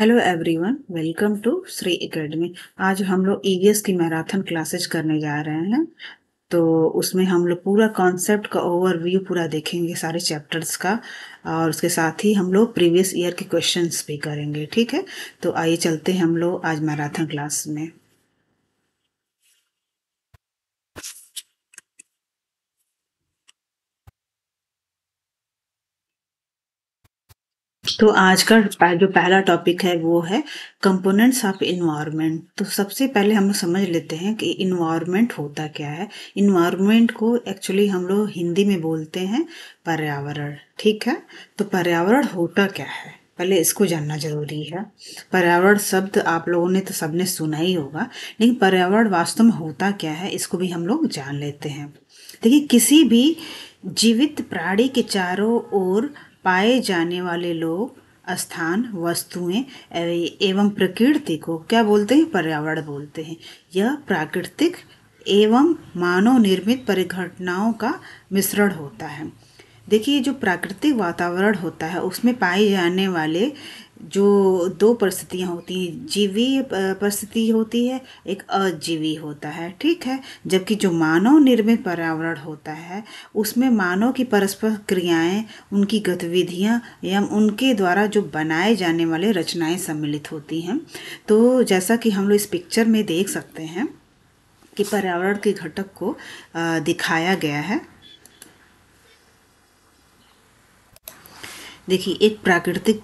Hello everyone welcome to Shri academy आज हम लोग ईवीएस e की मैराथन क्लासेज करने जा रहे हैं तो उसमें हम लोग पूरा कॉन्सेप्ट का ओवरव्यू पूरा देखेंगे सारे चैप्टर्स का और उसके साथ ही हम लोग प्रीवियस ईयर के क्वेश्चंस भी करेंगे ठीक है तो आइए चलते हैं हम लोग आज मैराथन क्लास में तो आज का जो पहला टॉपिक है वो है कंपोनेंट्स ऑफ इन्वायरमेंट तो सबसे पहले हम लोग समझ लेते हैं कि इन्वायरमेंट होता क्या है इन्वायरमेंट को एक्चुअली हम लोग हिंदी में बोलते हैं पर्यावरण ठीक है तो पर्यावरण होता क्या है पहले इसको जानना जरूरी है पर्यावरण शब्द आप लोगों ने तो सबने सुना ही होगा लेकिन पर्यावरण वास्तव में होता क्या है इसको भी हम लोग जान लेते हैं देखिए किसी भी जीवित प्राणी के चारों ओर पाए जाने वाले लोग स्थान वस्तुएं एवं प्रकृति को क्या बोलते हैं पर्यावरण बोलते हैं यह प्राकृतिक एवं मानव निर्मित परिघटनाओं का मिश्रण होता है देखिए जो प्राकृतिक वातावरण होता है उसमें पाए जाने वाले जो दो परिस्थितियाँ होती हैं जीवी परिस्थिति होती है एक अजीवी होता है ठीक है जबकि जो मानव निर्मित पर्यावरण होता है उसमें मानव की परस्पर क्रियाएं उनकी गतिविधियाँ एवं उनके द्वारा जो बनाए जाने वाले रचनाएं सम्मिलित होती हैं तो जैसा कि हम लोग इस पिक्चर में देख सकते हैं कि पर्यावरण के घटक को दिखाया गया है देखिए एक प्राकृतिक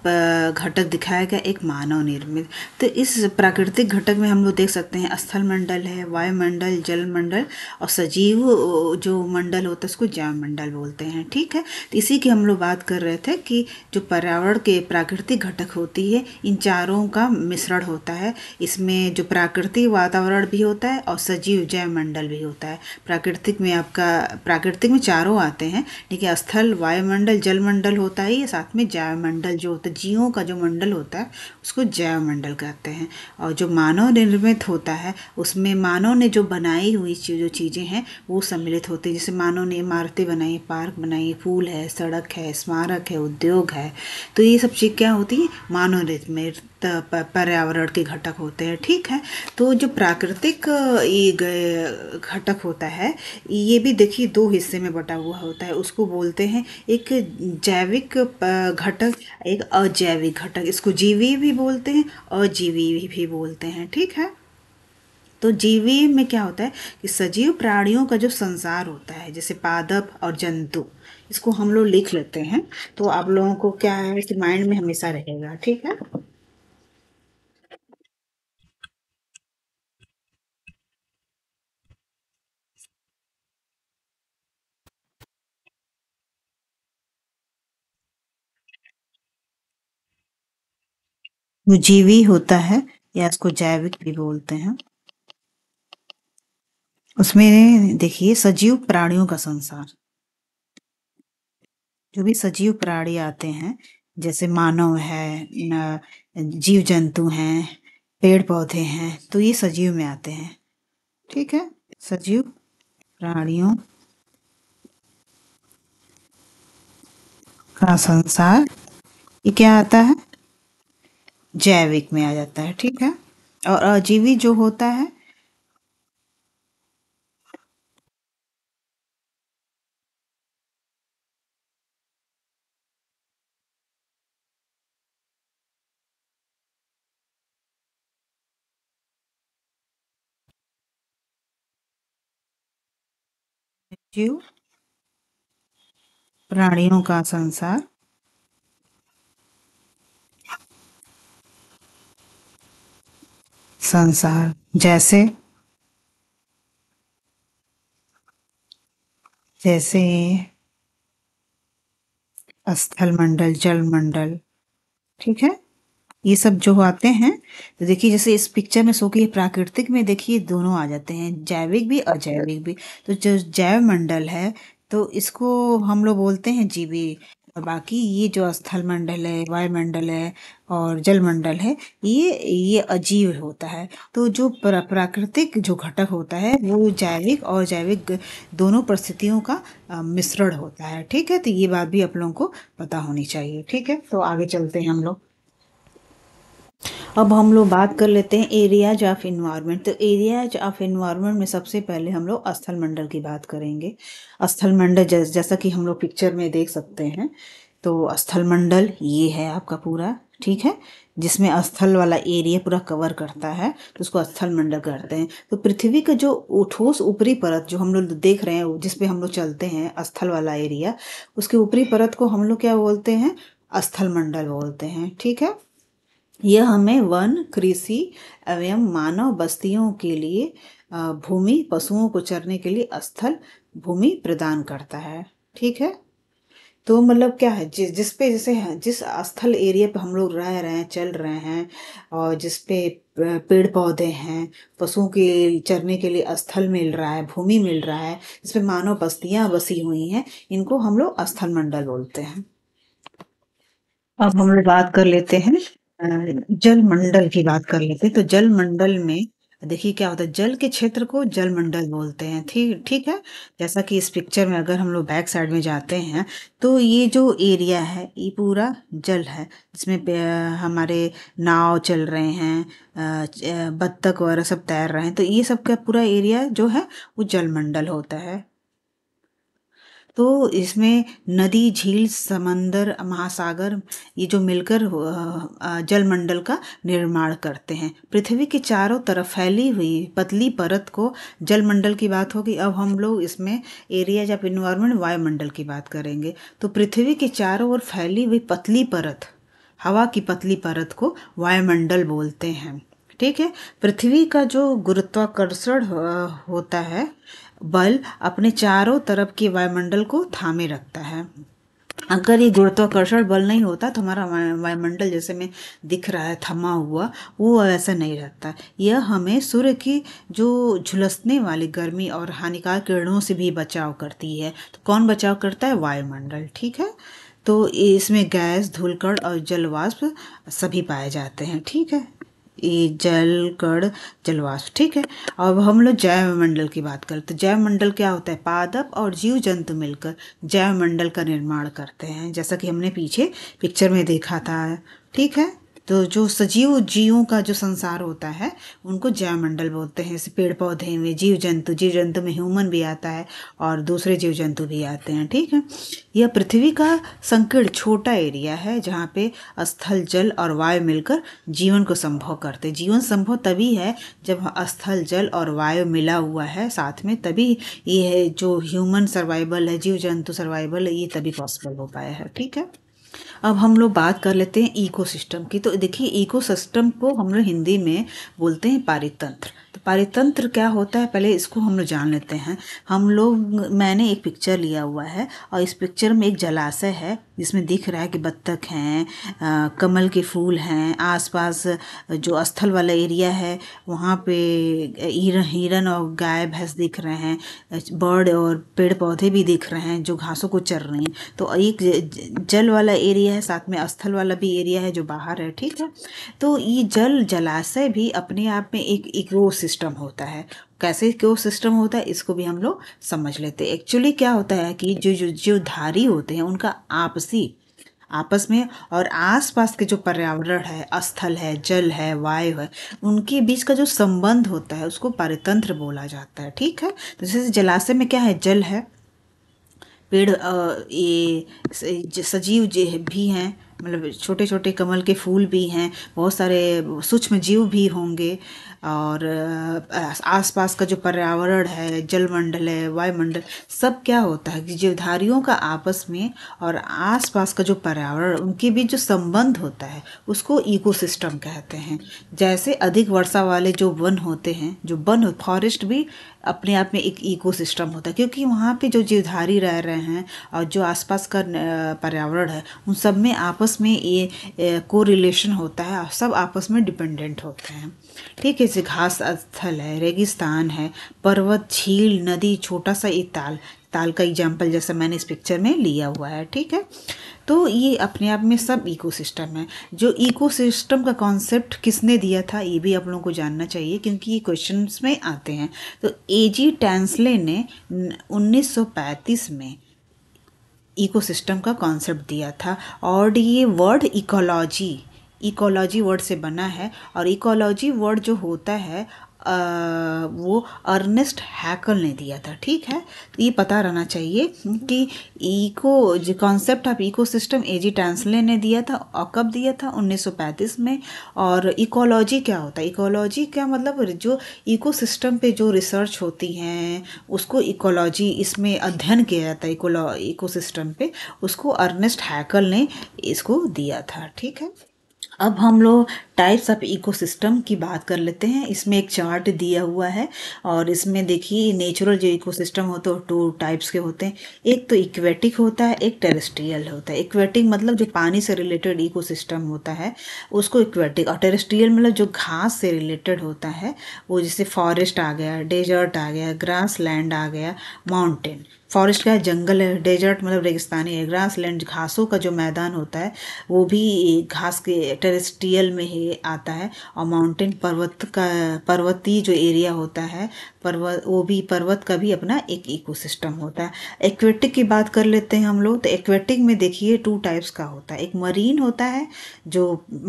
घटक दिखाया गया एक मानव निर्मित तो इस प्राकृतिक घटक में हम लोग देख सकते हैं स्थल मंडल है वायुमंडल जल मंडल और सजीव जो मंडल होता है उसको जैव मंडल बोलते हैं ठीक है तो इसी की हम लोग बात कर रहे थे कि जो पर्यावरण के प्राकृतिक घटक होती है इन चारों का मिश्रण होता है इसमें जो प्राकृतिक वातावरण भी होता है और सजीव जैव मंडल भी होता है प्राकृतिक में आपका प्राकृतिक में चारों आते हैं ठीक है स्थल वायुमंडल जल मंडल होता है ये साथ साथ में जैवमंडल जो होता है जीवों का जो मंडल होता है उसको जैवमंडल कहते हैं और जो मानव निर्मित होता है उसमें मानव ने जो बनाई हुई जो चीज़ें हैं वो सम्मिलित होती है जैसे मानव ने इमारतें बनाई पार्क बनाई फूल है सड़क है स्मारक है उद्योग है तो ये सब चीज़ क्या होती है मानव निर्मित पर्यावरण के घटक होते हैं ठीक है तो जो प्राकृतिक घटक होता है ये भी देखिए दो हिस्से में बटा हुआ होता है उसको बोलते हैं एक जैविक घटक एक अजैविक घटक इसको जीवी भी बोलते हैं अजीवी भी बोलते हैं ठीक है तो जीवी में क्या होता है कि सजीव प्राणियों का जो संसार होता है जैसे पादप और जंतु इसको हम लोग लिख लेते हैं तो आप लोगों को क्या है कि माइंड में हमेशा रहेगा ठीक है जीवी होता है या इसको जैविक भी बोलते हैं उसमें देखिए सजीव प्राणियों का संसार जो भी सजीव प्राणी आते हैं जैसे मानव है जीव जंतु हैं पेड़ पौधे हैं तो ये सजीव में आते हैं ठीक है सजीव प्राणियों का संसार ये क्या आता है जैविक में आ जाता है ठीक है और अजीवी जो होता है जीव प्राणियों का संसार संसार जैसे जैसे स्थल मंडल जल मंडल ठीक है ये सब जो आते हैं तो देखिए जैसे इस पिक्चर में सो के प्राकृतिक में देखिए दोनों आ जाते हैं जैविक भी अजैविक भी तो जो जैव मंडल है तो इसको हम लोग बोलते हैं जीवी और बाकी ये जो स्थल मंडल है वायुमंडल है और जलमंडल है ये ये अजीव होता है तो जो प्राकृतिक जो घटक होता है वो जैविक और जैविक दोनों परिस्थितियों का मिश्रण होता है ठीक है तो ये बात भी आप लोगों को पता होनी चाहिए ठीक है तो आगे चलते हैं हम लोग अब हम लोग बात कर लेते हैं एरियाज ऑफ इन्वायरमेंट तो एरियाज ऑफ इन्वायरमेंट में सबसे पहले हम लोग स्थल मंडल की बात करेंगे स्थल मंडल जैस, जैसा कि हम लोग पिक्चर में देख सकते हैं तो स्थल मंडल ये है आपका पूरा ठीक है जिसमें स्थल वाला एरिया पूरा कवर करता है तो उसको स्थल मंडल कहते हैं तो पृथ्वी का जो ठोस ऊपरी परत जो हम लोग देख रहे हैं जिसपे हम लोग चलते हैं स्थल वाला एरिया उसके ऊपरी परत को हम लोग क्या बोलते हैं स्थल मंडल बोलते हैं ठीक है यह हमें वन कृषि एवं मानव बस्तियों के लिए भूमि पशुओं को चरने के लिए स्थल भूमि प्रदान करता है ठीक है तो मतलब क्या है जिस जिस पे जैसे जिस स्थल एरिया पे हम लोग रह रहे हैं चल रहे हैं और जिस पे पेड़ पौधे हैं पशुओं के चरने के लिए स्थल मिल रहा है भूमि मिल रहा है जिस पे मानव बस्तियां बसी हुई हैं इनको हम लोग स्थल मंडल बोलते हैं अब हम लोग बात कर लेते हैं जल मंडल की बात कर लेते तो जल मंडल में देखिए क्या होता है जल के क्षेत्र को जल मंडल बोलते हैं ठीक ठीक है जैसा कि इस पिक्चर में अगर हम लोग बैक साइड में जाते हैं तो ये जो एरिया है ये पूरा जल है जिसमें हमारे नाव चल रहे हैं बत्तख वगैरह सब तैर रहे हैं तो ये सब का पूरा एरिया जो है वो जल मंडल होता है तो इसमें नदी झील समंदर महासागर ये जो मिलकर जलमंडल का निर्माण करते हैं पृथ्वी के चारों तरफ फैली हुई पतली परत को जलमंडल की बात होगी अब हम लोग इसमें एरिया जब इन्वायरमेंट वायुमंडल की बात करेंगे तो पृथ्वी के चारों ओर फैली हुई पतली परत हवा की पतली परत को वायुमंडल बोलते हैं ठीक है पृथ्वी का जो गुरुत्वाकर्षण होता है बल अपने चारों तरफ के वायुमंडल को थामे रखता है अगर ये गुरुत्वाकर्षण बल नहीं होता तो हमारा वायुमंडल जैसे में दिख रहा है थमा हुआ वो ऐसा नहीं रहता यह हमें सूर्य की जो झुलसने वाली गर्मी और हानिकारक किरणों से भी बचाव करती है तो कौन बचाव करता है वायुमंडल ठीक है तो इसमें गैस धूलकण और जलवाष्प सभी पाए जाते हैं ठीक है जल जलवास जलवाष्प ठीक है अब हम लोग जैव मंडल की बात करें तो जैव मंडल क्या होता है पादप और जीव जंतु मिलकर जैव मंडल का निर्माण करते हैं जैसा कि हमने पीछे पिक्चर में देखा था ठीक है तो जो सजीव जीवों का जो संसार होता है उनको जैवमंडल बोलते हैं जैसे पेड़ पौधे में जीव जंतु जीव जंतु में ह्यूमन भी आता है और दूसरे जीव जंतु भी आते हैं ठीक है यह पृथ्वी का संकीर्ण छोटा एरिया है जहाँ पे स्थल जल और वायु मिलकर जीवन को संभव करते हैं जीवन संभव तभी है जब स्थल जल और वायु मिला हुआ है साथ में तभी यह जो ह्यूमन सर्वाइवल है जीव जंतु सर्वाइवल है ये तभी पॉसिबल हो पाया है ठीक है अब हम लोग बात कर लेते हैं इकोसिस्टम की तो देखिए इकोसिस्टम को हम लोग हिंदी में बोलते हैं पारितंत्र पारितंत्र क्या होता है पहले इसको हम लोग जान लेते हैं हम लोग मैंने एक पिक्चर लिया हुआ है और इस पिक्चर में एक जलाशय है जिसमें दिख रहा है कि बत्तख हैं कमल के फूल हैं आसपास जो स्थल वाला एरिया है वहाँ पे हिरन हिरन और गाय भैंस दिख रहे हैं बर्ड और पेड़ पौधे भी दिख रहे हैं जो घासों को चर रही हैं तो एक जल वाला एरिया है साथ में स्थल वाला भी एरिया है जो बाहर है ठीक है तो ये जल जलाशय भी अपने आप में एक इको सिस्टम होता है कैसे क्यों सिस्टम होता है इसको भी हम लोग समझ लेते हैं एक्चुअली क्या होता है कि जो जो जो धारी होते हैं उनका आपसी आपस में और आसपास के जो पर्यावरण है स्थल है जल है वायु है उनके बीच का जो संबंध होता है उसको पारितंत्र बोला जाता है ठीक है तो जैसे जलाशय में क्या है जल है पेड़ ये सजीव जो भी हैं मतलब छोटे छोटे कमल के फूल भी हैं बहुत सारे सूक्ष्म जीव भी होंगे और आसपास का जो पर्यावरण है जलमंडल है वायुमंडल सब क्या होता है कि जीवधारियों का आपस में और आसपास का जो पर्यावरण उनके बीच जो संबंध होता है उसको इकोसिस्टम कहते हैं जैसे अधिक वर्षा वाले जो वन होते हैं जो वन फॉरेस्ट भी अपने आप में एक इकोसिस्टम होता है क्योंकि वहाँ पे जो जीवधारी रह रहे हैं और जो आसपास का पर्यावरण है उन सब में आपस में ये को रिलेशन होता है सब आपस में डिपेंडेंट होते हैं ठीक है जैसे घास स्थल है रेगिस्तान है पर्वत झील नदी छोटा सा ये ताल ताल का एग्जाम्पल जैसा मैंने इस पिक्चर में लिया हुआ है ठीक है तो ये अपने आप में सब इकोसिस्टम है जो इकोसिस्टम का कॉन्सेप्ट किसने दिया था ये भी आप लोगों को जानना चाहिए क्योंकि ये क्वेश्चन में आते हैं तो ए जी टैंसले ने 1935 में इकोसिस्टम का कॉन्सेप्ट दिया था और ये वर्ड इकोलॉजी इकोलॉजी वर्ड से बना है और इकोलॉजी वर्ड जो होता है आ, वो अर्नेस्ट हैकल ने दिया था ठीक है ये पता रहना चाहिए कि इको जो concept of eco system A G Tansley ने दिया था और कब दिया था 1935 में और इकोलॉजी क्या होता है इकोलॉजी क्या मतलब जो इको सिस्टम पर जो रिसर्च होती हैं उसको इकोलॉजी इसमें अध्ययन किया जाता है इको सिस्टम पर उसको अर्नेस्ट हैकल ने इसको दिया था ठीक है अब हम लोग टाइप्स ऑफ इकोसिस्टम की बात कर लेते हैं इसमें एक चार्ट दिया हुआ है और इसमें देखिए नेचुरल जो इकोसिस्टम होते हैं टू टाइप्स के होते हैं एक तो इक्वेटिक होता है एक टेरेस्ट्रियल होता है इक्वेटिक मतलब जो पानी से रिलेटेड इकोसिस्टम होता है उसको इक्वेटिक और टेरेस्ट्रियल मतलब जो घास से रिलेटेड होता है वो जैसे फॉरेस्ट आ गया डेजर्ट आ गया ग्रास लैंड आ गया माउंटेन फॉरेस्ट का जंगल है डेजर्ट मतलब रेगिस्तानी है ग्रास लैंड घासों का जो मैदान होता है वो भी घास के टेरेस्ट्रियल में ही लिए आता है और माउंटेन पर्वत का पर्वतीय जो एरिया होता है पर्वत वो भी पर्वत का भी अपना एक इकोसिस्टम होता है एक्वेटिक की बात कर लेते हैं हम लोग तो एक्वेटिक में देखिए टू टाइप्स का होता है एक मरीन होता है जो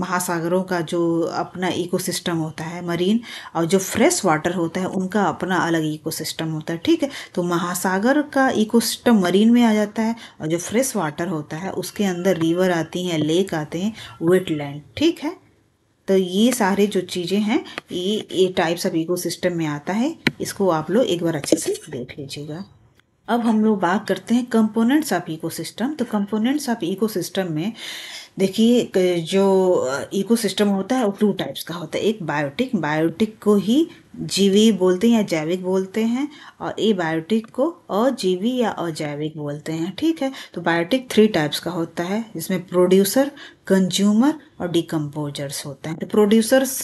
महासागरों का जो अपना इकोसिस्टम होता है मरीन और जो फ्रेश वाटर होता है उनका अपना अलग इकोसिस्टम होता है ठीक है तो महासागर का इकोसिस्टम मरीन में आ जाता है और जो फ्रेश वाटर होता है उसके अंदर रिवर आती हैं लेक आते हैं वेटलैंड ठीक है तो ये सारे जो चीज़ें हैं ये ए टाइप सब इको सिस्टम में आता है इसको आप लोग एक बार अच्छे से देख लीजिएगा अब हम लोग बात करते हैं कंपोनेंट्स ऑफ सिस्टम तो कंपोनेंट्स ऑफ सिस्टम में देखिए जो सिस्टम होता है वो टू टाइप्स का होता है एक बायोटिक बायोटिक को ही जीवी बोलते हैं या जैविक बोलते हैं और ए बायोटिक को अजीवी या अजैविक बोलते हैं ठीक है तो बायोटिक थ्री टाइप्स का होता है जिसमें प्रोड्यूसर कंज्यूमर और डिकम्पोजर्स होते हैं तो प्रोड्यूसर्स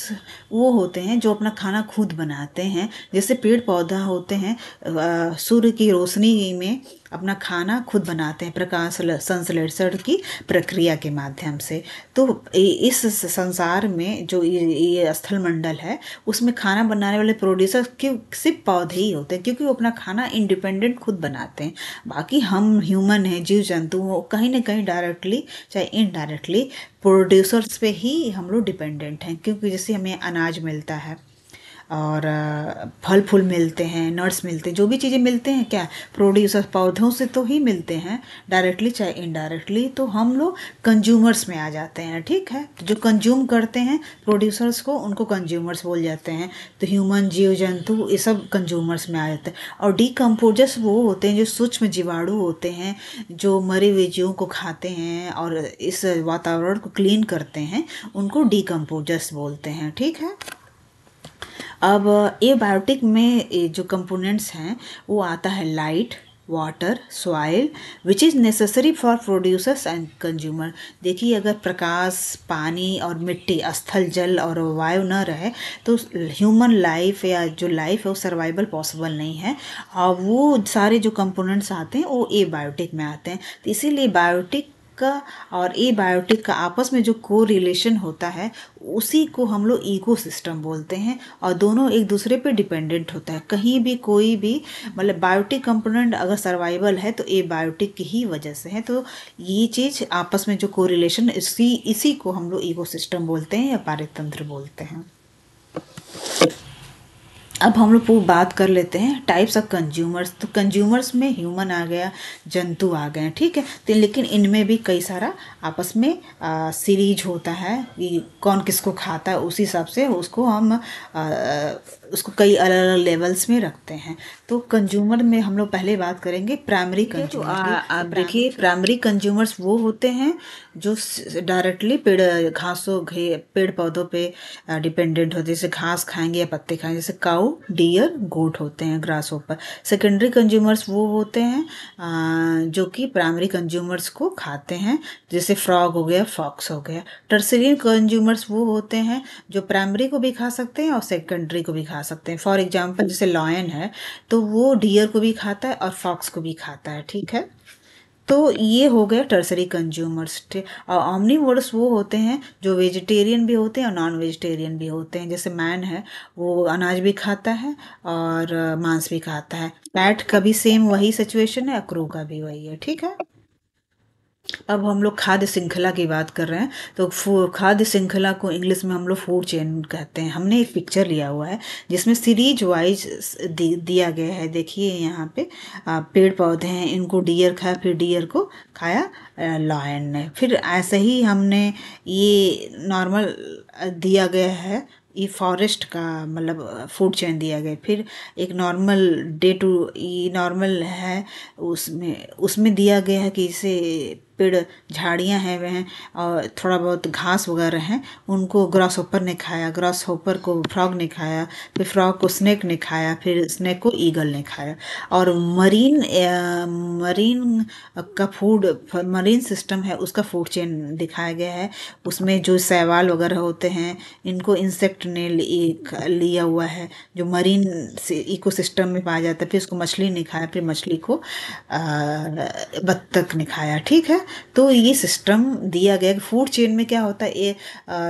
वो होते हैं जो अपना खाना खुद बनाते हैं जैसे पेड़ पौधा होते हैं सूर्य की रोशनी में अपना खाना खुद बनाते हैं प्रकाश संश्लेषण की प्रक्रिया के माध्यम से तो इस संसार में जो ये स्थल मंडल है उसमें खाना बनाने वाले प्रोड्यूसर के सिर्फ पौधे ही होते हैं क्योंकि वो अपना खाना इंडिपेंडेंट खुद बनाते हैं बाकी हम ह्यूमन हैं जीव जंतु हो कहीं ना कहीं डायरेक्टली चाहे इनडायरेक्टली प्रोड्यूसर्स पे ही हम लोग डिपेंडेंट हैं क्योंकि जैसे हमें अनाज मिलता है और फल फूल मिलते हैं नट्स मिलते हैं जो भी चीज़ें मिलते हैं क्या प्रोड्यूस पौधों से तो ही मिलते हैं डायरेक्टली चाहे इनडायरेक्टली तो हम लोग कंज्यूमर्स में आ जाते हैं ठीक है तो जो कंज्यूम करते हैं प्रोड्यूसर्स को उनको कंज्यूमर्स बोल जाते हैं तो ह्यूमन जीव जंतु ये सब कंज्यूमर्स में आ जाते हैं और डिकम्पोजर्स वो होते हैं जो सूक्ष्म जीवाणु होते हैं जो मरे हुए जीवों को खाते हैं और इस वातावरण को क्लीन करते हैं उनको डिकम्पोजर्स बोलते हैं ठीक है अब ए बायोटिक में जो कंपोनेंट्स हैं वो आता है light water soil which is necessary for producers and consumer देखिए अगर प्रकाश पानी और मिट्टी स्थल जल और वायु न रहे तो ह्यूमन लाइफ या जो लाइफ है वो सर्वाइवल पॉसिबल नहीं है और वो सारे जो कंपोनेंट्स आते हैं वो ए बायोटिक में आते हैं तो इसीलिए बायोटिक का और एबायोटिक का आपस में जो को रिलेशन होता है उसी को हम लोग ईको सिस्टम बोलते हैं और दोनों एक दूसरे पे डिपेंडेंट होता है कहीं भी कोई भी मतलब बायोटिक कंपोनेंट अगर सर्वाइवल है तो ए बायोटिक की ही वजह से है तो ये चीज़ आपस में जो को रिलेशन इसी इसी को हम लोग ईको सिस्टम बोलते हैं या पारितंत्र बोलते हैं अब हम लोग बात कर लेते हैं टाइप्स ऑफ कंज्यूमर्स तो कंज्यूमर्स में ह्यूमन आ गया जंतु आ गए ठीक है तो लेकिन इनमें भी कई सारा आपस में आ, सीरीज होता है कि कौन किसको खाता है उसी हिसाब से उसको हम आ, उसको कई अलग अलग लेवल्स में रखते हैं तो कंज्यूमर में हम लोग पहले बात करेंगे प्राइमरी कंज्यूमर आप तो देखिए प्राइमरी कंज्यूमर्स वो होते हैं जो डायरेक्टली पेड़ घासों घे पेड़ पौधों पे डिपेंडेंट होते हैं जैसे घास खाएंगे या पत्ते खाएंगे जैसे काऊ डियर गोट होते हैं ग्रास ऊपर सेकेंडरी कंज्यूमर्स वो होते हैं जो कि प्राइमरी कंज्यूमर्स को खाते हैं जैसे फ्रॉग हो गया फॉक्स हो गया टर्सरी कंज्यूमर्स वो होते हैं जो प्राइमरी को भी खा सकते हैं और सेकेंडरी को भी खा खा सकते हैं फॉर एग्जाम्पल जैसे लॉयन है तो वो डियर को भी खाता है और फॉक्स को भी खाता है ठीक है तो ये हो गया टर्सरी कंज्यूमर्स और ऑमनीवर्स वो होते हैं जो वेजिटेरियन भी होते हैं और नॉन वेजिटेरियन भी होते हैं जैसे मैन है वो अनाज भी खाता है और मांस भी खाता है पैट का भी सेम वही सिचुएशन है क्रू का भी वही है ठीक है अब हम लोग खाद्य श्रृंखला की बात कर रहे हैं तो खाद्य श्रृंखला को इंग्लिश में हम लोग फूड चेन कहते हैं हमने एक पिक्चर लिया हुआ है जिसमें सीरीज वाइज दिया गया है देखिए यहाँ पे पेड़ पौधे हैं इनको डियर खाया फिर डियर को खाया लायन ने फिर ऐसे ही हमने ये नॉर्मल दिया गया है ये फॉरेस्ट का मतलब फूड चेन दिया गया फिर एक नॉर्मल डे टू ये नॉर्मल है उसमें उसमें दिया गया है कि इसे पेड़ झाड़ियाँ हैं वह और थोड़ा बहुत घास वगैरह हैं उनको ग्रास होपर ने खाया ग्रास होपर को फ्रॉग ने खाया फिर फ्रॉग को स्नैक ने खाया फिर स्नैक को ईगल ने खाया और मरीन मरीन का फूड मरीन सिस्टम है उसका फूड चेन दिखाया गया है उसमें जो सैवाल वगैरह होते हैं इनको इंसेक्ट ने लिया हुआ है जो मरीन सिस्टम में पाया जाता है फिर उसको मछली ने खाया फिर मछली को बत्तख ने खाया ठीक है तो ये सिस्टम दिया गया कि फूड चेन में क्या होता है ये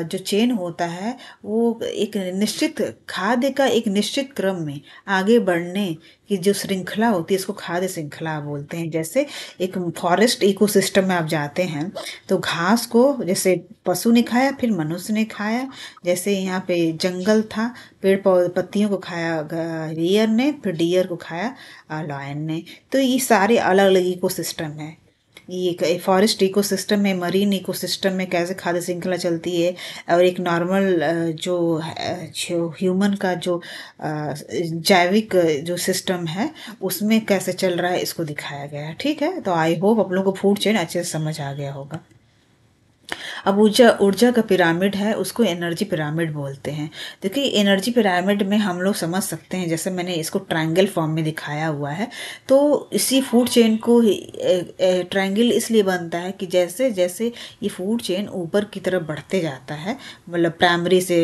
जो चेन होता है वो एक निश्चित खाद्य का एक निश्चित क्रम में आगे बढ़ने की जो श्रृंखला होती है इसको खाद्य श्रृंखला बोलते हैं जैसे एक फॉरेस्ट इकोसिस्टम में आप जाते हैं तो घास को जैसे पशु ने खाया फिर मनुष्य ने खाया जैसे यहाँ पे जंगल था पेड़ पत्तियों को खाया रियर ने फिर डियर को खाया लॉयन ने तो ये सारे अलग अलग इको सिस्टम है ये फॉरेस्ट इकोसिस्टम में मरीन इकोसिस्टम में कैसे खाद्य श्रृंखला चलती है और एक नॉर्मल जो, जो ह्यूमन का जो जैविक जो सिस्टम है उसमें कैसे चल रहा है इसको दिखाया गया है ठीक है तो आई होप आप लोगों को फूड चेन अच्छे से समझ आ गया होगा अब ऊर्जा ऊर्जा का पिरामिड है उसको एनर्जी पिरामिड बोलते हैं देखिए एनर्जी पिरामिड में हम लोग समझ सकते हैं जैसे मैंने इसको ट्रायंगल फॉर्म में दिखाया हुआ है तो इसी फूड चेन को ट्रायंगल इसलिए बनता है कि जैसे जैसे ये फूड चेन ऊपर की तरफ बढ़ते जाता है मतलब प्राइमरी से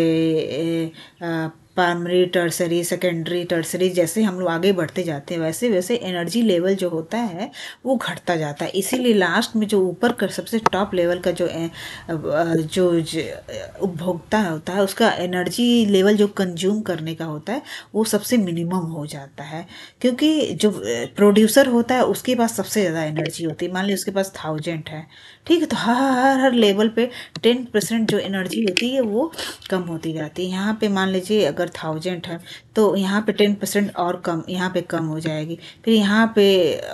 प्राइमरी टर्सरी सेकेंडरी टर्सरी जैसे हम लोग आगे बढ़ते जाते हैं वैसे वैसे एनर्जी लेवल जो होता है वो घटता जाता है इसीलिए लास्ट में जो ऊपर का सबसे टॉप लेवल का जो जो उपभोक्ता होता है उसका एनर्जी लेवल जो कंज्यूम करने का होता है वो सबसे मिनिमम हो जाता है क्योंकि जो प्रोड्यूसर होता है उसके पास सबसे ज़्यादा एनर्जी होती है मान लीजिए उसके पास थाउजेंड है ठीक है तो हर हर हर लेवल पे टेन परसेंट जो एनर्जी होती है वो कम होती जाती है यहाँ पे मान लीजिए अगर थाउजेंड है तो यहाँ पे टेन परसेंट और कम यहाँ पे कम हो जाएगी फिर यहाँ पे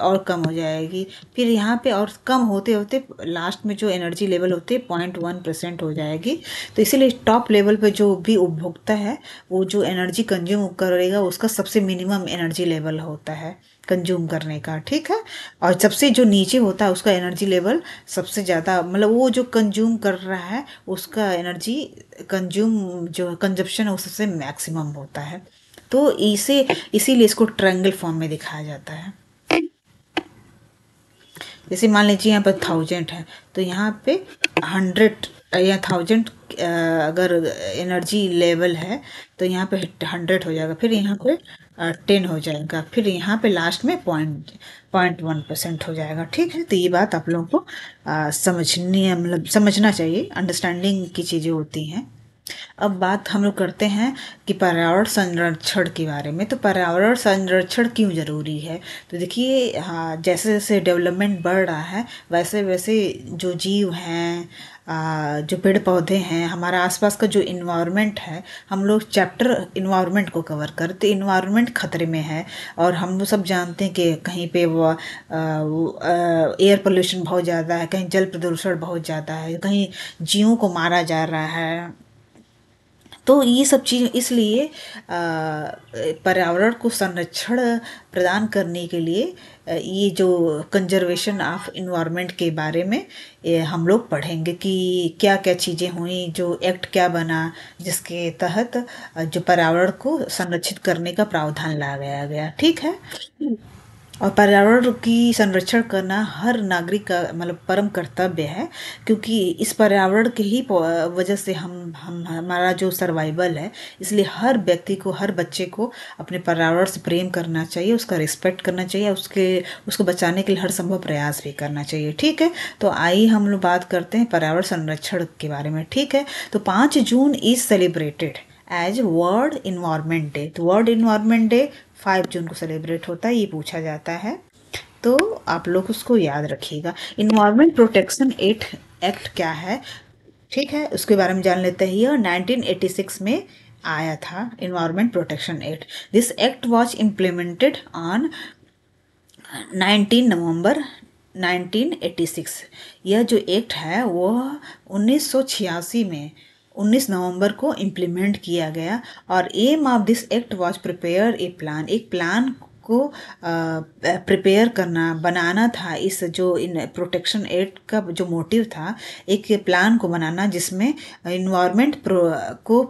और कम हो जाएगी फिर यहाँ पे और कम होते होते लास्ट में जो एनर्जी लेवल होती है पॉइंट वन परसेंट हो जाएगी तो इसीलिए टॉप लेवल पर जो भी उपभोक्ता है वो जो एनर्जी कंज्यूम करेगा उसका सबसे मिनिमम एनर्जी लेवल होता है कंज्यूम करने का ठीक है और सबसे जो नीचे होता है उसका एनर्जी लेवल सबसे ज़्यादा मतलब वो जो कंज्यूम कर रहा है उसका एनर्जी कंज्यूम जो कंजप्शन है उससे मैक्सिमम होता है तो इसे इसीलिए इसको ट्रायंगल फॉर्म में दिखाया जाता है जैसे मान लीजिए यहाँ पर थाउजेंड है तो यहाँ पे हंड्रेड या थाउजेंड अगर एनर्जी लेवल है तो यहाँ पे हंड्रेड हो जाएगा फिर यहाँ पे टेन हो जाएगा फिर यहाँ पे लास्ट में पॉइंट पॉइंट वन परसेंट हो जाएगा ठीक है तो ये बात आप लोगों को समझनी मतलब समझना चाहिए अंडरस्टैंडिंग की चीज़ें होती हैं अब बात हम लोग करते हैं कि पर्यावरण संरक्षण के बारे में तो पर्यावरण संरक्षण क्यों ज़रूरी है तो देखिए हाँ जैसे जैसे डेवलपमेंट बढ़ रहा है वैसे वैसे जो जीव हैं जो पेड़ पौधे हैं हमारा आसपास का जो इन्वायरमेंट है हम लोग चैप्टर इन्वायरमेंट को कवर करते इन्वायरमेंट खतरे में है और हम लोग सब जानते हैं कि कहीं पे वो एयर पोल्यूशन बहुत ज़्यादा है कहीं जल प्रदूषण बहुत ज़्यादा है कहीं जीवों को मारा जा रहा है तो ये सब चीज़ इसलिए पर्यावरण को संरक्षण प्रदान करने के लिए ये जो कंजर्वेशन ऑफ इन्वायरमेंट के बारे में हम लोग पढ़ेंगे कि क्या क्या चीज़ें हुई जो एक्ट क्या बना जिसके तहत जो पर्यावरण को संरक्षित करने का प्रावधान ला गया गया ठीक है हम्म। और पर्यावरण की संरक्षण करना हर नागरिक का मतलब परम कर्तव्य है क्योंकि इस पर्यावरण के ही वजह से हम हम हमारा जो सर्वाइवल है इसलिए हर व्यक्ति को हर बच्चे को अपने पर्यावरण से प्रेम करना चाहिए उसका रिस्पेक्ट करना चाहिए उसके उसको बचाने के लिए हर संभव प्रयास भी करना चाहिए ठीक है तो आइए हम लोग बात करते हैं पर्यावरण संरक्षण के बारे में ठीक है तो पाँच जून is celebrated as world environment day तो world environment day five June को सेलिब्रेट होता है ये पूछा जाता है तो आप लोग उसको याद रखिएगा इन्वायरमेंट प्रोटेक्शन एट एक्ट क्या है ठीक है उसके बारे में जान लेते हैं एटी सिक्स में आया था environment protection act this act was implemented on nineteen November 1986 यह जो एक्ट है वह 1986 में 19 नवंबर को इम्प्लीमेंट किया गया और aim of this act was prepare a plan एक प्लान को प्रिपेयर करना बनाना था इस जो इन प्रोटेक्शन एक्ट का जो मोटिव था एक प्लान को बनाना जिसमें इन्वायरमेंट को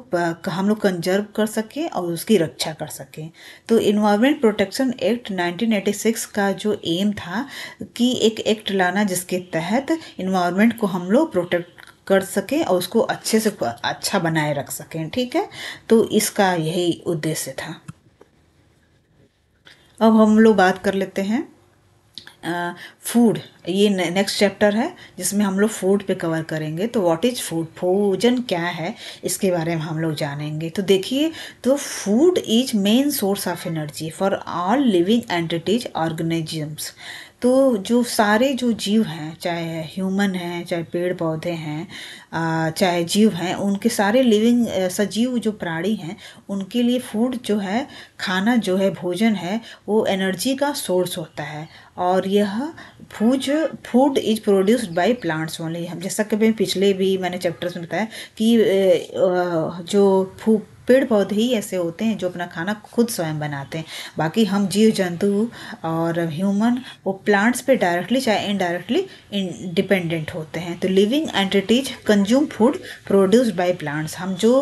हम लोग कंजर्व कर सकें और उसकी रक्षा कर सकें तो इन्वायरमेंट प्रोटेक्शन एक्ट 1986 का जो एम था कि एक एक्ट लाना जिसके तहत इन्वायरमेंट को हम लोग प्रोटेक्ट कर सकें और उसको अच्छे से अच्छा बनाए रख सकें ठीक है तो इसका यही उद्देश्य था अब हम लोग बात कर लेते हैं फूड ये नेक्स्ट चैप्टर है जिसमें हम लोग फूड पे कवर करेंगे तो व्हाट इज़ फूड भोजन क्या है इसके बारे में हम लोग जानेंगे तो देखिए तो food is main source of energy for all living entities organisms तो जो सारे जो जीव हैं चाहे ह्यूमन हैं चाहे पेड़ पौधे हैं चाहे जीव हैं उनके सारे लिविंग सजीव जो प्राणी हैं उनके लिए फूड जो है खाना जो है भोजन है वो एनर्जी का सोर्स होता है और यह फूज food is produced by plants only हम जैसा कि मैं पिछले भी मैंने चैप्टर्स में बताया कि जो फू पेड़ पौधे ही ऐसे होते हैं जो अपना खाना खुद स्वयं बनाते हैं बाकी हम जीव जंतु और ह्यूमन वो प्लांट्स पे डायरेक्टली चाहे इनडायरेक्टली डिपेंडेंट होते हैं तो living entities consume food produced by plants हम जो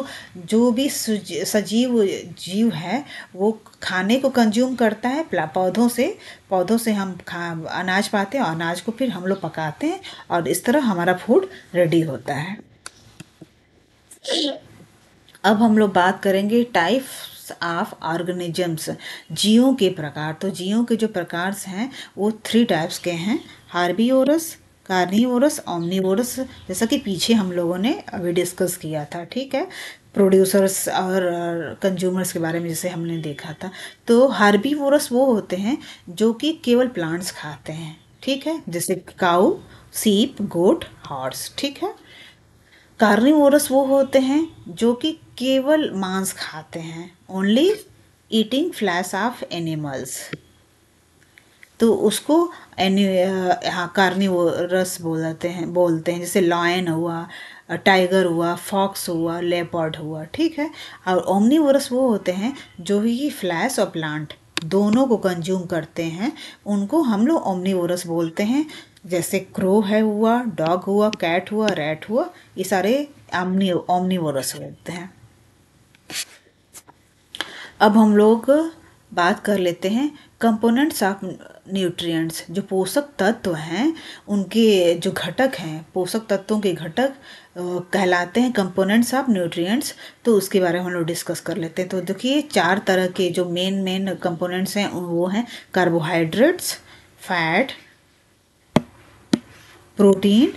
जो भी सजीव जीव है वो खाने को कंज्यूम करता है पौधों से पौधों से हम खा अनाज पाते हैं और अनाज को फिर हम लोग पकाते हैं और इस तरह हमारा फूड रेडी होता है अब हम लोग बात करेंगे टाइप्स ऑफ ऑर्गेनिजम्स जीवों के प्रकार तो जीवों के जो प्रकार हैं वो थ्री टाइप्स के हैं हार्बीओरस कार्निवोरस ओमनीवोरस जैसा कि पीछे हम लोगों ने अभी डिस्कस किया था ठीक है प्रोड्यूसर्स और कंज्यूमर्स के बारे में जैसे हमने देखा था तो हार्बीवोरस वो होते हैं जो कि केवल प्लांट्स खाते हैं ठीक है जैसे काऊ सीप गोट हॉर्स ठीक है कार्निवोरस वो होते हैं जो कि केवल मांस खाते हैं only eating flesh of animals तो उसको एनि कार्निवरस कार्निवोरस बोलते हैं बोलते हैं जैसे लॉयन हुआ टाइगर हुआ फॉक्स हुआ लेपर्ड हुआ ठीक है और ओमनीवोरस वो होते हैं जो ही फ्लैश और प्लांट दोनों को कंज्यूम करते हैं उनको हम लोग ओमनीवोरस बोलते हैं जैसे क्रो है हुआ डॉग हुआ कैट हुआ रैट हुआ ये सारे ओमनी ओमनीवोरस बोलते हैं अब हम लोग बात कर लेते हैं कंपोनेंट्स ऑफ न्यूट्रिएंट्स जो पोषक तत्व हैं उनके जो घटक हैं पोषक तत्वों के घटक कहलाते हैं कंपोनेंट्स ऑफ न्यूट्रिएंट्स तो उसके बारे में हम लोग डिस्कस कर लेते हैं तो देखिए चार तरह के जो मेन मेन कंपोनेंट्स हैं वो हैं carbohydrates fat protein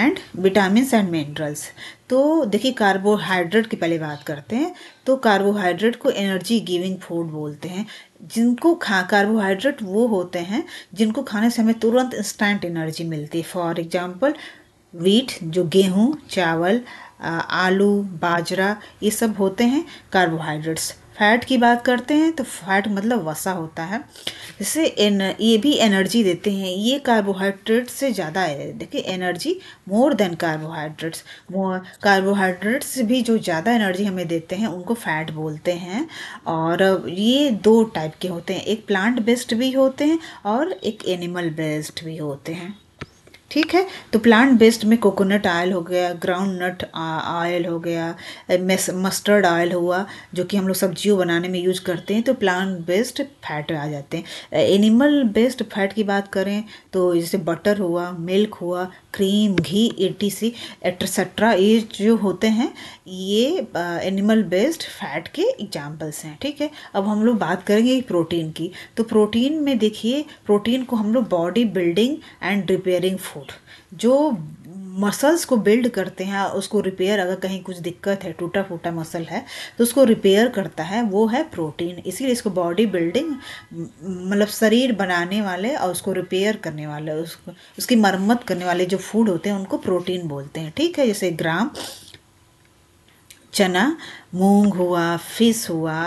and vitamin and minerals तो देखिए कार्बोहाइड्रेट की पहले बात करते हैं तो कार्बोहाइड्रेट को एनर्जी गिविंग फूड बोलते हैं जिनको खा कार्बोहाइड्रेट वो होते हैं जिनको खाने से हमें तुरंत इंस्टेंट एनर्जी मिलती है फॉर एग्जांपल वीट जो गेहूँ चावल आलू बाजरा ये सब होते हैं कार्बोहाइड्रेट्स फैट की बात करते हैं तो फैट मतलब वसा होता है जैसे एन ये भी एनर्जी देते हैं ये कार्बोहाइड्रेट से ज़्यादा है देखिए energy more than carbohydrates carbohydrates भी जो ज़्यादा एनर्जी हमें देते हैं उनको फैट बोलते हैं और ये दो टाइप के होते हैं एक प्लांट बेस्ड भी होते हैं और एक एनिमल बेस्ड भी होते हैं ठीक है तो प्लांट बेस्ड में कोकोनट ऑयल हो गया ग्राउंड नट ऑयल हो गया मस्टर्ड ऑयल हुआ जो कि हम लोग सब्जियों बनाने में यूज करते हैं तो प्लांट बेस्ड फैट आ जाते हैं एनिमल बेस्ड फैट की बात करें तो जैसे बटर हुआ मिल्क हुआ cream ghee E T C etcetera ये जो होते हैं ये एनिमल बेस्ड फैट के एग्जाम्पल्स हैं ठीक है अब हम लोग बात करेंगे प्रोटीन की तो प्रोटीन में देखिए प्रोटीन को हम लोग body building and repairing food जो मसल्स को बिल्ड करते हैं उसको रिपेयर अगर कहीं कुछ दिक्कत है टूटा फूटा मसल है तो उसको रिपेयर करता है वो है प्रोटीन इसीलिए इसको बॉडी बिल्डिंग मतलब शरीर बनाने वाले और उसको रिपेयर करने वाले उसको उसकी मरम्मत करने वाले जो फूड होते हैं उनको प्रोटीन बोलते हैं ठीक है जैसे ग्राम चना मूंग हुआ फिश हुआ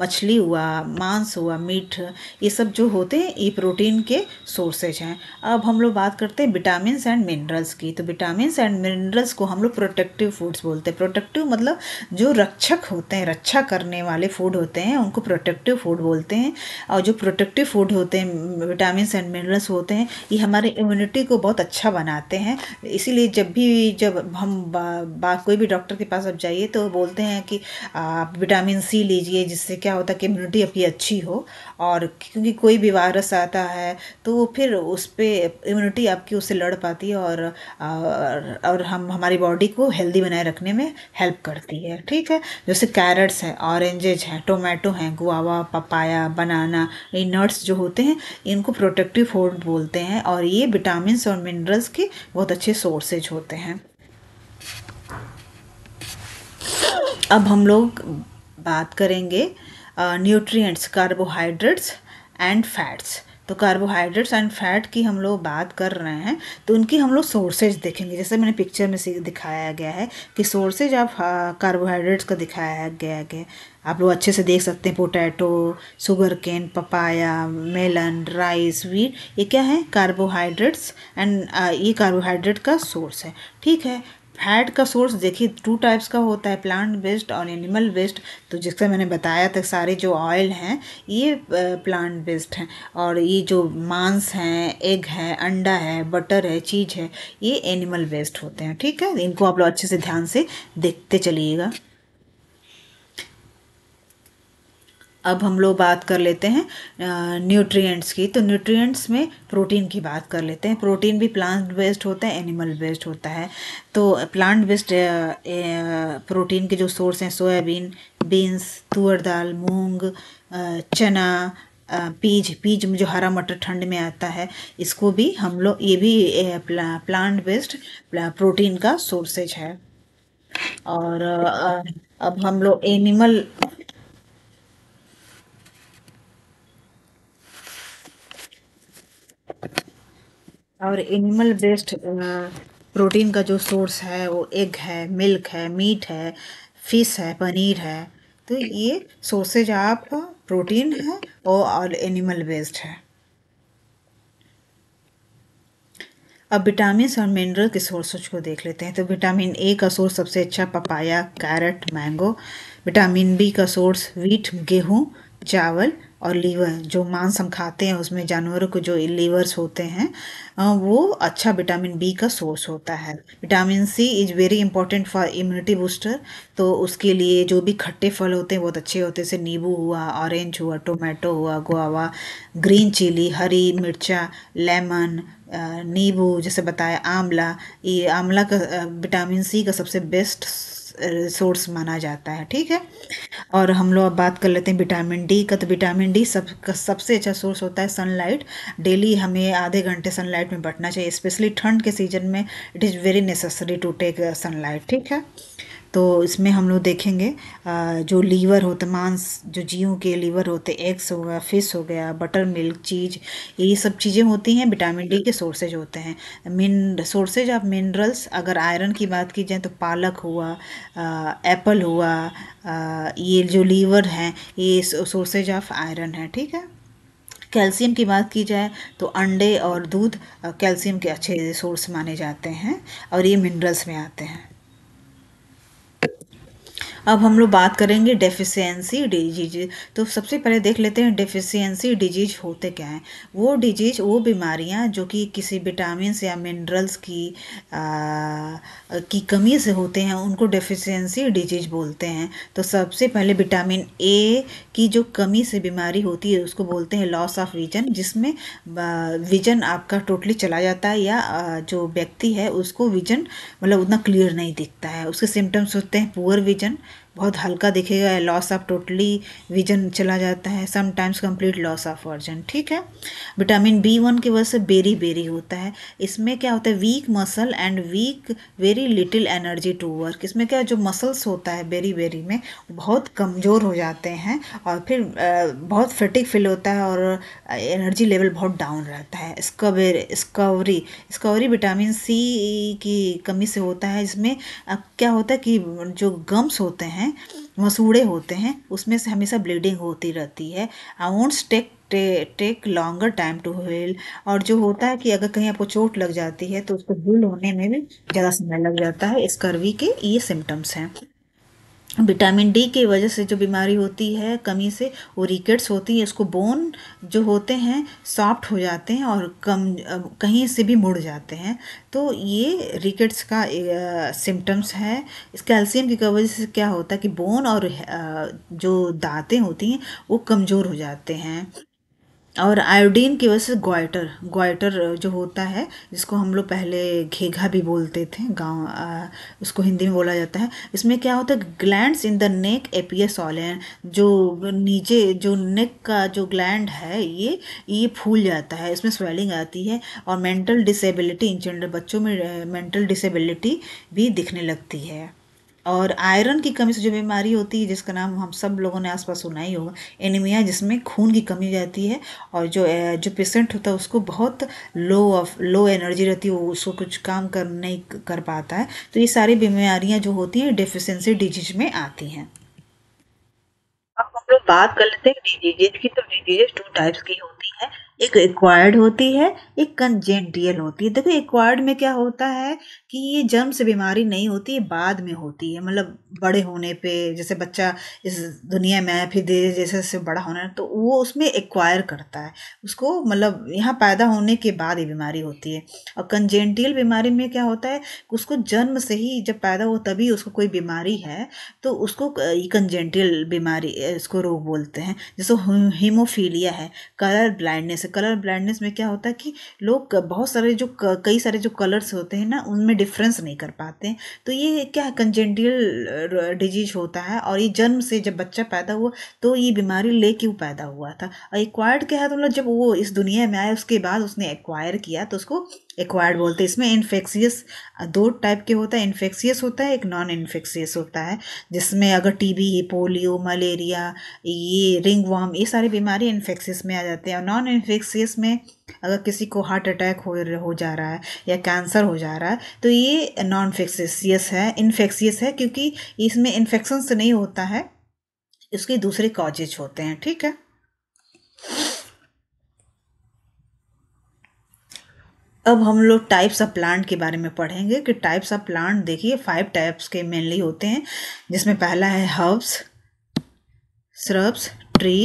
मछली हुआ मांस हुआ मीट ये सब जो होते हैं ये प्रोटीन के सोर्सेज हैं अब हम लोग बात करते हैं विटामिन एंड मिनरल्स की तो विटामिन एंड मिनरल्स को हम लोग प्रोटेक्टिव फूड्स बोलते हैं प्रोटेक्टिव मतलब जो रक्षक होते हैं रक्षा करने वाले फूड होते हैं उनको प्रोटेक्टिव फूड बोलते हैं और जो प्रोटेक्टिव फूड होते हैं विटामिन एंड मिनरल्स होते हैं ये हमारे इम्यूनिटी को बहुत अच्छा बनाते हैं इसीलिए जब भी जब हम बा, बा कोई भी डॉक्टर के पास अब जाइए तो बोलते हैं कि आप विटामिन सी लीजिए जिससे क्या होता है कि इम्यूनिटी आपकी अच्छी हो और क्योंकि कोई भी वायरस आता है तो वो फिर उस पर इम्यूनिटी आपकी उससे लड़ पाती है और और हम हमारी बॉडी को हेल्दी बनाए रखने में हेल्प करती है ठीक है जैसे कैरट्स हैं ऑरेंजेज हैं टोमेटो हैं गुआवा पपाया बनाना ये नट्स जो होते हैं इनको प्रोटेक्टिव फूड बोलते हैं और ये विटामिन और मिनरल्स के बहुत अच्छे सोर्सेज होते हैं अब हम लोग बात करेंगे न्यूट्रिएंट्स कार्बोहाइड्रेट्स एंड फैट्स तो कार्बोहाइड्रेट्स एंड फैट की हम लोग बात कर रहे हैं तो उनकी हम लोग सोर्सेज देखेंगे जैसे मैंने पिक्चर में दिखाया गया है कि सोर्सेज आप कार्बोहाइड्रेट्स का दिखाया गया है आप लोग अच्छे से देख सकते हैं potato sugar cane papaya melon rice wheat ये क्या है कार्बोहाइड्रेट्स एंड ये कार्बोहाइड्रेट का सोर्स है ठीक है फैट का सोर्स देखिए टू टाइप्स का होता है प्लांट बेस्ड और एनिमल बेस्ड तो जिसका मैंने बताया था सारे जो ऑयल हैं ये प्लांट बेस्ड हैं और ये जो मांस हैं एग है अंडा है बटर है चीज़ है ये एनिमल बेस्ड होते हैं ठीक है इनको आप लोग अच्छे से ध्यान से देखते चलिएगा अब हम लोग बात कर लेते हैं न्यूट्रिएंट्स की तो न्यूट्रिएंट्स में प्रोटीन की बात कर लेते हैं प्रोटीन भी प्लांट बेस्ड होता है एनिमल बेस्ड होता है तो प्लांट बेस्ड प्रोटीन के जो सोर्स हैं सोयाबीन बीन्स तुअर दाल मूंग चना पीज पीज में जो हरा मटर ठंड में आता है इसको भी हम लोग ये भी प्लांट बेस्ड प्रोटीन का सोर्सेज है और अब हम लोग एनिमल और एनिमल बेस्ड प्रोटीन का जो सोर्स है वो एग है मिल्क है मीट है फिश है पनीर है तो ये सोर्सेज आप प्रोटीन है और एनिमल बेस्ड है अब विटामिन और मिनरल के सोर्सेज को देख लेते हैं तो विटामिन ए का सोर्स सबसे अच्छा papaya carrot mango vitamin B का सोर्स वीट गेहूँ चावल और लीवर जो मांस हम खाते हैं उसमें जानवरों को जो लीवर्स होते हैं वो अच्छा विटामिन बी का सोर्स होता है vitamin C is very important for immunity booster तो उसके लिए जो भी खट्टे फल होते हैं बहुत अच्छे होते हैं जैसे नींबू हुआ ऑरेंज हुआ टोमेटो हुआ गुआवा ग्रीन चिली हरी मिर्चा लेमन नींबू जैसे बताया आंवला ये आंवला का विटामिन सी का सबसे बेस्ट सोर्स माना जाता है ठीक है और हम लोग अब बात कर लेते हैं विटामिन डी का तो विटामिन डी सब सबसे अच्छा सोर्स होता है सनलाइट डेली हमें आधे घंटे सनलाइट में बैठना चाहिए स्पेशली ठंड के सीजन में it is very necessary to take sunlight ठीक है तो इसमें हम लोग देखेंगे जो लीवर होते मांस जो जीवों के लीवर होते एग्स हो गया फिश हो गया बटर मिल्क चीज ये सब चीज़ें होती हैं विटामिन डी के सोर्सेज होते हैं मिन सोर्सेज ऑफ मिनरल्स अगर आयरन की बात की जाए तो पालक हुआ एप्पल हुआ आ, ये जो लीवर हैं ये सोर्सेज ऑफ आयरन है ठीक है कैल्शियम की बात की जाए तो अंडे और दूध कैल्शियम के अच्छे सोर्स माने जाते हैं और ये मिनरल्स में आते हैं अब हम लोग बात करेंगे डेफिशिएंसी डिजीज तो सबसे पहले देख लेते हैं डेफिशिएंसी डिजीज होते क्या हैं वो डिजीज वो बीमारियां जो कि किसी विटामिन या मिनरल्स की आ, की कमी से होते हैं उनको डेफिशिएंसी डिजीज बोलते हैं तो सबसे पहले विटामिन ए की जो कमी से बीमारी होती है उसको बोलते हैं लॉस ऑफ विजन जिसमें विजन आपका टोटली चला जाता है या जो व्यक्ति है उसको विजन मतलब उतना क्लियर नहीं दिखता है उसके सिम्टम्स होते हैं पुअर विजन बहुत हल्का दिखेगा लॉस ऑफ टोटली विजन चला जाता है sometimes complete loss of version ठीक है विटामिन बी वन की वजह से बेरी बेरी होता है इसमें क्या होता है weak muscle and weak very little energy to work इसमें क्या जो मसल्स होता है बेरी बेरी में बहुत कमज़ोर हो जाते हैं और फिर बहुत फिटिक फील होता है और एनर्जी लेवल बहुत डाउन रहता है स्कवेरी स्कवरी स्कवरी विटामिन सी की कमी से होता है इसमें क्या होता है कि जो गम्स होते हैं हैं मसूड़े होते हैं उसमें से हमेशा ब्लीडिंग होती रहती है wounds take take longer time to heal और जो होता है कि अगर कहीं आपको चोट लग जाती है तो उसको हील होने में भी ज़्यादा समय लग जाता है इस कर्वी के ये सिम्टम्स हैं विटामिन डी की वजह से जो बीमारी होती है कमी से वो रिकेट्स होती है उसको बोन जो होते हैं सॉफ्ट हो जाते हैं और कम कहीं से भी मुड़ जाते हैं तो ये रिकेट्स का सिम्टम्स है इस कैल्शियम की वजह से क्या होता है कि बोन और जो दांतें होती हैं वो कमज़ोर हो जाते हैं और आयोडीन की वजह से ग्वाइटर ग्वाइटर जो होता है जिसको हम लोग पहले घेघा भी बोलते थे गांव उसको हिंदी में बोला जाता है इसमें क्या होता है ग्लैंड्स इन द नेक एपियस ऑलेन जो नीचे जो नेक का जो ग्लैंड है ये ये फूल जाता है इसमें स्वेलिंग आती है और मेंटल डिसेबिलिटी इन जनरल बच्चों में मेंटल डिसेबिलिटी भी दिखने लगती है और आयरन की कमी से जो बीमारी होती है जिसका नाम हम सब लोगों ने आसपास सुना ही होगा एनीमिया जिसमें खून की कमी जाती है और जो जो पेशेंट होता है उसको बहुत लो ऑफ लो एनर्जी रहती है वो उसको कुछ काम कर नहीं कर पाता है तो ये सारी बीमारियाँ जो होती हैं डिफिशेंसी डिजीज में आती हैं अब हम लोग बात कर लेते हैं डिजीजेज की तो डिजीजेज टू टाइप्स की होती है एक एक्वायर्ड होती है एक कंजेंटियल होती है देखो एक्वायर्ड में क्या होता है कि ये जन्म से बीमारी नहीं होती ये बाद में होती है मतलब बड़े होने पे जैसे बच्चा इस दुनिया में आया फिर धीरे जैसे जैसे बड़ा होना तो वो उसमें एक्वायर करता है उसको मतलब यहाँ पैदा होने के बाद ये बीमारी होती है और कंजेंटियल बीमारी में क्या होता है उसको जन्म से ही जब पैदा हो तभी उसको कोई बीमारी है तो उसको कंजेंटियल बीमारी इसको रोग बोलते हैं जैसे हीमोफीलिया है कलर ब्लाइंडनेस कलर ब्लाइंडनेस में क्या होता है कि लोग बहुत सारे जो कई सारे जो कलर्स होते हैं ना उनमें डिफरेंस नहीं कर पाते तो ये क्या कंजेंडियल डिजीज होता है और ये जन्म से जब बच्चा पैदा हुआ तो ये बीमारी ले क्यों पैदा हुआ था एक्वायर्ड क्या है तो मतलब जब वो इस दुनिया में आया उसके बाद उसने एक्वायर किया तो उसको एक्वायर्ड बोलते हैं इसमें इन्फेक्शियस दो टाइप के होता है इन्फेक्शियस होता है एक नॉन इन्फेक्शियस होता है जिसमें अगर टीबी पोलियो मलेरिया ये रिंग वॉम ये सारी बीमारी इन्फेक्शियस में आ जाते हैं और नॉन इन्फेक्शियस में अगर किसी को हार्ट अटैक हो हो जा रहा है या कैंसर हो जा रहा है तो ये नॉन इन्फेक्शियस है इन्फेक्शियस है क्योंकि इसमें इन्फेक्शन से नहीं होता है इसके दूसरे कॉजेज होते हैं ठीक है अब हम लोग टाइप्स ऑफ प्लांट के बारे में पढ़ेंगे कि टाइप्स ऑफ प्लांट देखिए फाइव टाइप्स के मेनली होते हैं जिसमें पहला है herbs shrubs tree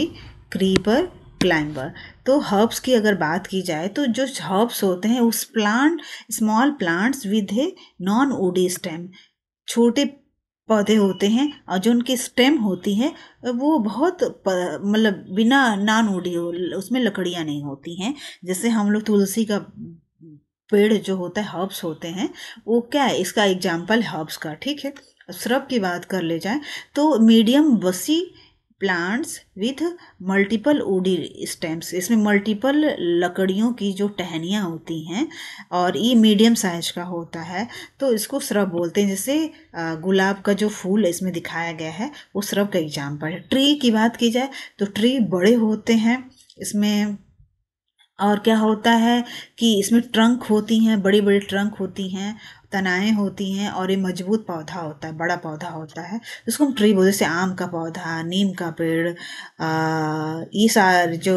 creeper climber तो हर्ब्स की अगर बात की जाए तो जो हर्ब्स होते हैं उस plant small plants with a non woody stem छोटे पौधे होते हैं और जो उनकी स्टेम होती है वो बहुत मतलब बिना नॉन ओडी उसमें लकड़ियाँ नहीं होती हैं जैसे हम लोग तुलसी का पेड़ जो होता है हर्ब्स होते हैं वो क्या है इसका एग्जाम्पल हर्ब्स का ठीक है स्रब की बात कर ले जाए तो medium bushy plants with multiple woody stems इसमें मल्टीपल लकड़ियों की जो टहनियाँ होती हैं और ये मीडियम साइज का होता है तो इसको श्रब बोलते हैं जैसे गुलाब का जो फूल इसमें दिखाया गया है वो श्रब का एग्जाम्पल है ट्री की बात की जाए तो ट्री बड़े होते हैं इसमें और क्या होता है कि इसमें ट्रंक होती हैं बड़ी बड़ी ट्रंक होती हैं तनाएँ होती हैं और ये मजबूत पौधा होता है बड़ा पौधा होता है उसको हम ट्री बोलते जैसे आम का पौधा नीम का पेड़ ये सारे जो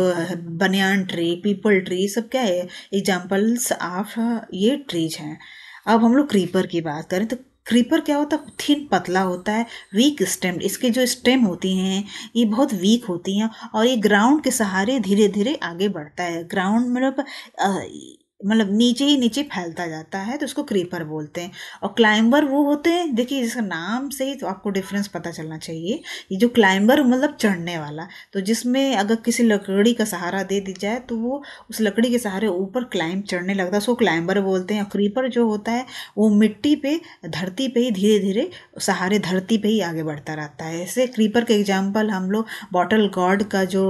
बनियान ट्री पीपल ट्री सब क्या है एग्जाम्पल्स ऑफ ये ट्रीज हैं अब हम लोग क्रीपर की बात करें तो क्रीपर क्या होता है थिन पतला होता है वीक स्टेम इसके जो स्टेम होती हैं ये बहुत वीक होती हैं और ये ग्राउंड के सहारे धीरे धीरे आगे बढ़ता है ग्राउंड मतलब मतलब नीचे ही नीचे फैलता जाता है तो उसको क्रीपर बोलते हैं और क्लाइंबर वो होते हैं देखिए जिसका नाम से ही तो आपको डिफरेंस पता चलना चाहिए ये जो क्लाइंबर मतलब चढ़ने वाला तो जिसमें अगर किसी लकड़ी का सहारा दे दी जाए तो वो उस लकड़ी के सहारे ऊपर क्लाइंब चढ़ने लगता है उसको क्लाइंबर बोलते हैं और क्रीपर जो होता है वो मिट्टी पे धरती पे ही धीरे धीरे सहारे धरती पे ही आगे बढ़ता रहता है ऐसे क्रीपर के एग्जाम्पल हम लोग बॉटल गॉड का जो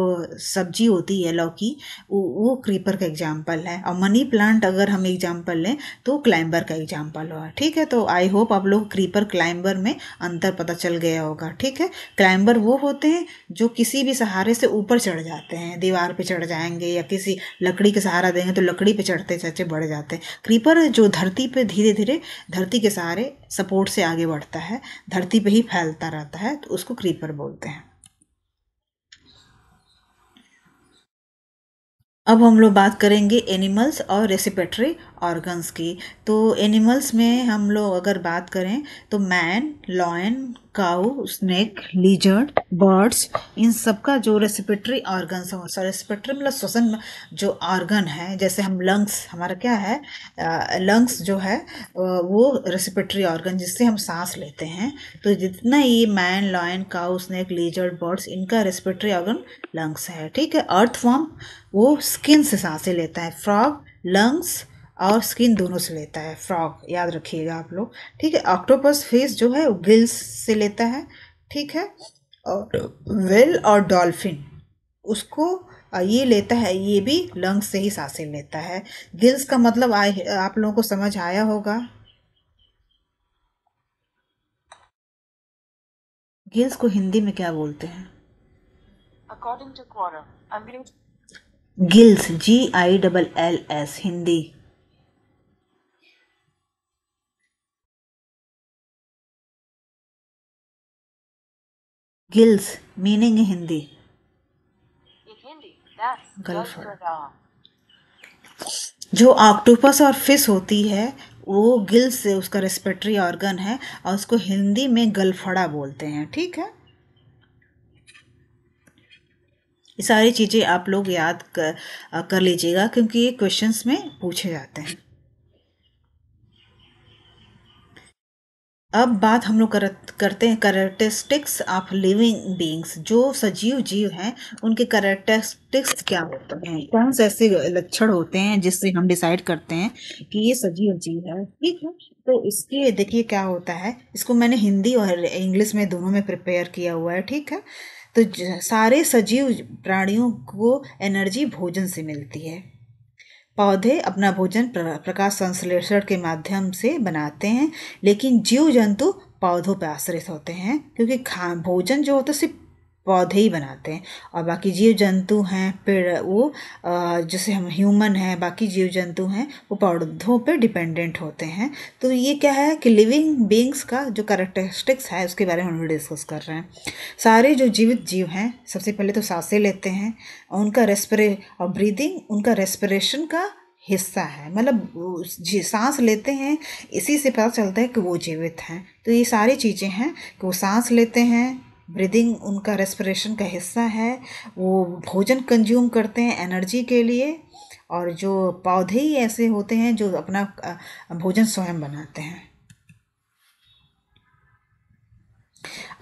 सब्जी होती है लौकी वो क्रीपर का एग्जाम्पल है और मनी प्लांट प्लांट अगर हम एग्जाम्पल लें तो क्लाइंबर का एग्जाम्पल हुआ ठीक है तो आई होप आप लोग क्रीपर क्लाइंबर में अंतर पता चल गया होगा ठीक है क्लाइंबर वो होते हैं जो किसी भी सहारे से ऊपर चढ़ जाते हैं दीवार पे चढ़ जाएंगे या किसी लकड़ी का सहारा देंगे तो लकड़ी पे चढ़ते चढ़ते बढ़ जाते हैं क्रीपर जो धरती पे धीरे धीरे धरती के सहारे सपोर्ट से आगे बढ़ता है धरती पे ही फैलता रहता है तो उसको क्रीपर बोलते हैं अब हम लोग बात करेंगे एनिमल्स और रेसिपेटरी ऑर्गन्स की तो एनिमल्स में हम लोग अगर बात करें तो man lion cow snake lizard birds इन सब का जो रेस्पिटरी ऑर्गन रेस्पिरेटरी मतलब श्वसन जो ऑर्गन है जैसे हम लंग्स हमारा क्या है लंग्स जो है वो रेस्पिटरी ऑर्गन जिससे हम सांस लेते हैं तो जितना ये man lion cow snake lizard birds इनका रेस्पिटरी ऑर्गन लंग्स है ठीक है अर्थ फॉर्म वो स्किन से सांसें लेता है फ्रॉग लंग्स और स्किन दोनों से लेता है फ्रॉग याद रखिएगा आप लोग ठीक है ऑक्टोपस फिश जो है गिल्स से लेता है ठीक है और वेल और डॉल्फिन उसको ये लेता है ये भी लंग्स से ही सांसें लेता है गिल्स का मतलब आए आप लोगों को समझ आया होगा गिल्स को हिंदी में क्या बोलते हैं according to gills G I double L S Hindi Gills, meaning in Hindi. जो ऑक्टोपस और फिश होती है वो गिल्स से उसका रेस्पिरेटरी ऑर्गन है और उसको हिंदी में गलफड़ा बोलते हैं ठीक है ये सारी चीज़ें आप लोग याद कर, कर लीजिएगा क्योंकि ये क्वेश्चंस में पूछे जाते हैं अब बात हम लोग करते हैं करेक्टरिस्टिक्स ऑफ लिविंग बींग्स जो सजीव जीव हैं उनके करेक्टरिस्टिक्स क्या होते हैं कौन से ऐसे लक्षण होते हैं जिससे हम डिसाइड करते हैं कि ये सजीव जीव है ठीक है तो इसके देखिए क्या होता है इसको मैंने हिंदी और इंग्लिश में दोनों में प्रिपेयर किया हुआ है ठीक है तो सारे सजीव प्राणियों को एनर्जी भोजन से मिलती है पौधे अपना भोजन प्रकाश संश्लेषण के माध्यम से बनाते हैं लेकिन जीव जंतु पौधों पर आश्रित होते हैं क्योंकि खा भोजन जो होता है सिर्फ पौधे ही बनाते हैं और बाकी जीव जंतु हैं पेड़ वो जैसे हम ह्यूमन हैं बाकी जीव जंतु हैं वो पौधों पर डिपेंडेंट होते हैं तो ये क्या है कि लिविंग बींग्स का जो करेक्टरिस्टिक्स है उसके बारे में हम डिस्कस कर रहे हैं सारे जो जीवित जीव हैं सबसे पहले तो सांसें लेते हैं उनका रेस्परे और ब्रीदिंग उनका रेस्परेशन का हिस्सा है मतलब सांस लेते हैं इसी से पता चलता है कि वो जीवित हैं तो ये सारी चीज़ें हैं कि वो सांस लेते हैं ब्रीदिंग उनका रेस्पिरेशन का हिस्सा है वो भोजन कंज्यूम करते हैं एनर्जी के लिए और जो पौधे ही ऐसे होते हैं जो अपना भोजन स्वयं बनाते हैं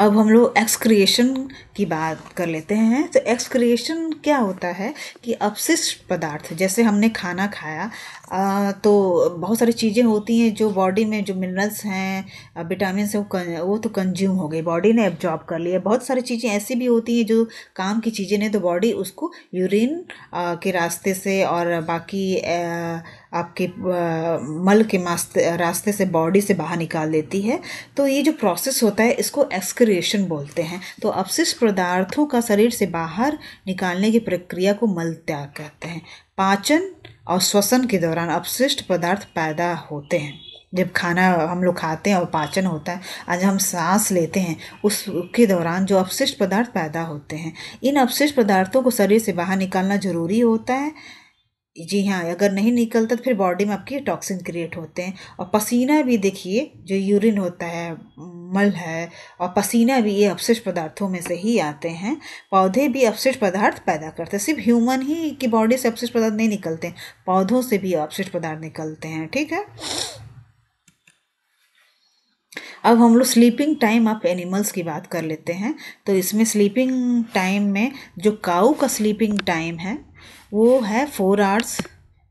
अब हम लोग एक्सक्रिएशन की बात कर लेते हैं तो एक्सक्रिएशन क्या होता है कि अपशिष्ट पदार्थ जैसे हमने खाना खाया आ, तो बहुत सारी चीज़ें होती हैं जो बॉडी में जो मिनरल्स हैं विटामिन हैं वो, कन, वो तो कंज्यूम हो गई बॉडी ने एब्जॉर्ब कर लिया बहुत सारी चीज़ें ऐसी भी होती हैं जो काम की चीज़ें नहीं तो बॉडी उसको यूरिन के रास्ते से और बाकी आ, आपके मल के रास्ते से बॉडी से बाहर निकाल देती है तो ये जो प्रोसेस होता है इसको एक्सक्रिएशन बोलते हैं तो अपशिष्ट पदार्थों का शरीर से बाहर निकालने की प्रक्रिया को मल त्याग कहते हैं पाचन और श्वसन के दौरान अपशिष्ट पदार्थ पैदा होते हैं जब खाना हम लोग खाते हैं और पाचन होता है आज हम सांस लेते हैं उसके दौरान जो अपशिष्ट पदार्थ पैदा होते हैं इन अपशिष्ट पदार्थों को शरीर से बाहर निकालना ज़रूरी होता है जी हाँ अगर नहीं निकलता तो फिर बॉडी में आपके टॉक्सिन क्रिएट होते हैं और पसीना भी देखिए जो यूरिन होता है मल है और पसीना भी ये अपशिष्ट पदार्थों में से ही आते हैं पौधे भी अपशिष्ट पदार्थ पैदा करते हैं सिर्फ ह्यूमन ही की बॉडी से अपशिष्ट पदार्थ नहीं निकलते पौधों से भी अपशिष्ट पदार्थ निकलते हैं ठीक है अब हम लोग स्लीपिंग टाइम आप एनिमल्स की बात कर लेते हैं तो इसमें स्लीपिंग टाइम में जो काऊ का स्लीपिंग टाइम है वो है फोर आवर्स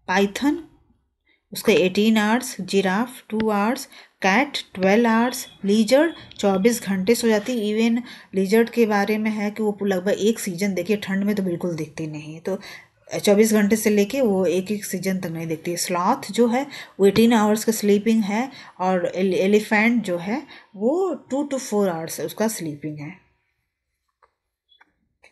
पाइथन उसके eighteen hours giraffe two hours cat twelve hours lizard चौबीस घंटे सो जाती है इवन लीजर्ड के बारे में है कि वो लगभग एक सीजन देखिए ठंड में तो बिल्कुल दिखती नहीं तो चौबीस घंटे से लेके वो एक एक सीजन तक नहीं देखती है स्लॉथ जो है वो एटीन आवर्स का स्लीपिंग है और एलिफेंट जो है वो टू टू फोर आवर्स उसका स्लीपिंग है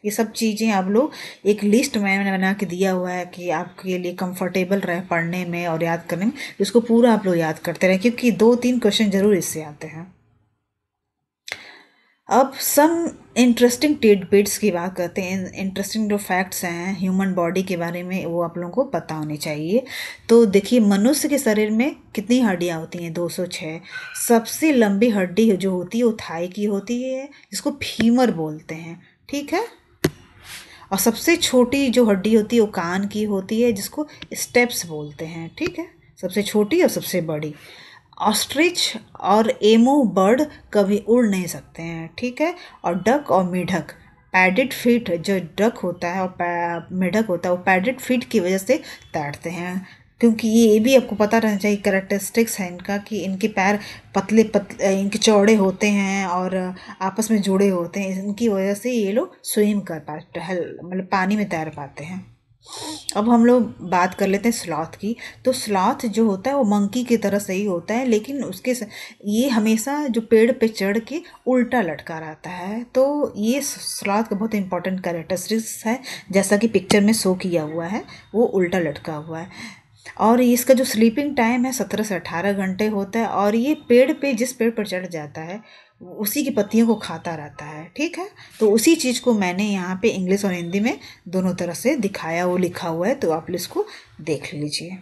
ये सब चीज़ें आप लोग एक लिस्ट मैंने बना के दिया हुआ है कि आपके लिए कंफर्टेबल रहे पढ़ने में और याद करने में इसको पूरा आप लोग याद करते रहें क्योंकि दो तीन क्वेश्चन ज़रूर इससे आते हैं अब सम इंटरेस्टिंग टिडबिट्स की बात करते हैं इंटरेस्टिंग जो फैक्ट्स हैं ह्यूमन बॉडी के बारे में वो आप लोगों को पता होने चाहिए तो देखिए मनुष्य के शरीर में कितनी हड्डियाँ होती हैं 206 सबसे लंबी हड्डी जो होती है वो थाई की होती है इसको फीमर बोलते हैं ठीक है और सबसे छोटी जो हड्डी होती है वो कान की होती है जिसको स्टेप्स बोलते हैं ठीक है सबसे छोटी और सबसे बड़ी ऑस्ट्रिच और एमो बर्ड कभी उड़ नहीं सकते हैं ठीक है और डक और मेढक पैडेड फीट जो डक होता है और मेढक होता है वो पैडेड फीट की वजह से तैरते हैं क्योंकि ये भी आपको पता रहना चाहिए करेक्टरिस्टिक्स हैं इनका कि इनके पैर पतले पतले इनके चौड़े होते हैं और आपस में जुड़े होते हैं इनकी वजह से ये लोग स्विम कर पाते मतलब पानी में तैर पाते हैं अब हम लोग बात कर लेते हैं स्लॉथ की तो स्लॉथ जो होता है वो मंकी की तरह सही होता है लेकिन उसके स... ये हमेशा जो पेड़ पे चढ़ के उल्टा लटका रहता है तो ये स्लॉथ का बहुत इंपॉर्टेंट करेक्टरिस्टिक्स है जैसा कि पिक्चर में शो किया हुआ है वो उल्टा लटका हुआ है और इसका जो स्लीपिंग टाइम है सत्रह से अठारह घंटे होता है और ये पेड़ पे जिस पेड़ पर चढ़ जाता है उसी की पत्तियों को खाता रहता है ठीक है तो उसी चीज़ को मैंने यहाँ पे इंग्लिश और हिंदी में दोनों तरह से दिखाया वो लिखा हुआ है तो आप इसको देख लीजिए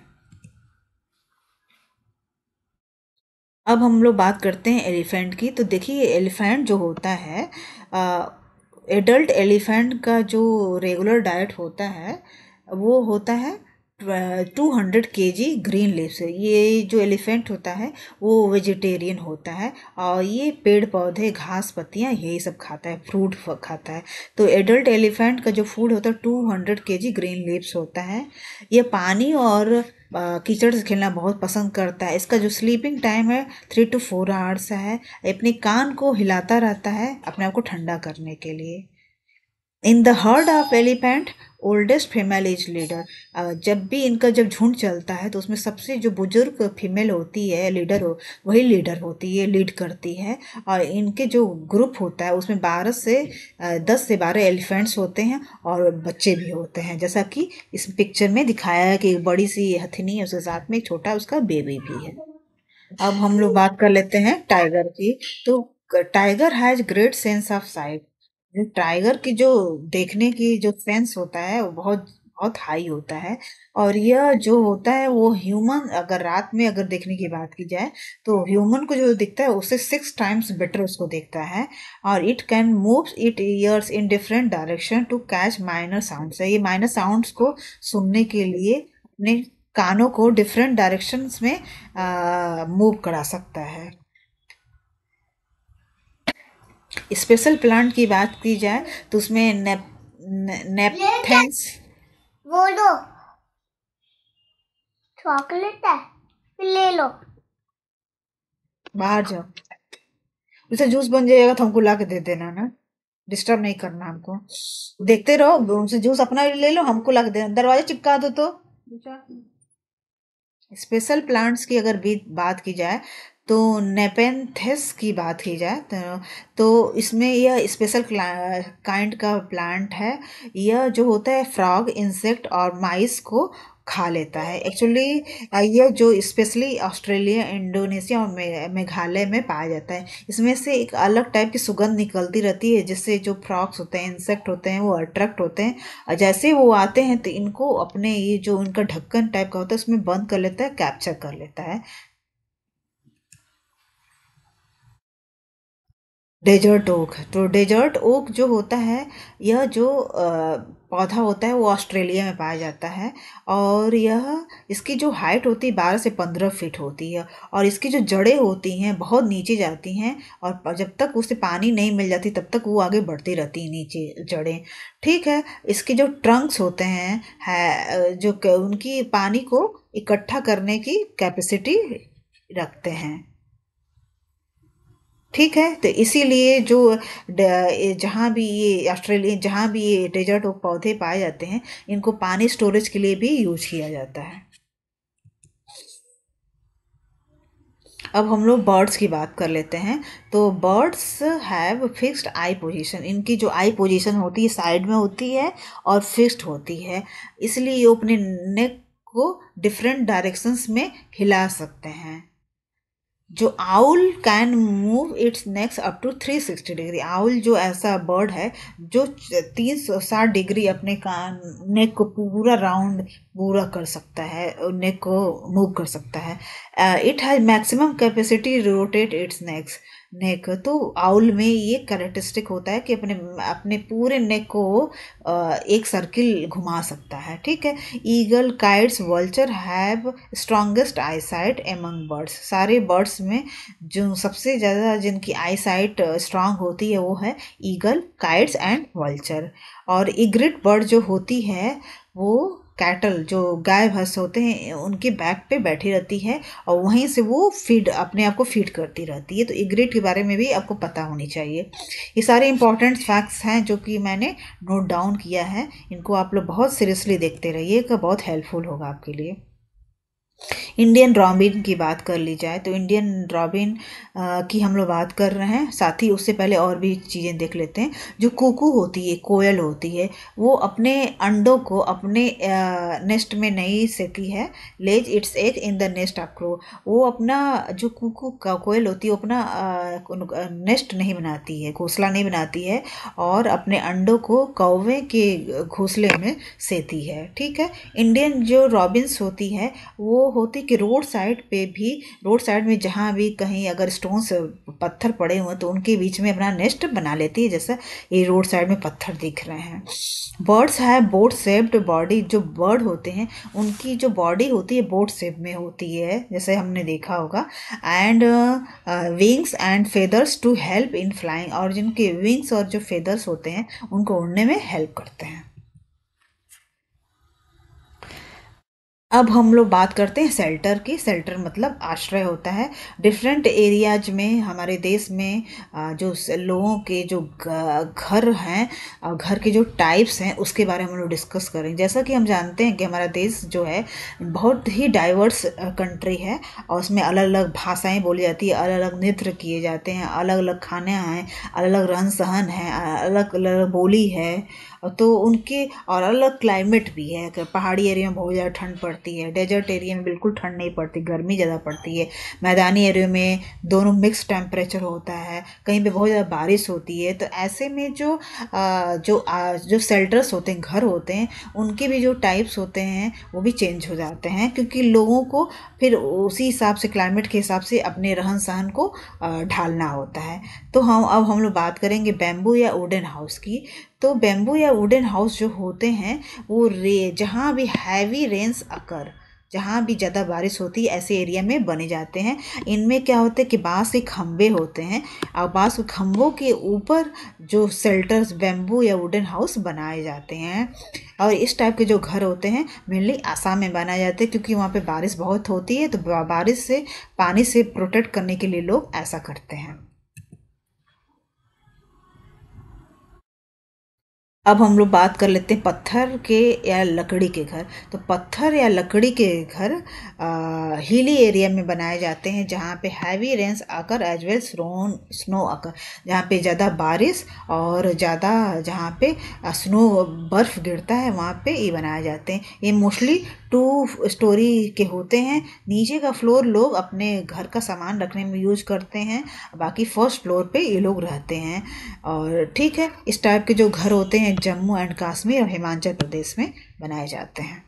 अब हम लोग बात करते हैं एलिफेंट की तो देखिए एलिफेंट जो होता है एडल्ट एलिफेंट का जो रेगुलर डाइट होता है वो होता है टू हंड्रेड के जी ग्रीन लीव्स ये जो एलिफेंट होता है वो वेजिटेरियन होता है और ये पेड़ पौधे घास पत्तियाँ यही सब खाता है फ्रूट खाता है तो एडल्ट एलिफेंट का जो फूड होता है टू हंड्रेड के जी ग्रीन लीव्स होता है ये पानी और कीचड़ से खेलना बहुत पसंद करता है इसका जो स्लीपिंग टाइम है थ्री टू फोर आवर्स है अपने कान को हिलाता रहता है अपने आप को ठंडा करने के लिए in the herd of elephant oldest female as leader जब भी इनका जब झुंड चलता है तो उसमें सबसे जो बुज़ुर्ग फीमेल होती है लीडर हो वही लीडर होती है लीड करती है और इनके जो ग्रुप होता है उसमें बारह से uh, दस से बारह एलिफेंट्स होते हैं और बच्चे भी होते हैं जैसा कि इस पिक्चर में दिखाया है कि एक बड़ी सी हथनी है उसके साथ में एक छोटा उसका बेबी भी है अब हम लोग बात कर लेते हैं टाइगर की तो tiger has great sense of sight tiger की जो देखने की जो सेंस होता है वो बहुत बहुत हाई होता है और यह जो होता है वो ह्यूमन अगर रात में अगर देखने की बात की जाए तो ह्यूमन को जो दिखता है उसे सिक्स टाइम्स बेटर उसको देखता है और it can move it ears in different direction to catch minor sounds है ये माइनर साउंड्स को सुनने के लिए अपने कानों को डिफरेंट डायरेक्शंस में मूव करा सकता है स्पेशल प्लांट की बात की जाए तो उसमें नेप ने, वो लो चॉकलेट है ले लो बाहर जाओ उसे जूस बन जाएगा तो हमको ला के दे देना ना डिस्टर्ब नहीं करना हमको देखते रहो उनसे जूस अपना ले लो हमको ला के देना दरवाजा चिपका दो तो स्पेशल प्लांट्स की अगर बात की जाए तो नेपेंथेस की बात की जाए तो, तो इसमें यह स्पेशल काइंड का प्लांट है यह जो होता है फ्रॉग इंसेक्ट और माइस को खा लेता है एक्चुअली यह जो स्पेशली ऑस्ट्रेलिया इंडोनेशिया और मेघालय में पाया जाता है इसमें से एक अलग टाइप की सुगंध निकलती रहती है जिससे जो फ्रॉक्स होते हैं इंसेक्ट होते हैं वो अट्रैक्ट होते हैं जैसे वो आते हैं तो इनको अपने ये जो उनका ढक्कन टाइप का होता है उसमें बंद कर लेता है कैप्चर कर लेता है डेजर्ट ओक तो डेजर्ट ओक जो होता है यह जो पौधा होता है वो ऑस्ट्रेलिया में पाया जाता है और यह इसकी जो हाइट होती है बारह से पंद्रह फीट होती है और इसकी जो जड़ें होती हैं बहुत नीचे जाती हैं और जब तक उसे पानी नहीं मिल जाती तब तक वो आगे बढ़ती रहती है नीचे जड़ें ठीक है इसके जो ट्रंक्स होते हैं है जो उनकी पानी को इकट्ठा करने की कैपेसिटी रखते हैं ठीक है तो इसीलिए जो जहाँ भी ये ऑस्ट्रेलिया जहाँ भी ये डेजर्ट और पौधे पाए जाते हैं इनको पानी स्टोरेज के लिए भी यूज किया जाता है अब हम लोग बर्ड्स की बात कर लेते हैं तो birds have fixed eye position इनकी जो आई पोजीशन होती है साइड में होती है और फिक्स्ड होती है इसलिए ये अपने नेक को डिफरेंट डायरेक्शंस में हिला सकते हैं जो owl can move its next up to 360 degree owl जो ऐसा बर्ड है जो 360 डिग्री अपने कान नेक को पूरा राउंड पूरा कर सकता है नेक को मूव कर सकता है it has maximum capacity rotate its next neck तो आउल में ये करेक्टरिस्टिक होता है कि अपने अपने पूरे नेक को एक सर्किल घुमा सकता है ठीक है eagle kites vulture have strongest eye sight among birds सारे बर्ड्स में जो सबसे ज़्यादा जिनकी आई साइट स्ट्रांग होती है वो है ईगल काइट्स एंड वल्चर और इग्रिट बर्ड जो होती है वो कैटल जो गाय भैंस होते हैं उनके बैक पे बैठी रहती है और वहीं से वो फीड अपने आप को फीड करती रहती है तो इग्रेट के बारे में भी आपको पता होनी चाहिए ये सारे इंपॉर्टेंट फैक्ट्स हैं जो कि मैंने नोट डाउन किया है इनको आप लोग बहुत सीरियसली देखते रहिए बहुत हेल्पफुल होगा आपके लिए इंडियन रॉबिन की बात कर ली जाए तो इंडियन रॉबिन की हम लोग बात कर रहे हैं साथ ही उससे पहले और भी चीज़ें देख लेते हैं जो कोकू होती है कोयल होती है वो अपने अंडों को अपने नेस्ट में नहीं सेती है lays its egg in the nest of crow वो अपना जो कुकू का कोयल होती है वो अपना नेस्ट नहीं बनाती है घोंसला नहीं बनाती है और अपने अंडों को कौवे के घोंसले में सेती है ठीक है इंडियन जो रॉबिन्स होती है वो होती कि रोड साइड पे भी रोड साइड में जहाँ भी कहीं अगर स्टोन्स पत्थर पड़े हुए तो उनके बीच में अपना नेस्ट बना लेती है जैसा ये रोड साइड में पत्थर दिख रहे हैं बर्ड्स है बोट सेप्ड बॉडी जो बर्ड होते हैं उनकी जो बॉडी होती है बोट सेप में होती है जैसे हमने देखा होगा and wings and feathers to help in flying और जिनके विंग्स और जो फेदर्स होते हैं उनको उड़ने में हेल्प करते हैं अब हम लोग बात करते हैं सेल्टर की सेल्टर मतलब आश्रय होता है डिफरेंट एरियाज में हमारे देश में जो लोगों के जो घर हैं घर के जो टाइप्स हैं उसके बारे में हम लोग डिस्कस करें जैसा कि हम जानते हैं कि हमारा देश जो है बहुत ही डाइवर्स कंट्री है और उसमें अलग अलग भाषाएं बोली जाती है अलग अलग नृत्य किए जाते हैं अलग अलग खाने हैं अलग अलग रहन सहन है अलग अलग बोली है तो उनके और अलग क्लाइमेट भी है अगर पहाड़ी एरिया में बहुत ज़्यादा ठंड पड़ती है डेजर्ट एरिया में बिल्कुल ठंड नहीं पड़ती गर्मी ज़्यादा पड़ती है मैदानी एरिया में दोनों मिक्स टेम्परेचर होता है कहीं पर बहुत ज़्यादा बारिश होती है तो ऐसे में जो जो जो सेल्टर्स होते हैं घर होते हैं उनके भी जो टाइप्स होते हैं वो भी चेंज हो जाते हैं क्योंकि लोगों को फिर उसी हिसाब से क्लाइमेट के हिसाब से अपने रहन सहन को ढालना होता है तो हम अब हम लोग बात करेंगे बैम्बू या वुडन हाउस की तो बेम्बू या वुडन हाउस जो होते हैं वो रे जहाँ भी हैवी रेंस अकर जहाँ भी ज़्यादा बारिश होती है ऐसे एरिया में बने जाते हैं इनमें क्या होता है कि बाँस के खम्भे होते हैं और बाँस के खम्भों के ऊपर जो सेल्टर्स बेम्बू या वुडन हाउस बनाए जाते हैं और इस टाइप के जो घर होते हैं मेनली आसाम में बनाए जाते हैं क्योंकि वहाँ पे बारिश बहुत होती है तो बारिश से पानी से प्रोटेक्ट करने के लिए लोग ऐसा करते हैं अब हम लोग बात कर लेते हैं पत्थर के या लकड़ी के घर तो पत्थर या लकड़ी के घर हिली एरिया में बनाए जाते हैं जहाँ पे हैवी रेंस आकर एज वेल स्नोन स्नो आकर जहाँ पे ज़्यादा बारिश और ज़्यादा जहाँ पे स्नो बर्फ़ गिरता है वहाँ पे ये बनाए जाते हैं ये मोस्टली टू स्टोरी के होते हैं नीचे का फ्लोर लोग अपने घर का सामान रखने में यूज करते हैं बाकी फर्स्ट फ्लोर पे ये लोग रहते हैं और ठीक है इस टाइप के जो घर होते हैं हैं जम्मू एंड कश्मीर और हिमाचल प्रदेश में बनाए जाते हैं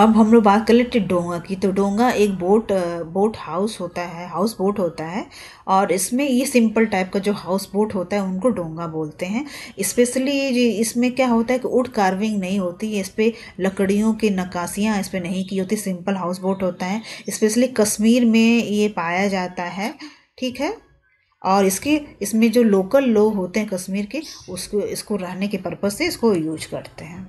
अब हम लोग बात कर लेते हैं डोंगा की तो डोंगा एक बोट बोट हाउस होता है हाउस बोट होता है और इसमें ये सिंपल टाइप का जो हाउस बोट होता है उनको डोंगा बोलते हैं स्पेशली इसमें क्या होता है कि उड कार्विंग नहीं होती है इस पर लकड़ियों की नक्काशियाँ इस पर नहीं की होती सिंपल हाउस बोट होता है स्पेशली कश्मीर में ये पाया जाता है ठीक है और इसकी इसमें जो लोकल लोग होते हैं कश्मीर के उसको इसको रहने के पर्पज़ से इसको यूज करते हैं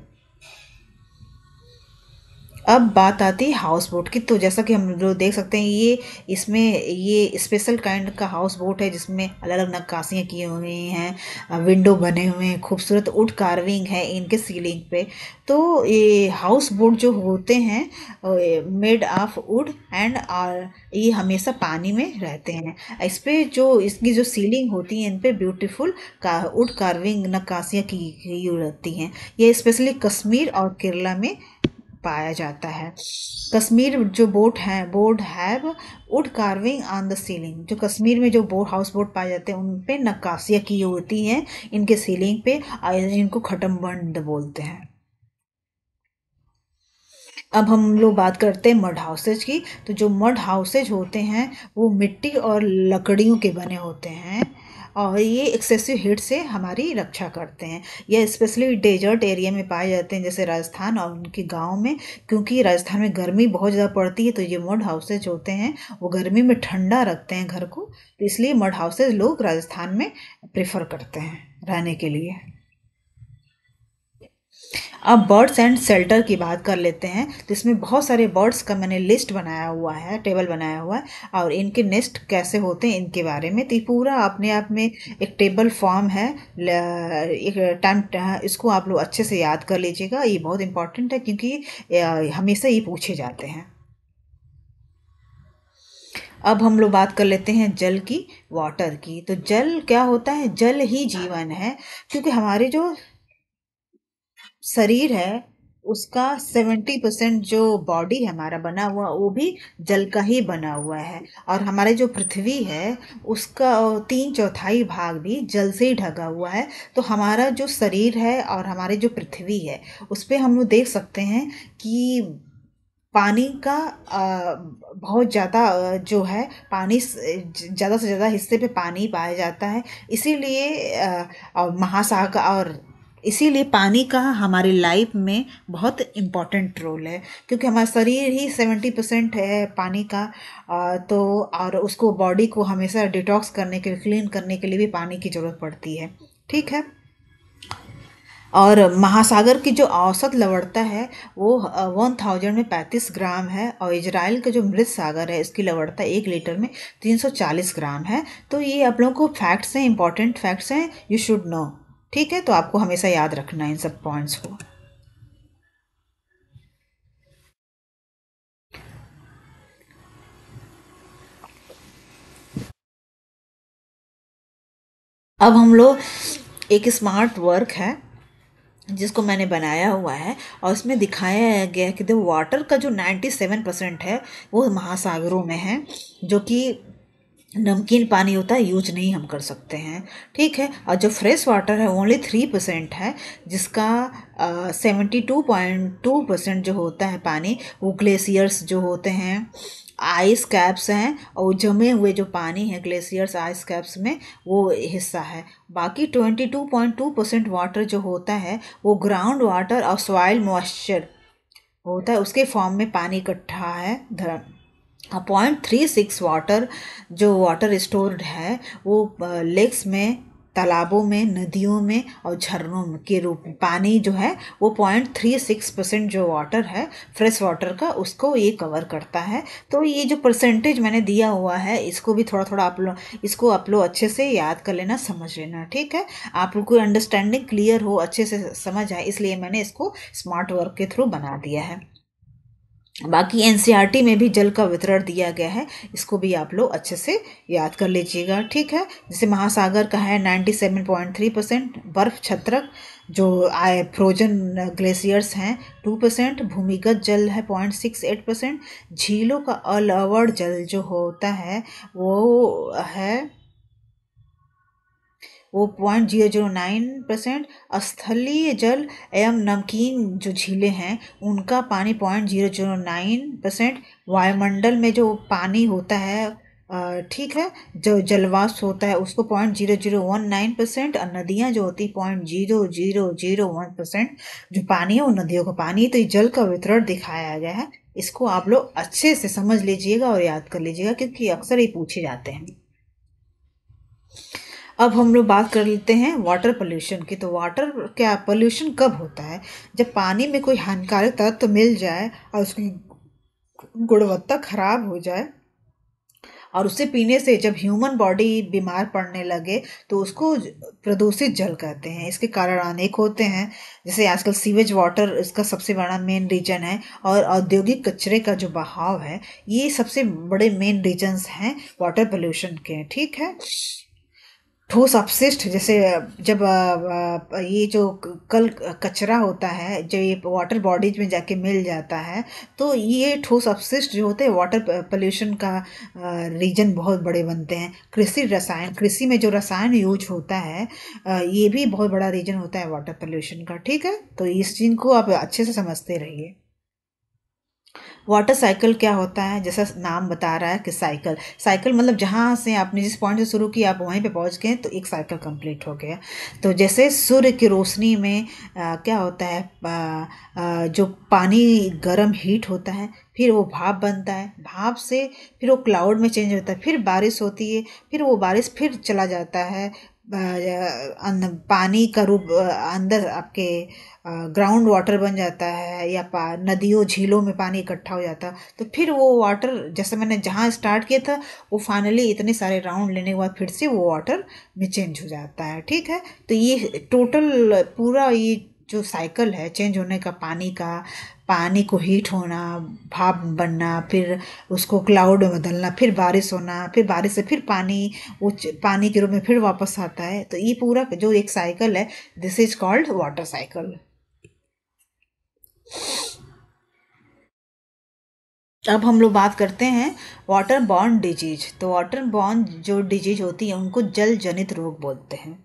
अब बात आती है हाउस बोट की तो जैसा कि हम लोग देख सकते हैं ये इसमें ये स्पेशल काइंड का हाउस बोट है जिसमें अलग अलग नक्काशियाँ की हुई हैं विंडो बने हुए हैं खूबसूरत वुड कार्विंग है इनके सीलिंग पे तो ये हाउस बोट जो होते हैं मेड ऑफ वुड एंड ये हमेशा पानी में रहते हैं इस पर जो इसकी जो सीलिंग होती है इन पर ब्यूटीफुल का वुड कार्विंग नक्काशियाँ की रहती हैं ये स्पेशली कश्मीर और केरला में पाया जाता है कश्मीर जो बोट है बोर्ड have wood carving on the ceiling जो कश्मीर में जो बोट हाउस बोट पाए जाते हैं उन पे नक्काशियाँ की होती हैं इनके सीलिंग पे इनको इनको बंद बोलते हैं अब हम लोग बात करते हैं मड हाउसेज की तो जो मड हाउसेज होते हैं वो मिट्टी और लकड़ियों के बने होते हैं और ये एक्सेसिव हीट से हमारी रक्षा करते हैं यह स्पेशली डेजर्ट एरिया में पाए जाते हैं जैसे राजस्थान और उनके गाँव में क्योंकि राजस्थान में गर्मी बहुत ज़्यादा पड़ती है तो ये मड हाउसेज होते हैं वो गर्मी में ठंडा रखते हैं घर को तो इसलिए मड हाउसेज लोग राजस्थान में प्रेफर करते हैं रहने के लिए अब बर्ड्स एंड शेल्टर की बात कर लेते हैं तो इसमें बहुत सारे बर्ड्स का मैंने लिस्ट बनाया हुआ है टेबल बनाया हुआ है और इनके नेस्ट कैसे होते हैं इनके बारे में तो पूरा अपने आप में एक टेबल फॉर्म है एक टाइम इसको आप लोग अच्छे से याद कर लीजिएगा ये बहुत इंपॉर्टेंट है क्योंकि हमेशा ये पूछे जाते हैं अब हम लोग बात कर लेते हैं जल की वाटर की तो जल क्या होता है जल ही जीवन है क्योंकि हमारे जो शरीर है उसका सेवेंटी परसेंट जो बॉडी है हमारा बना हुआ वो भी जल का ही बना हुआ है और हमारे जो पृथ्वी है उसका तीन चौथाई भाग भी जल से ही ढका हुआ है तो हमारा जो शरीर है और हमारे जो पृथ्वी है उस पर हम देख सकते हैं कि पानी का बहुत ज़्यादा जो है पानी ज़्यादा से ज़्यादा हिस्से पे पानी पाया जाता है इसीलिए महासागर और इसीलिए पानी का हमारे लाइफ में बहुत इम्पॉर्टेंट रोल है क्योंकि हमारा शरीर ही सेवेंटी परसेंट है पानी का तो और उसको बॉडी को हमेशा डिटॉक्स करने के लिए क्लीन करने के लिए भी पानी की ज़रूरत पड़ती है ठीक है और महासागर की जो औसत लवड़ता है वो वन थाउजेंड में पैंतीस ग्राम है और इजराइल का जो मृत सागर है इसकी लवड़ता एक लीटर में तीन सौ चालीस ग्राम है तो ये आप लोगों को फैक्ट्स हैं इंपॉर्टेंट फैक्ट्स हैं यू शुड नो ठीक है तो आपको हमेशा याद रखना है इन सब पॉइंट्स को अब हम लोग एक स्मार्ट वर्क है जिसको मैंने बनाया हुआ है और इसमें दिखाया गया कि देखो वाटर का जो 97 परसेंट है वो महासागरों में है जो कि नमकीन पानी होता है यूज नहीं हम कर सकते हैं ठीक है और जो फ्रेश वाटर है ओनली थ्री परसेंट है जिसका seventy two point two percent जो होता है पानी वो ग्लेशियर्स जो होते हैं आइस कैप्स हैं और जमे हुए जो पानी है ग्लेशियर्स आइस कैप्स में वो हिस्सा है बाकी twenty two point two percent water जो होता है वो ग्राउंड वाटर और सॉइल मॉइस्चर होता है उसके फॉर्म में पानी इकट्ठा है धर्म पॉइंट थ्री सिक्स वाटर जो वाटर स्टोर्ड है वो लेक्स में तालाबों में नदियों में और झरनों में के रूप में पानी जो है वो पॉइंट थ्री सिक्स परसेंट जो वाटर है फ्रेश वाटर का उसको ये कवर करता है तो ये जो परसेंटेज मैंने दिया हुआ है इसको भी थोड़ा थोड़ा आप लोग इसको आप लोग अच्छे से याद कर लेना समझ लेना ठीक है आप लोग को अंडरस्टैंडिंग क्लियर हो अच्छे से समझ आए इसलिए मैंने इसको स्मार्ट वर्क के थ्रू बना दिया है बाकी एन e में भी जल का वितरण दिया गया है इसको भी आप लोग अच्छे से याद कर लीजिएगा ठीक है जैसे महासागर का है 97.3 परसेंट बर्फ छत्रक जो आए फ्रोजन ग्लेशियर्स हैं टू परसेंट भूमिगत जल है पॉइंट सिक्स एट परसेंट झीलों का अलवर जल जो होता है वो है वो point zero zero nine percent स्थलीय जल एवं नमकीन जो झीलें हैं उनका पानी point zero zero nine percent वायुमंडल में जो पानी होता है ठीक है जो जलवाष्प होता है उसको point zero zero one nine percent और नदियाँ जो होती point zero zero zero one percent जो पानी है वो नदियों का पानी तो ये जल का वितरण दिखाया गया है इसको आप लोग अच्छे से समझ लीजिएगा और याद कर लीजिएगा क्योंकि अक्सर ये पूछे जाते हैं अब हम लोग बात कर लेते हैं वाटर पोल्यूशन की तो वाटर क्या पोल्यूशन कब होता है जब पानी में कोई हानिकारक तत्व तो मिल जाए और उसकी गुणवत्ता खराब हो जाए और उसे पीने से जब ह्यूमन बॉडी बीमार पड़ने लगे तो उसको प्रदूषित जल कहते हैं इसके कारण अनेक होते हैं जैसे आजकल सीवेज वाटर इसका सबसे बड़ा मेन रीजन है और औद्योगिक कचरे का जो बहाव है ये सबसे बड़े मेन रीजन्स हैं वाटर पोल्यूशन के ठीक है ठोस अपशिष्ट जैसे जब ये जो कल कचरा होता है जो ये वाटर बॉडीज में जाके मिल जाता है तो ये ठोस अपशिष्ट जो होते हैं वाटर पोल्यूशन का रीजन बहुत बड़े बनते हैं कृषि रसायन कृषि में जो रसायन यूज होता है ये भी बहुत बड़ा रीजन होता है वाटर पोल्यूशन का ठीक है तो इस चीज़ को आप अच्छे से समझते रहिए वाटर साइकिल क्या होता है जैसा नाम बता रहा है कि साइकिल साइकिल मतलब जहाँ से आपने जिस पॉइंट से शुरू किया आप वहीं पे पहुँच गए तो एक साइकिल कंप्लीट हो गया तो जैसे सूर्य की रोशनी में आ, क्या होता है आ, आ, जो पानी गर्म हीट होता है फिर वो भाप बनता है भाप से फिर वो क्लाउड में चेंज होता है फिर बारिश होती है फिर वो बारिश फिर चला जाता है अन्न पानी का रूप अंदर आपके ग्राउंड वाटर बन जाता है या पा नदियों झीलों में पानी इकट्ठा हो जाता तो फिर वो वाटर जैसे मैंने जहाँ स्टार्ट किया था वो फाइनली इतने सारे राउंड लेने के बाद फिर से वो वाटर में चेंज हो जाता है ठीक है तो ये टोटल पूरा ये जो साइकिल है चेंज होने का पानी का पानी को हीट होना भाप बनना फिर उसको क्लाउड में बदलना फिर बारिश होना फिर बारिश से फिर पानी उच्च पानी के रूप में फिर वापस आता है तो ये पूरा जो एक साइकिल है this is called water cycle अब हम लोग बात करते हैं वाटर बॉर्न डिजीज तो वाटर बॉर्न जो डिजीज होती है उनको जल जनित रोग बोलते हैं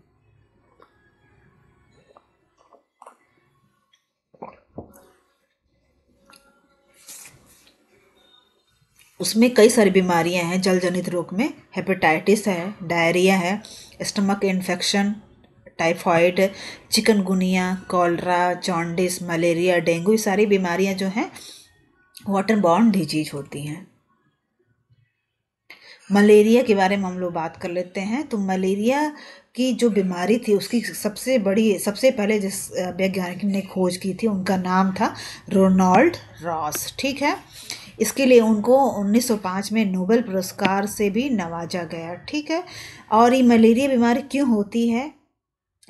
उसमें कई सारी बीमारियां हैं जल जनित रोग में हेपेटाइटिस है डायरिया है stomach infection typhoid chikungunya cholera jaundice malaria dengue ये सारी बीमारियां जो हैं वाटर बॉर्न डिजीज होती हैं मलेरिया के बारे में हम लोग बात कर लेते हैं तो मलेरिया की जो बीमारी थी उसकी सबसे बड़ी सबसे पहले जिस वैज्ञानिक ने खोज की थी उनका नाम था रोनाल्ड रॉस ठीक है इसके लिए उनको 1905 में नोबेल पुरस्कार से भी नवाजा गया ठीक है और ये मलेरिया बीमारी क्यों होती है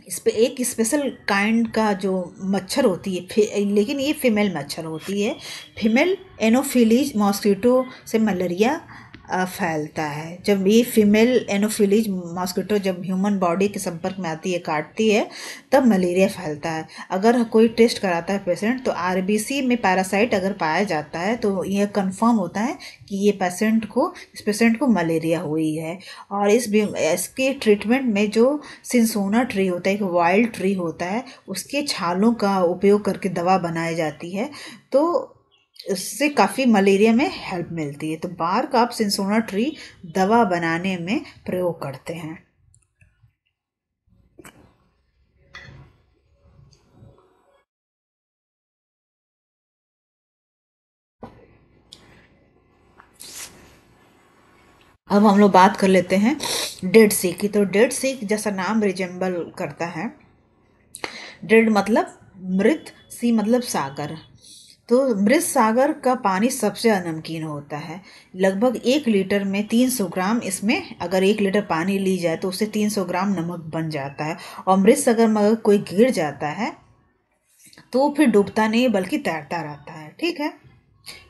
इस पर एक स्पेशल काइंड का जो मच्छर होती है लेकिन ये फीमेल मच्छर होती है फीमेल एनोफिलीज मॉस्किटो से मलेरिया फैलता है जब ये फीमेल एनोफिलीज मॉस्किटो जब ह्यूमन बॉडी के संपर्क में आती है काटती है तब मलेरिया फैलता है अगर कोई टेस्ट कराता है पेशेंट तो आर में पैरासाइट अगर पाया जाता है तो यह कंफर्म होता है कि ये पेशेंट को इस पेशेंट को मलेरिया हुई है और इस इसके ट्रीटमेंट में जो सिंसोना ट्री होता है एक वाइल्ड ट्री होता है उसके छालों का उपयोग करके दवा बनाई जाती है तो उससे काफ़ी मलेरिया में हेल्प मिलती है तो बार का आप सिंसोना ट्री दवा बनाने में प्रयोग करते हैं अब हम लोग बात कर लेते हैं डेड सी की तो डेड सी जैसा नाम रिजेंबल करता है डेड मतलब मृत सी मतलब सागर तो मृत सागर का पानी सबसे नमकीन होता है लगभग एक लीटर में 300 ग्राम इसमें अगर एक लीटर पानी ली जाए तो उससे 300 ग्राम नमक बन जाता है और मृत सागर में अगर कोई गिर जाता है तो फिर डूबता नहीं बल्कि तैरता रहता है ठीक है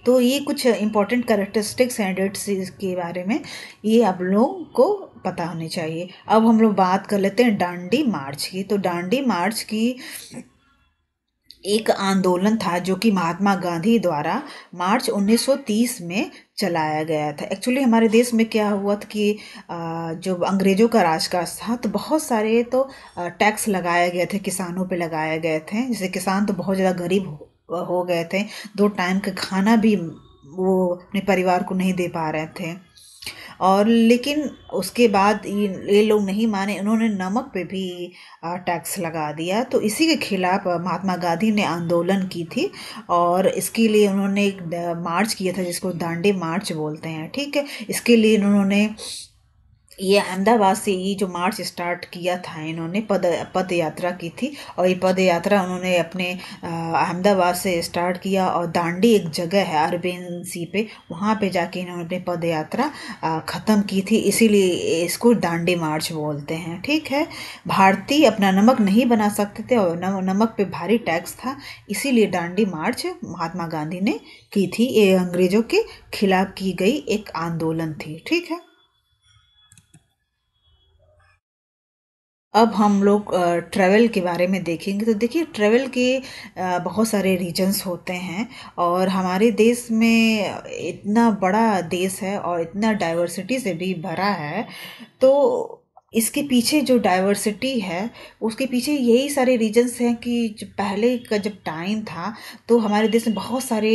तो ये कुछ इंपॉर्टेंट करेक्टरिस्टिक्स हैं डेड के बारे में ये आप लोगों को पता होने चाहिए अब हम लोग बात कर लेते हैं डांडी मार्च की तो डांडी मार्च की एक आंदोलन था जो कि महात्मा गांधी द्वारा मार्च 1930 में चलाया गया था एक्चुअली हमारे देश में क्या हुआ था कि जो अंग्रेज़ों का राजकाज था तो बहुत सारे तो टैक्स लगाए गए थे किसानों पे लगाए गए थे जैसे किसान तो बहुत ज़्यादा गरीब हो गए थे दो टाइम का खाना भी वो अपने परिवार को नहीं दे पा रहे थे और लेकिन उसके बाद ये लोग नहीं माने उन्होंने नमक पे भी टैक्स लगा दिया तो इसी के खिलाफ महात्मा गांधी ने आंदोलन की थी और इसके लिए उन्होंने एक मार्च किया था जिसको दांडे मार्च बोलते हैं ठीक है इसके लिए उन्होंने ये अहमदाबाद से ये जो मार्च स्टार्ट किया था इन्होंने पद पद यात्रा की थी और ये पद यात्रा उन्होंने अपने अहमदाबाद से स्टार्ट किया और दांडी एक जगह है अरबेन सी पे वहाँ पे जाके इन्होंने अपनी पद यात्रा ख़त्म की थी इसीलिए इसको दांडी मार्च बोलते हैं ठीक है भारतीय अपना नमक नहीं बना सकते थे और नम, नमक पे भारी टैक्स था इसीलिए दांडी मार्च महात्मा गांधी ने की थी ये अंग्रेज़ों के खिलाफ की गई एक आंदोलन थी ठीक है अब हम लोग ट्रैवल के बारे में देखेंगे तो देखिए ट्रैवल के बहुत सारे रीजन्स होते हैं और हमारे देश में इतना बड़ा देश है और इतना डाइवर्सिटी से भी भरा है तो इसके पीछे जो डाइवर्सिटी है उसके पीछे यही सारे रीजन्स हैं कि पहले का जब टाइम था तो हमारे देश में बहुत सारे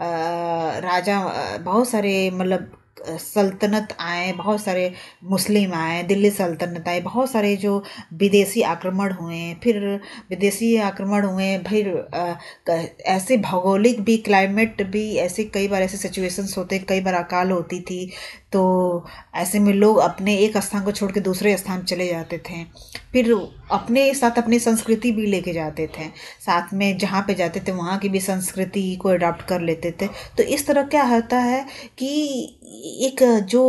राजा बहुत सारे मतलब सल्तनत आए बहुत सारे मुस्लिम आए दिल्ली सल्तनत आए बहुत सारे जो विदेशी आक्रमण हुए फिर विदेशी आक्रमण हुए फिर ऐसे भौगोलिक भी क्लाइमेट भी ऐसे कई बार ऐसे सिचुएशंस होते कई बार अकाल होती थी तो ऐसे में लोग अपने एक स्थान को छोड़ के दूसरे स्थान चले जाते थे फिर अपने साथ अपनी संस्कृति भी लेके जाते थे साथ में जहाँ पे जाते थे वहाँ की भी संस्कृति को अडॉप्ट कर लेते थे तो इस तरह क्या होता है कि एक जो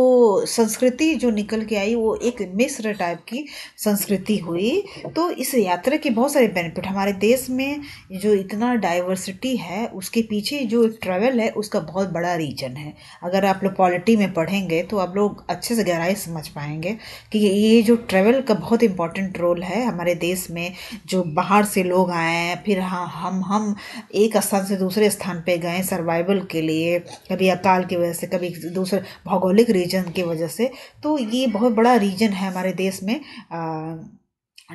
संस्कृति जो निकल के आई वो एक मिस्र टाइप की संस्कृति हुई तो इस यात्रा के बहुत सारे बेनिफिट हमारे देश में जो इतना डाइवर्सिटी है उसके पीछे जो ट्रैवल है उसका बहुत बड़ा रीजन है अगर आप लोग पॉलिटी में पढ़ेंगे पढ़ेंगे तो आप लोग अच्छे से गहराई समझ पाएंगे कि ये जो ट्रैवल का बहुत इंपॉर्टेंट रोल है हमारे देश में जो बाहर से लोग आए हैं फिर हाँ हम हम एक स्थान से दूसरे स्थान पे गए सर्वाइवल के लिए कभी अकाल की वजह से कभी दूसरे भौगोलिक रीजन की वजह से तो ये बहुत बड़ा रीजन है हमारे देश में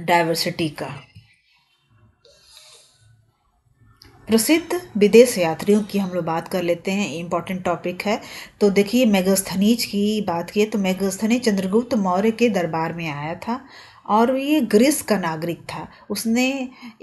डाइवर्सिटी का प्रसिद्ध विदेश यात्रियों की हम लोग बात कर लेते हैं इम्पॉर्टेंट टॉपिक है तो देखिए मेगस्थनीज की बात की तो मेगस्थनीज चंद्रगुप्त मौर्य के दरबार में आया था और ये ग्रीस का नागरिक था उसने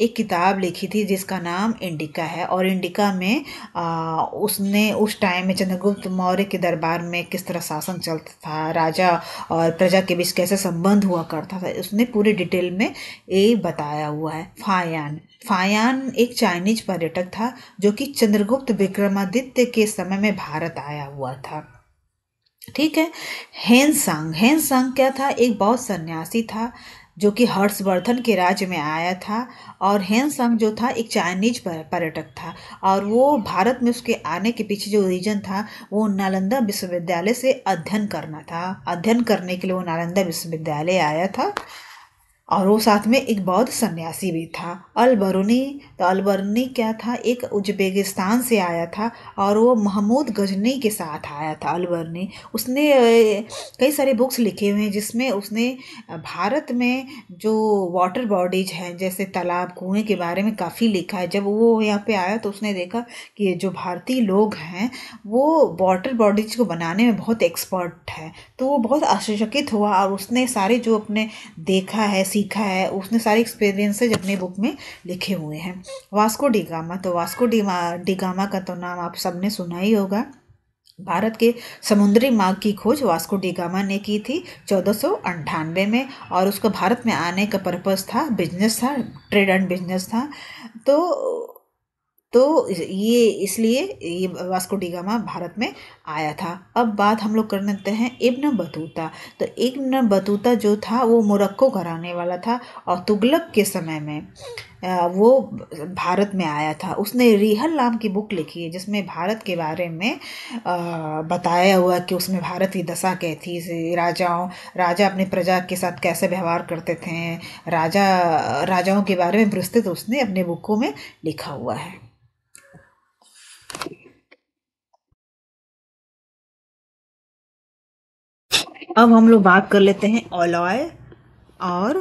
एक किताब लिखी थी जिसका नाम इंडिका है और इंडिका में आ, उसने उस टाइम में चंद्रगुप्त मौर्य के दरबार में किस तरह शासन चलता था राजा और प्रजा के बीच कैसे संबंध हुआ करता था उसने पूरी डिटेल में ये बताया हुआ है फायान फायान एक चाइनीज पर्यटक था जो कि चंद्रगुप्त विक्रमादित्य के समय में भारत आया हुआ था ठीक है हेन सांग हेन सांग क्या था एक बहुत सन्यासी था जो कि हर्षवर्धन के राज्य में आया था और हेनसंग जो था एक चाइनीज पर्यटक था और वो भारत में उसके आने के पीछे जो रीजन था वो नालंदा विश्वविद्यालय से अध्ययन करना था अध्ययन करने के लिए वो नालंदा विश्वविद्यालय आया था और वो साथ में एक बौद्ध सन्यासी भी था अलबरूनी तो अलबरूनी क्या था एक उज्बेगिस्तान से आया था और वो महमूद गजनी के साथ आया था अलबरूनी उसने कई सारे बुक्स लिखे हुए हैं जिसमें उसने भारत में जो वाटर बॉडीज हैं जैसे तालाब कुएँ के बारे में काफ़ी लिखा है जब वो यहाँ पे आया तो उसने देखा कि जो भारतीय लोग हैं वो वाटर बॉडीज को बनाने में बहुत एक्सपर्ट है तो वो बहुत आश्चर्यचकित हुआ और उसने सारे जो अपने देखा है सीखा है उसने सारे एक्सपीरियंसेज अपने बुक में लिखे हुए हैं वास्को डिगामा तो वास्को डिमा डिगामा का तो नाम आप सबने सुना ही होगा भारत के समुद्री मार्ग की खोज वास्को डिगामा ने की थी चौदह में और उसका भारत में आने का पर्पज़ था बिजनेस था ट्रेड एंड बिजनेस था तो तो ये इसलिए ये वास्को डिगामा भारत में आया था अब बात हम लोग कर लेते हैं इब्न बतूता तो इब्न बतूता जो था वो मोरक्को घराने वाला था और तुगलक के समय में वो भारत में आया था उसने रिहल नाम की बुक लिखी है जिसमें भारत के बारे में बताया हुआ कि उसमें भारत की दशा कैसी थी राजाओं राजा अपने प्रजा के साथ कैसे व्यवहार करते थे राजा राजाओं के बारे में विस्तृत उसने अपने बुकों में लिखा हुआ है अब हम लोग बात कर लेते हैं ओलॉय और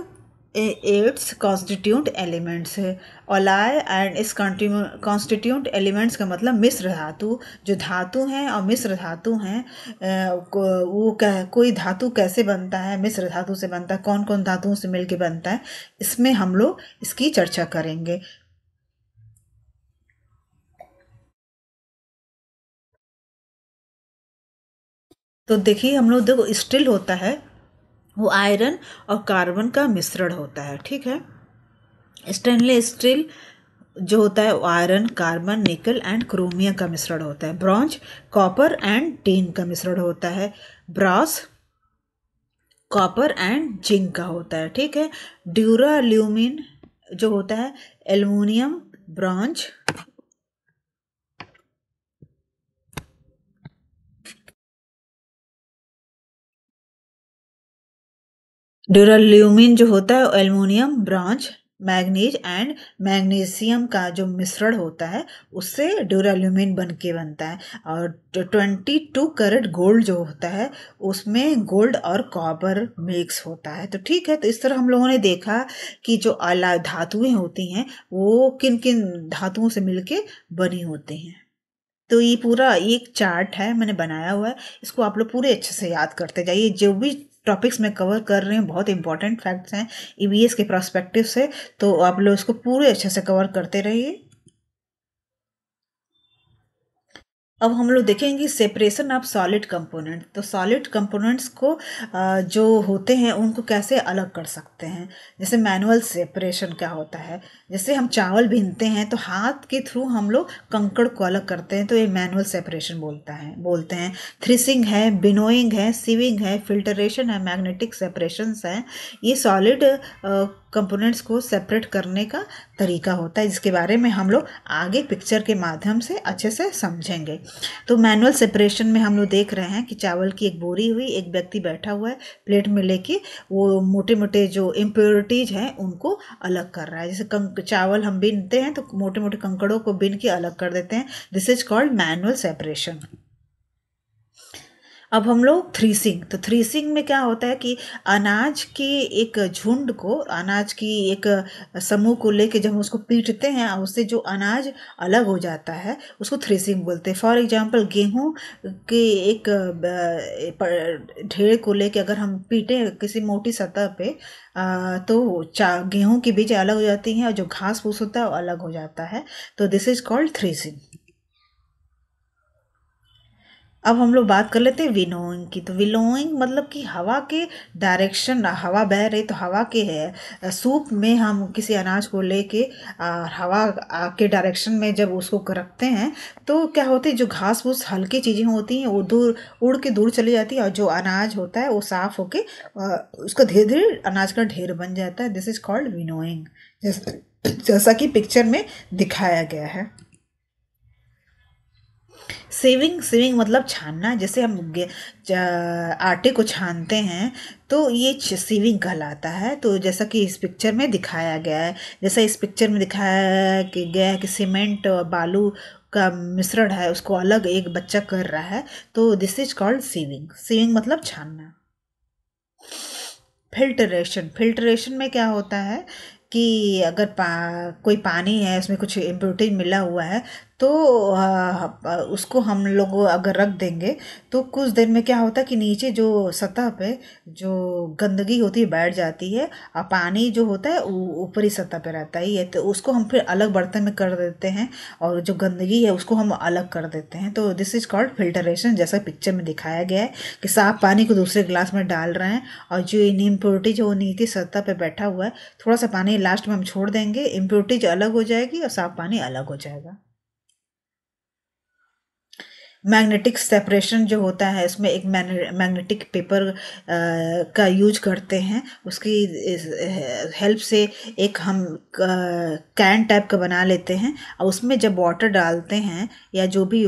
एट्स कॉन्स्टिट्यूंट एलिमेंट्स है एंड इस कॉन्स्टिट्यूंट एलिमेंट्स का मतलब मिश्र धातु जो धातु हैं और मिश्र धातु हैं वो कह कोई धातु कैसे बनता है मिश्र धातु से बनता है कौन कौन धातुओं से मिलके बनता है इसमें हम लोग इसकी चर्चा करेंगे तो देखिए हम लोग देखो स्टील होता है वो आयरन और कार्बन का मिश्रण होता है ठीक है स्टेनलेस स्टील जो होता है iron carbon nickel and chromium का मिश्रण होता है ब्रॉन्ज कॉपर एंड टीन का मिश्रण होता है ब्रास कॉपर एंड जिंक का होता है ठीक है ड्यूरा ल्यूमिन जो होता है एल्यूमिनियम ब्रॉन्ज ड्यूराल्यूमिन जो होता है एलमोनियम ब्रांच मैग्नीज एंड मैग्नीशियम का जो मिश्रण होता है उससे ड्यूराल्यूमिन बन के बनता है और ट्वेंटी टू करेट गोल्ड जो होता है उसमें गोल्ड और कॉपर मिक्स होता है तो ठीक है तो इस तरह हम लोगों ने देखा कि जो आला धातुएं होती हैं वो किन किन धातुओं से मिलके बनी होती हैं तो ये पूरा एक चार्ट है मैंने बनाया हुआ है इसको आप लोग पूरे अच्छे से याद करते जाइए जो भी टॉपिक्स में कवर कर रही हूँ बहुत इंपॉर्टेंट फैक्ट्स हैं ई e के प्रोस्पेक्टिव से तो आप लोग इसको पूरे अच्छे से कवर करते रहिए अब हम लोग देखेंगे सेपरेशन ऑफ सॉलिड कंपोनेंट तो सॉलिड कंपोनेंट्स को जो होते हैं उनको कैसे अलग कर सकते हैं जैसे मैनुअल सेपरेशन क्या होता है जैसे हम चावल भीनते हैं तो हाथ के थ्रू हम लोग कंकड़ को अलग करते हैं तो ये मैनुअल सेपरेशन बोलता है बोलते हैं थ्रिसिंग है बिनोइंग है सीविंग है फिल्टरेशन है मैग्नेटिक सेपरेशंस हैं ये सॉलिड कंपोनेंट्स को सेपरेट करने का तरीका होता है जिसके बारे में हम लोग आगे पिक्चर के माध्यम से अच्छे से समझेंगे तो मैनुअल सेपरेशन में हम लोग देख रहे हैं कि चावल की एक बोरी हुई एक व्यक्ति बैठा हुआ है प्लेट में लेके वो मोटे मोटे जो इम्प्योरिटीज हैं उनको अलग कर रहा है जैसे कंक चावल हम बीनते हैं तो मोटे मोटे कंकड़ों को बीन के अलग कर देते हैं this is called manual separation अब हम लोग थ्रीसिंग तो थ्रीसिंग में क्या होता है कि अनाज के एक झुंड को अनाज की एक समूह को लेके जब हम उसको पीटते हैं उससे जो अनाज अलग हो जाता है उसको थ्रीसिंग बोलते हैं फॉर एग्जांपल गेहूँ के एक ढेर को लेके अगर हम पीटें किसी मोटी सतह पे तो गेहूँ की बीज अलग हो जाती हैं और जो घास फूस होता है वो अलग हो जाता है तो दिस इज़ कॉल्ड थ्रीसिंग अब हम लोग बात कर लेते हैं विनोइंग की तो विनोइंग मतलब कि हवा के डायरेक्शन हवा बह रही तो हवा के है सूप में हम किसी अनाज को लेके हवा के डायरेक्शन में जब उसको रखते हैं तो क्या होती है जो घास फूस हल्की चीज़ें होती हैं वो दूर उड़ के दूर चली जाती है और जो अनाज होता है वो साफ़ होके उसका धीरे धीरे अनाज का ढेर बन जाता है दिस इज़ कॉल्ड विनोइंग जैसा कि पिक्चर में दिखाया गया है सेविंग सेविंग मतलब छानना जैसे हम आटे को छानते हैं तो ये सीविंग कहलाता है तो जैसा कि इस पिक्चर में दिखाया गया है जैसा इस पिक्चर में दिखाया गया है कि सीमेंट और बालू का मिश्रण है उसको अलग एक बच्चा कर रहा है तो this is called sieving saving मतलब छानना फिल्ट्रेशन फिल्ट्रेशन में क्या होता है कि अगर पा कोई पानी है उसमें कुछ इम्प्रोटीन मिला हुआ है तो हाँ, हाँ, उसको हम लोग अगर रख देंगे तो कुछ देर में क्या होता है कि नीचे जो सतह पे जो गंदगी होती है बैठ जाती है और पानी जो होता है ऊपरी सतह पे रहता ही है तो उसको हम फिर अलग बर्तन में कर देते हैं और जो गंदगी है उसको हम अलग कर देते हैं तो दिस इज़ कॉल्ड फिल्टरेशन जैसा पिक्चर में दिखाया गया है कि साफ पानी को दूसरे गिलास में डाल रहे हैं और जो इन इम्प्योरिटी जो नीति सतह पर बैठा हुआ है थोड़ा सा पानी लास्ट में हम छोड़ देंगे इम्प्योरिटी जो अलग हो जाएगी और साफ पानी अलग हो जाएगा मैग्नेटिक सेपरेशन जो होता है उसमें एक मैग्नेटिक पेपर का यूज करते हैं उसकी हेल्प से एक हम कैन टाइप का बना लेते हैं और उसमें जब वाटर डालते हैं या जो भी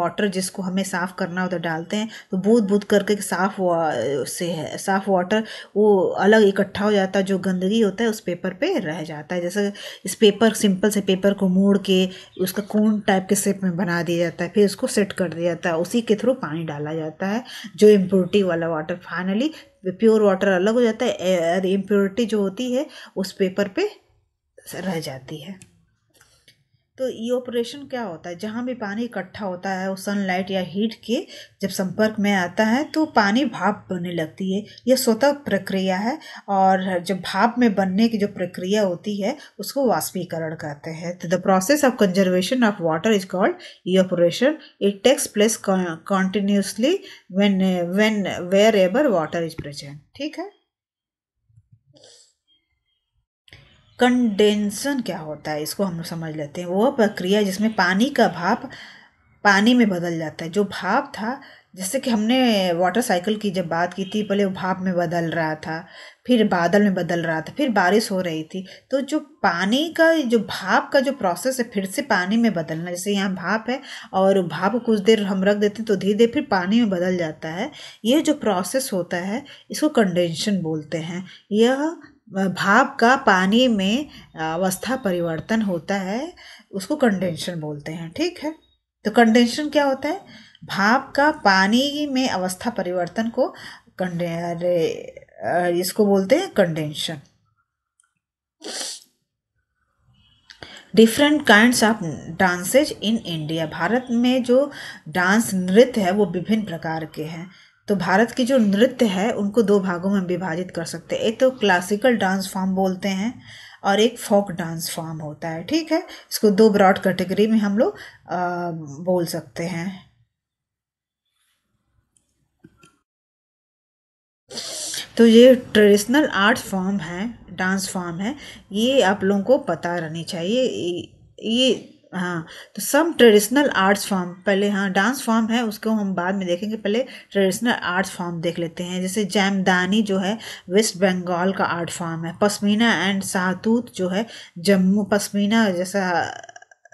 वाटर जिसको हमें साफ़ करना होता है डालते हैं तो बूद बूद करके साफ़ से है साफ़ वाटर वो अलग इकट्ठा हो जाता है जो गंदगी होता है उस पेपर पे रह जाता है जैसे इस पेपर सिंपल से पेपर को मोड़ के उसका कोन टाइप के शेप में बना दिया जाता है फिर उसको सेट कर दिया जाता है उसी के थ्रू पानी डाला जाता है जो इम्प्योरिटी वाला वाटर फाइनली प्योर वाटर अलग हो जाता है एयर इम्प्योरिटी जो होती है उस पेपर पे रह जाती है तो ये ऑपरेशन क्या होता है जहाँ भी पानी इकट्ठा होता है उस सनलाइट या हीट के जब संपर्क में आता है तो पानी भाप बनने लगती है यह स्वतः प्रक्रिया है और जब भाप में बनने की जो प्रक्रिया होती है उसको वाष्पीकरण कहते हैं तो the process of conservation of water is called evaporation it takes place continuously when when wherever water is present ठीक है कंडेंसन क्या होता है इसको हम लोग समझ लेते हैं वह प्रक्रिया जिसमें पानी का भाप पानी में बदल जाता है जो भाप था जैसे कि हमने वाटर साइकिल की जब बात की थी पहले भाप में बदल रहा था फिर बादल में बदल रहा था फिर बारिश हो रही थी तो जो पानी का जो भाप का जो प्रोसेस है फिर से पानी में बदलना जैसे यहाँ भाप है और भाप को कुछ देर हम रख देते हैं तो धीरे धीरे फिर पानी में बदल जाता है ये जो प्रोसेस होता है इसको कंडेंशन बोलते हैं यह भाप का पानी में अवस्था परिवर्तन होता है उसको कंडेंशन बोलते हैं ठीक है तो कंडेंशन क्या होता है भाप का पानी में अवस्था परिवर्तन को कंडे इसको बोलते हैं condensation different kinds of dances in India भारत में जो डांस नृत्य है वो विभिन्न प्रकार के हैं तो भारत की जो नृत्य है उनको दो भागों में विभाजित कर सकते हैं एक तो क्लासिकल डांस फॉर्म बोलते हैं और एक फोक डांस फॉर्म होता है ठीक है इसको दो ब्रॉड कैटेगरी में हम लोग बोल सकते हैं तो ये ट्रेडिशनल आर्ट फॉर्म है डांस फॉर्म है ये आप लोगों को पता रहनी चाहिए ये हाँ तो सम ट्रेडिशनल आर्ट्स फॉर्म पहले हाँ डांस फॉर्म है उसको हम बाद में देखेंगे पहले ट्रेडिशनल आर्ट्स फॉर्म देख लेते हैं जैसे जैमदानी जो है वेस्ट बंगाल का आर्ट फॉर्म है पश्मीना एंड शाहतूत जो है जम्मू पश्मीना जैसा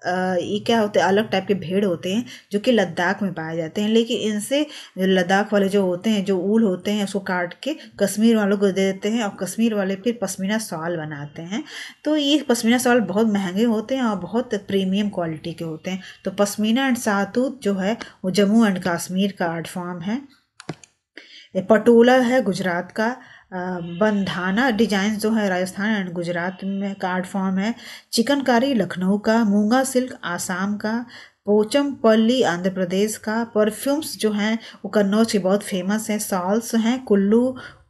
ये क्या होते हैं अलग टाइप के भेड़ होते हैं जो कि लद्दाख में पाए जाते हैं लेकिन इनसे लद्दाख वाले जो होते हैं जो ऊल होते हैं उसको काट के कश्मीर वालों को दे देते हैं और कश्मीर वाले फिर पश्मीना शॉल बनाते हैं तो ये पश्मीना शॉल बहुत महंगे होते हैं और बहुत प्रीमियम क्वालिटी के होते हैं तो पश्मीना एंड सातूत जो है वो जम्मू एंड कश्मीर का आर्ट फॉर्म है पटोला है गुजरात का बंधाना डिजाइन जो है राजस्थान एंड गुजरात में का आर्ट फॉर्म है चिकनकारी लखनऊ का मूंगा सिल्क आसाम का पोचमपल्ली आंध्र प्रदेश का परफ्यूम्स जो हैं वो कन्नौज के बहुत फेमस हैं सॉल्स हैं कुल्लू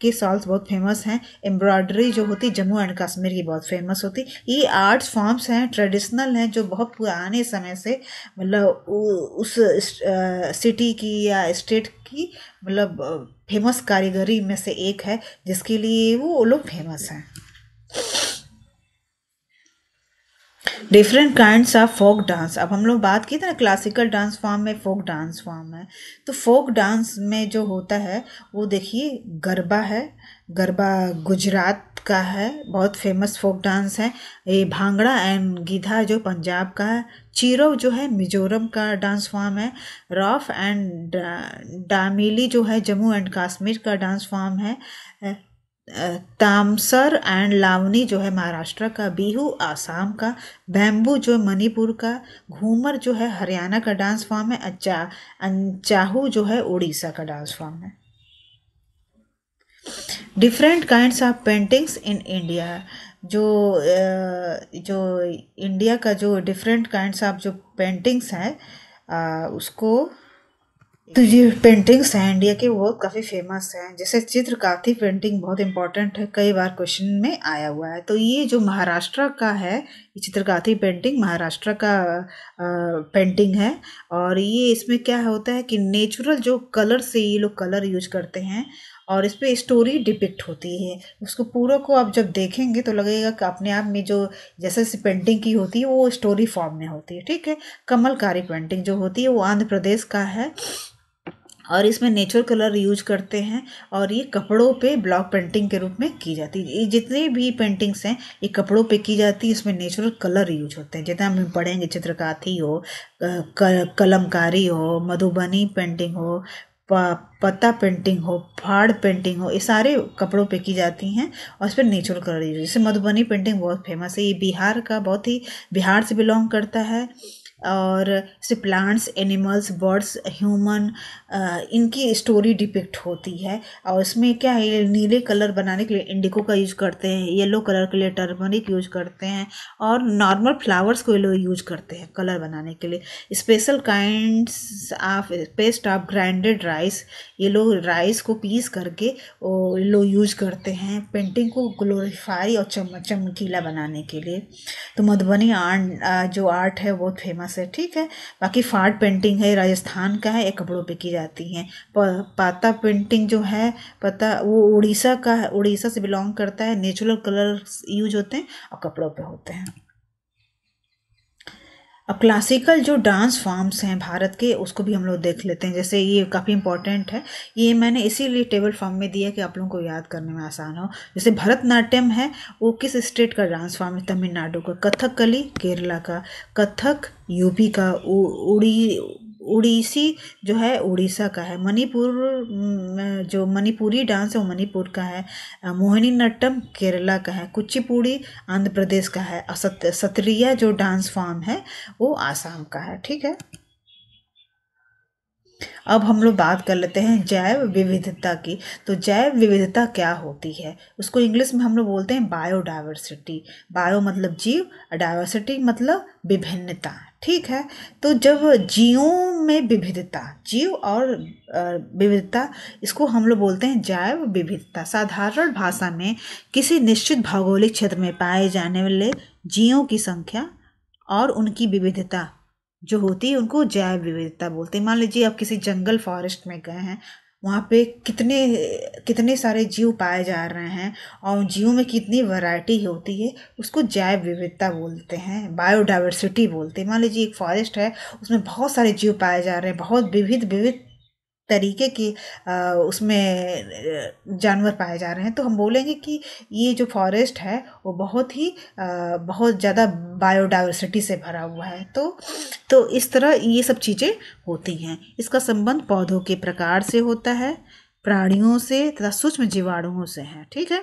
के सॉल्स बहुत फेमस हैं एम्ब्रॉयडरी जो होती जम्मू एंड कश्मीर की बहुत फेमस होती ये आर्ट्स फॉर्म्स हैं ट्रेडिशनल हैं जो बहुत पुराने समय से मतलब उस सिटी की या स्टेट की मतलब फेमस कारीगरी में से एक है जिसके लिए वो लोग फेमस हैं different kind of folk dance अब हम लोग बात की थे तो ना क्लासिकल डांस फॉर्म में फोक डांस फॉर्म है तो फोक डांस में जो होता है वो देखिए गरबा है गरबा गुजरात का है बहुत फेमस फोक डांस है ये भांगड़ा एंड गीधा जो पंजाब का है चीरो जो है मिजोरम का डांस फॉर्म है रॉफ एंड डामिली जो है जम्मू एंड कश्मीर का डांस फॉर्म है तामसर एंड लावनी जो है महाराष्ट्र का बीहू आसाम का बैम्बू जो मणिपुर का घूमर जो है हरियाणा का डांस फॉर्म है अच्छा अंचाहू जो है उड़ीसा का डांस फॉर्म है different kinds of paintings in India जो जो इंडिया का जो डिफरेंट काइंड्स ऑफ जो पेंटिंग्स हैं उसको तो ये पेंटिंग्स हैं इंडिया के वो काफ़ी फेमस हैं जैसे चित्रकारी पेंटिंग बहुत इंपॉर्टेंट है कई बार क्वेश्चन में आया हुआ है तो ये जो महाराष्ट्र का है ये चित्रकारी पेंटिंग महाराष्ट्र का आ, पेंटिंग है और ये इसमें क्या होता है कि नेचुरल जो कलर से ये लोग कलर यूज करते हैं और इस पर स्टोरी डिपिक्ट होती है उसको पूरा को आप जब देखेंगे तो लगेगा कि अपने आप में जो जैसे जैसे पेंटिंग की होती है वो स्टोरी फॉर्म में होती है ठीक है कमलकारी पेंटिंग जो होती है वो आंध्र प्रदेश का है और इसमें नेचुरल कलर यूज करते हैं और ये कपड़ों पे ब्लॉक पेंटिंग के रूप में की जाती है ये जितनी भी पेंटिंग्स हैं ये कपड़ों पे की जाती है इसमें नेचुरल कलर यूज होते हैं जितना हम पढ़ेंगे चित्रकारी हो कलमकारी हो मधुबनी पेंटिंग हो पत्ता पेंटिंग हो फाड़ पेंटिंग हो ये सारे कपड़ों पे की जाती हैं और इस पर नेचुरल कलर यूज जैसे मधुबनी पेंटिंग बहुत फेमस है ये बिहार का बहुत ही बिहार से बिलोंग करता है और से प्लांट्स एनिमल्स बर्ड्स ह्यूमन इनकी स्टोरी डिपिक्ट होती है और इसमें क्या है नीले कलर बनाने के लिए इंडिको का यूज करते हैं येलो कलर के लिए टर्मरिक यूज करते हैं और नॉर्मल फ्लावर्स को ये लोग यूज करते हैं कलर बनाने के लिए special kind of paste of grinded rice ये लोग राइस को पीस करके लोग यूज करते हैं पेंटिंग को ग्लोरीफाई और चम चमकीला बनाने के लिए तो मधुबनी आर्ट जो आर्ट है बहुत फेमस से ठीक है बाकी फाट पेंटिंग है राजस्थान का है ये कपड़ों पे की जाती है पाता पेंटिंग जो है पता वो उड़ीसा का है उड़ीसा से बिलोंग करता है नेचुरल कलर्स यूज होते हैं और कपड़ों पे होते हैं अब क्लासिकल जो डांस फॉर्म्स हैं भारत के उसको भी हम लोग देख लेते हैं जैसे ये काफ़ी इंपॉर्टेंट है ये मैंने इसीलिए टेबल फॉर्म में दिया कि आप लोगों को याद करने में आसान हो जैसे भरतनाट्यम है वो किस स्टेट का डांस फॉर्म है तमिलनाडु का कथकली केरला का कथक यूपी का उड़ी उड़ीसी जो है उड़ीसा का है मणिपुर जो मणिपुरी डांस है वो मणिपुर का है मोहिनी नट्टम केरला का है कुचिपुड़ी आंध्र प्रदेश का है और सत्रिया जो डांस फॉर्म है वो आसाम का है ठीक है अब हम लोग बात कर लेते हैं जैव विविधता की तो जैव विविधता क्या होती है उसको इंग्लिश में हम लोग बोलते हैं बायोडाइवर्सिटी बायो मतलब जीव डाइवर्सिटी मतलब विभिन्नता ठीक है तो जब जीवों में विविधता जीव और विविधता इसको हम लोग बोलते हैं जैव विविधता साधारण भाषा में किसी निश्चित भौगोलिक क्षेत्र में पाए जाने वाले जीवों की संख्या और उनकी विविधता जो होती है उनको जैव विविधता बोलते हैं मान लीजिए आप किसी जंगल फॉरेस्ट में गए हैं वहाँ पे कितने कितने सारे जीव पाए जा रहे हैं और जीवों में कितनी वैरायटी होती है उसको जैव विविधता बोलते हैं बायोडाइवर्सिटी बोलते हैं मान लीजिए एक फॉरेस्ट है उसमें बहुत सारे जीव पाए जा रहे हैं बहुत विविध विविध तरीके की उसमें जानवर पाए जा रहे हैं तो हम बोलेंगे कि ये जो फॉरेस्ट है वो बहुत ही बहुत ज़्यादा बायोडाइवर्सिटी से भरा हुआ है तो तो इस तरह ये सब चीज़ें होती हैं इसका संबंध पौधों के प्रकार से होता है प्राणियों से तथा सूक्ष्म जीवाणुओं से है ठीक है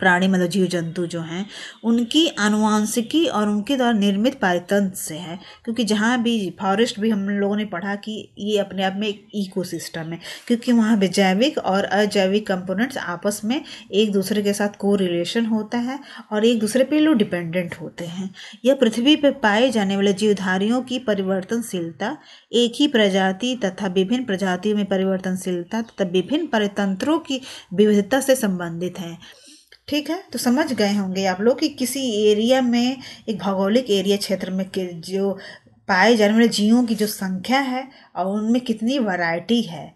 प्राणी मतलब जीव जंतु जो हैं उनकी आनुवांशिकी और उनके द्वारा निर्मित पारितंत्र से है क्योंकि जहाँ भी फॉरेस्ट भी हम लोगों ने पढ़ा कि ये अपने आप में एक इकोसिस्टम है क्योंकि वहाँ भी जैविक और अजैविक कंपोनेंट्स आपस में एक दूसरे के साथ को रिलेशन होता है और एक दूसरे पर लोग डिपेंडेंट होते हैं यह पृथ्वी पर पाए जाने वाले जीवधारियों की परिवर्तनशीलता एक ही प्रजाति तथा विभिन्न प्रजातियों में परिवर्तनशीलता तथा विभिन्न परितंत्रों की विविधता से संबंधित हैं ठीक है तो समझ गए होंगे आप लोग कि किसी एरिया में एक भौगोलिक एरिया क्षेत्र में कि जो पाए जाने वाले जीवों की जो संख्या है और उनमें कितनी वैरायटी है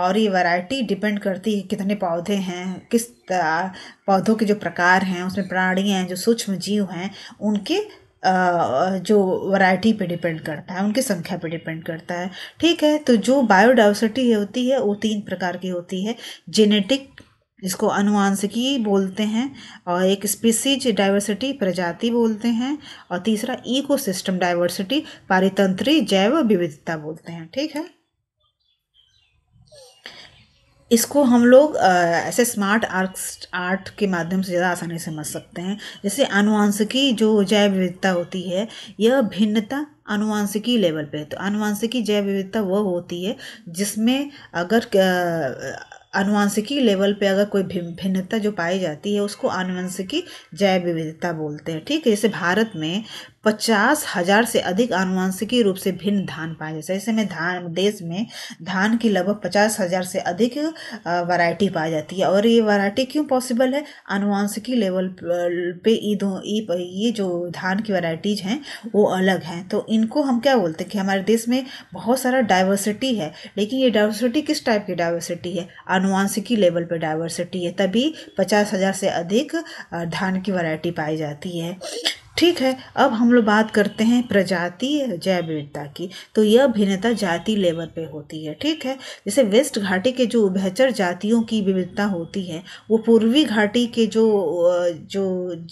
और ये वैरायटी डिपेंड करती है कितने पौधे हैं किस पौधों के जो प्रकार हैं उसमें प्राणी हैं जो सूक्ष्म जीव हैं उनके जो वैरायटी पे डिपेंड करता है उनकी संख्या पे डिपेंड करता है ठीक है तो जो बायोडाइवर्सिटी होती है वो तीन प्रकार की होती है जेनेटिक इसको अनुवांशिकी बोलते हैं और एक स्पीसीज डाइवर्सिटी प्रजाति बोलते हैं और तीसरा इकोसिस्टम डाइवर्सिटी पारितंत्री जैव विविधता बोलते हैं ठीक है इसको हम लोग ऐसे स्मार्ट आर्ट आर्ट के माध्यम से ज़्यादा आसानी से समझ सकते हैं जैसे अनुवांशिकी जो जैव विविधता होती है यह भिन्नता अनुवांशिकी लेवल पे तो अनुवांशिकी जैव विविधता वह होती है जिसमें अगर अनुवांशिकी लेवल पे अगर कोई भिन्नता जो पाई जाती है उसको अनुवंशिकी जैव विविधता बोलते हैं ठीक है जैसे भारत में पचास हजार से अधिक आनुवंशिकी रूप से भिन्न धान पाए जाते हैं ऐसे में धान देश में धान की लगभग पचास हजार से अधिक वैरायटी पाई जाती है और ये वैरायटी क्यों पॉसिबल है आनुवंशिकी लेवल पे ये दो ये जो धान की वैरायटीज हैं वो अलग हैं तो इनको हम क्या बोलते हैं कि हमारे देश में बहुत सारा डाइवर्सिटी है लेकिन ये डाइवर्सिटी किस टाइप की डाइवर्सिटी है आनुवंशिकी लेवल पर डाइवर्सिटी है तभी पचास हज़ार से अधिक धान की वैरायटी पाई जाती है ठीक है अब हम लोग बात करते हैं प्रजातीय जैव विविधता की तो यह भिन्नता जाति लेवल पे होती है ठीक है जैसे वेस्ट घाटी के जो उभयचर जातियों की विविधता होती है वो पूर्वी घाटी के जो जो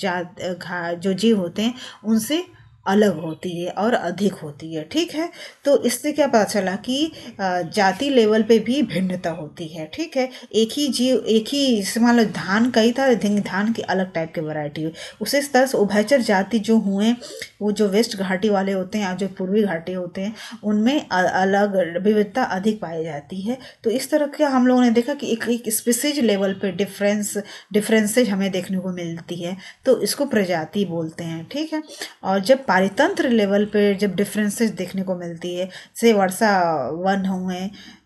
जा जो जीव होते हैं उनसे अलग होती है और अधिक होती है ठीक है तो इससे क्या पता चला कि जाति लेवल पे भी भिन्नता होती है ठीक है एक ही जीव एक ही मान लो धान का ही था धान की अलग टाइप की वैरायटी हुई उसी तरह से उभयचर जाति जो हुए वो जो वेस्ट घाटी वाले होते हैं या जो पूर्वी घाटी होते हैं उनमें अलग विविधता अधिक पाई जाती है तो इस तरह के हम लोगों ने देखा कि एक एक स्पेसिज लेवल पर डिफरेंस डिफरेंसेज हमें देखने को मिलती है तो इसको प्रजाति बोलते हैं ठीक है और जब कार्यतंत्र लेवल पे जब डिफरेंसेस देखने को मिलती है से वर्षा वन हुए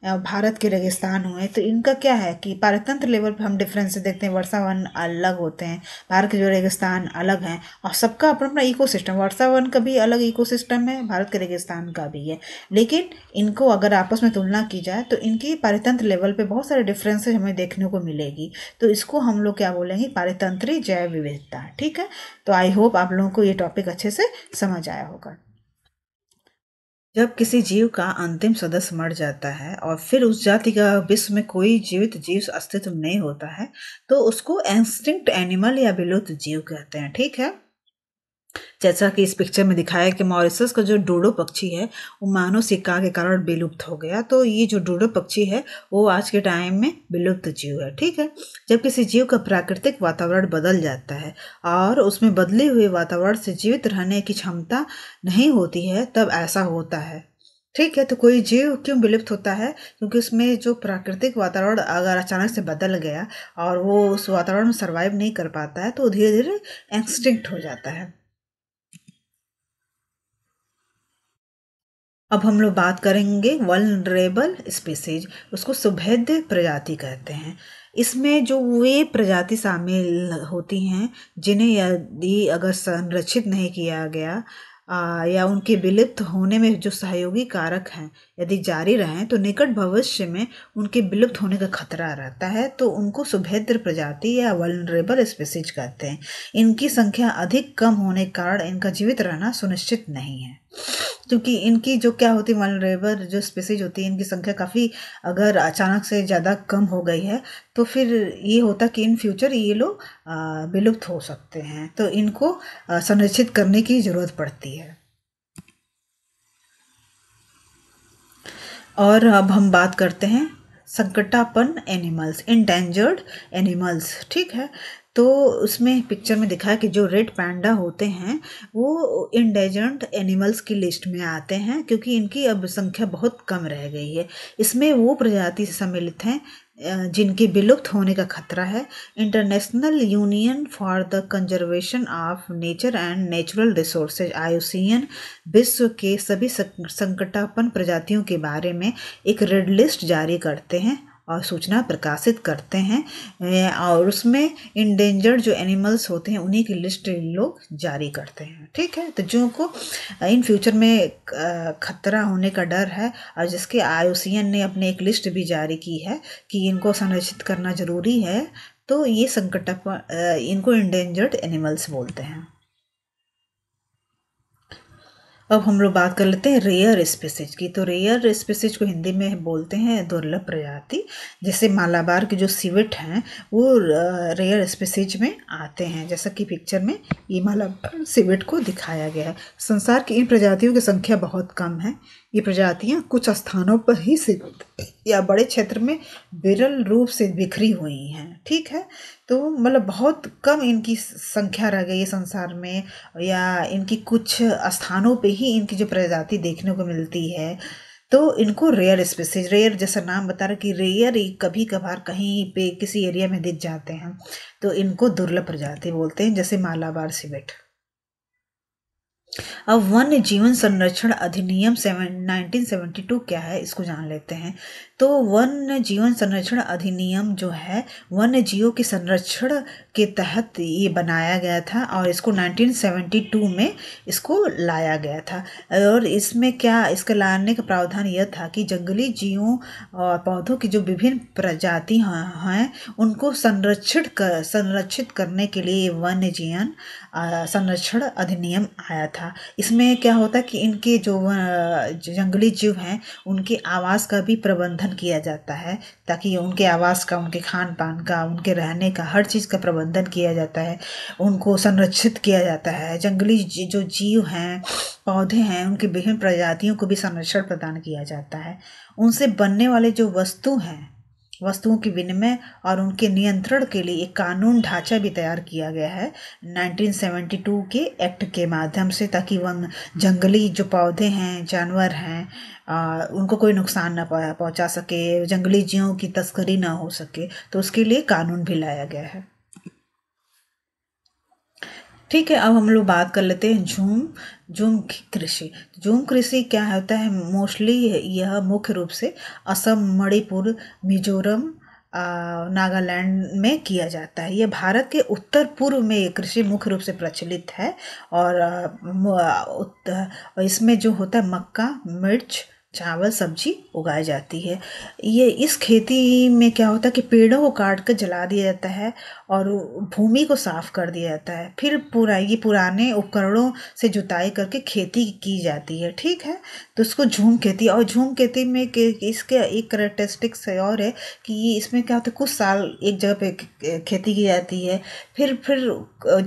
भारत के रेगिस्तान हुए तो इनका क्या है कि पारतंत्र लेवल पर हम डिफरेंस देखते हैं वर्षा वन अलग होते हैं भारत के जो रेगिस्तान अलग हैं और सबका अपना अपना इको सिस्टम वर्षा वन का भी अलग इको सिस्टम है भारत के रेगिस्तान का भी है लेकिन इनको अगर आपस में तुलना की जाए तो इनकी पारितंत्र लेवल पर बहुत सारे डिफरेंसेज हमें देखने को मिलेगी तो इसको हम लोग क्या बोलेंगे पारितंत्री जैव विविधता ठीक है तो आई होप आप लोगों को ये टॉपिक अच्छे से समझ आया होगा जब किसी जीव का अंतिम सदस्य मर जाता है और फिर उस जाति का विश्व में कोई जीवित जीव अस्तित्व नहीं होता है तो उसको इंस्टिंक्ट एनिमल या विलुप्त जीव कहते हैं ठीक है जैसा कि इस पिक्चर में दिखाया है कि मॉरिसस का जो डोडो पक्षी है वो मानव सिक्का के कारण विलुप्त हो गया तो ये जो डोडो पक्षी है वो आज के टाइम में विलुप्त जीव है ठीक है जब किसी जीव का प्राकृतिक वातावरण बदल जाता है और उसमें बदले हुए वातावरण से जीवित रहने की क्षमता नहीं होती है तब ऐसा होता है ठीक है तो कोई जीव क्यों विलुप्त होता है क्योंकि उसमें जो प्राकृतिक वातावरण अगर अचानक से बदल गया और वो उस वातावरण में सर्वाइव नहीं कर पाता है तो धीरे धीरे एक्सटिंक्ट हो जाता है अब हम लोग बात करेंगे वनरेबल स्पीसीज उसको सुभेद प्रजाति कहते हैं इसमें जो वे प्रजाति शामिल होती हैं जिन्हें यदि अगर संरक्षित नहीं किया गया आ, या उनके विलुप्त होने में जो सहयोगी कारक हैं यदि जारी रहें तो निकट भविष्य में उनके विलुप्त होने का खतरा रहता है तो उनको सुभेद्र प्रजाति या वलनरेबल स्पीसीज कहते हैं इनकी संख्या अधिक कम होने के कारण इनका जीवित रहना सुनिश्चित नहीं है क्योंकि इनकी जो क्या होती वनरेबर जो स्पीसीज होती है इनकी संख्या काफ़ी अगर अचानक से ज़्यादा कम हो गई है तो फिर ये होता कि इन फ्यूचर ये लोग विलुप्त हो सकते हैं तो इनको संरक्षित करने की ज़रूरत पड़ती है और अब हम बात करते हैं संकटापन एनिमल्स इंडेंजर्ड एनिमल्स ठीक है तो उसमें पिक्चर में दिखाया कि जो रेड पैंडा होते हैं वो इंडेजेंट एनिमल्स की लिस्ट में आते हैं क्योंकि इनकी अब संख्या बहुत कम रह गई है इसमें वो प्रजाति सम्मिलित हैं जिनके विलुप्त होने का खतरा है international union for the conservation of nature and natural resources आयुसीन विश्व के सभी संकटापन प्रजातियों के बारे में एक रेड लिस्ट जारी करते हैं और सूचना प्रकाशित करते हैं और उसमें इंडेंजर्ड जो एनिमल्स होते हैं उन्हीं की लिस्ट लोग जारी करते हैं ठीक है तो जो को इन फ्यूचर में खतरा होने का डर है और जिसके आई ने अपने एक लिस्ट भी जारी की है कि इनको संरक्षित करना ज़रूरी है तो ये संकट इनको इंडेंजर्ड एनिमल्स बोलते हैं अब हम लोग बात कर लेते हैं रेयर स्पेसिज की तो रेयर स्पेसिज को हिंदी में बोलते हैं दुर्लभ प्रजाति जैसे मालाबार के जो सिविट हैं वो रेयर स्पेसिज में आते हैं जैसा कि पिक्चर में ये मालाबार सिविट को दिखाया गया है संसार की इन प्रजातियों की संख्या बहुत कम है ये प्रजातियाँ कुछ स्थानों पर ही सिर्फ या बड़े क्षेत्र में विरल रूप से बिखरी हुई हैं ठीक है तो मतलब बहुत कम इनकी संख्या रह गई है संसार में या इनकी कुछ स्थानों पे ही इनकी जो प्रजाति देखने को मिलती है तो इनको रेयर स्पीसीज रेयर जैसा नाम बता रहा कि रेयर कभी कभार कहीं पे किसी एरिया में दिख जाते हैं तो इनको दुर्लभ प्रजाति बोलते हैं जैसे मालाबार सिबेट अब वन्य जीवन संरक्षण अधिनियम नाइनटीन सेवेंटी टू क्या है इसको जान लेते हैं तो वन्य जीवन संरक्षण अधिनियम जो है वन्य जीवों के संरक्षण के तहत ये बनाया गया था और इसको 1972 में इसको लाया गया था और इसमें क्या इसके लाने का प्रावधान यह था कि जंगली जीवों और पौधों की जो विभिन्न प्रजाति हैं उनको संरक्षित कर संरक्षित करने के लिए वन्य जीवन संरक्षण अधिनियम आया था इसमें क्या होता कि इनके जो जंगली जीव हैं उनके आवास का भी प्रबंधन किया जाता है ताकि उनके आवास का उनके खान पान का उनके रहने का हर चीज़ का प्रबंधन किया जाता है उनको संरक्षित किया जाता है जंगली जो जीव हैं पौधे हैं उनकी विभिन्न प्रजातियों को भी संरक्षण प्रदान किया जाता है उनसे बनने वाले जो वस्तु हैं वस्तुओं के विनिमय और उनके नियंत्रण के लिए एक कानून ढांचा भी तैयार किया गया है 1972 के एक्ट के माध्यम से ताकि वन जंगली जो पौधे हैं जानवर हैं उनको कोई नुकसान ना पहुंचा सके जंगली जीवों की तस्करी ना हो सके तो उसके लिए कानून भी लाया गया है ठीक है अब हम लोग बात कर लेते हैं झूम झूम की कृषि झूम कृषि क्या होता है मोस्टली यह मुख्य रूप से असम मणिपुर मिजोरम नागालैंड में किया जाता है यह भारत के उत्तर पूर्व में ये कृषि मुख्य रूप से प्रचलित है और इसमें जो होता है मक्का मिर्च चावल सब्जी उगाई जाती है ये इस खेती में क्या होता है कि पेड़ों को काट कर जला दिया जाता है और भूमि को साफ कर दिया जाता है फिर पूरा ये पुराने उपकरणों से जुताई करके खेती की जाती है ठीक है तो उसको झूम खेती और झूम खेती में के, इसके एक करेक्टरिस्टिक्स और है कि इसमें क्या होता है कुछ साल एक जगह पे खेती की जाती है फिर फिर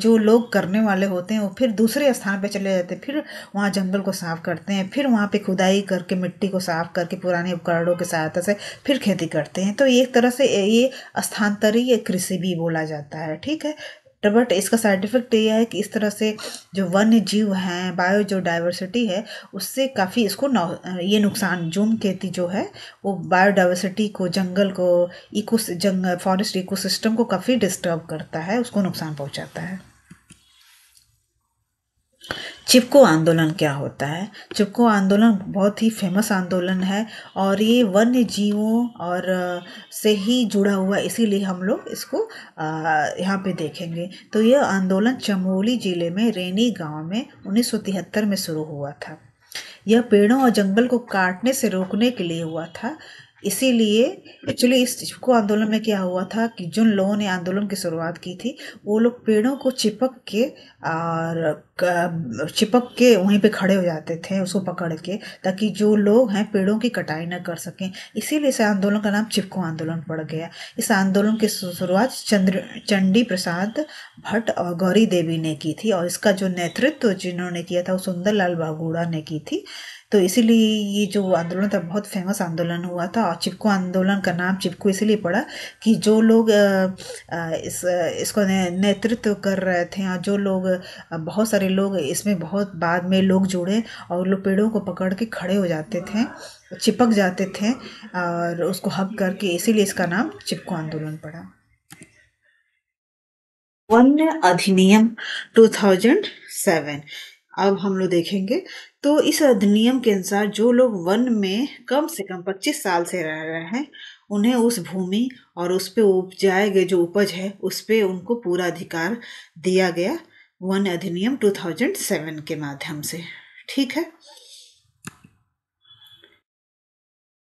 जो लोग करने वाले होते हैं वो फिर दूसरे स्थान पर चले जाते हैं फिर वहाँ जंगल को साफ करते हैं फिर वहाँ पर खुदाई करके मिट्टी मिट्टी को साफ करके पुराने उपकरणों की सहायता से फिर खेती करते हैं तो एक तरह से ये स्थानांतरीय कृषि भी बोला जाता है ठीक है बट इसका साइड इफेक्ट ये है कि इस तरह से जो वन्य जीव हैं बायो जो डाइवर्सिटी है उससे काफ़ी इसको ये नुकसान जूम खेती जो है वो बायोडाइवर्सिटी को जंगल को इको जंग फॉरेस्ट इकोसिस्टम को काफ़ी डिस्टर्ब करता है उसको नुकसान पहुंचाता है चिपको आंदोलन क्या होता है चिपको आंदोलन बहुत ही फेमस आंदोलन है और ये वन्य जीवों और से ही जुड़ा हुआ इसीलिए हम लोग इसको यहाँ पे देखेंगे तो यह आंदोलन चमोली ज़िले में रेनी गांव में उन्नीस में शुरू हुआ था यह पेड़ों और जंगल को काटने से रोकने के लिए हुआ था इसीलिए एक्चुअली इस चिपको आंदोलन में क्या हुआ था कि जिन लोगों ने आंदोलन की शुरुआत की थी वो लोग पेड़ों को चिपक के और चिपक के वहीं पे खड़े हो जाते थे उसको पकड़ के ताकि जो लोग हैं पेड़ों की कटाई ना कर सकें इसीलिए इस आंदोलन का नाम चिपको आंदोलन पड़ गया इस आंदोलन की शुरुआत चंद्र चंडी प्रसाद भट्ट और गौरी देवी ने की थी और इसका जो नेतृत्व जिन्होंने किया था वो सुंदरलाल भागोड़ा ने की थी तो इसीलिए ये जो आंदोलन था बहुत फेमस आंदोलन हुआ था और चिपको आंदोलन का नाम चिपको इसीलिए पड़ा कि जो लोग इस इसको नेतृत्व कर रहे थे और जो लोग बहुत सारे लोग इसमें बहुत बाद में लोग जुड़े और लोग पेड़ों को पकड़ के खड़े हो जाते थे चिपक जाते थे और उसको हब करके इसीलिए इसका नाम चिपको आंदोलन पड़ा वन्य अधिनियम 2007 अब हम लोग देखेंगे तो इस अधिनियम के अनुसार जो लोग वन में कम से कम 25 साल से रह रहे हैं उन्हें उस भूमि और उस पर उपजाए गए जो उपज है उस पर उनको पूरा अधिकार दिया गया वन अधिनियम 2007 के माध्यम से ठीक है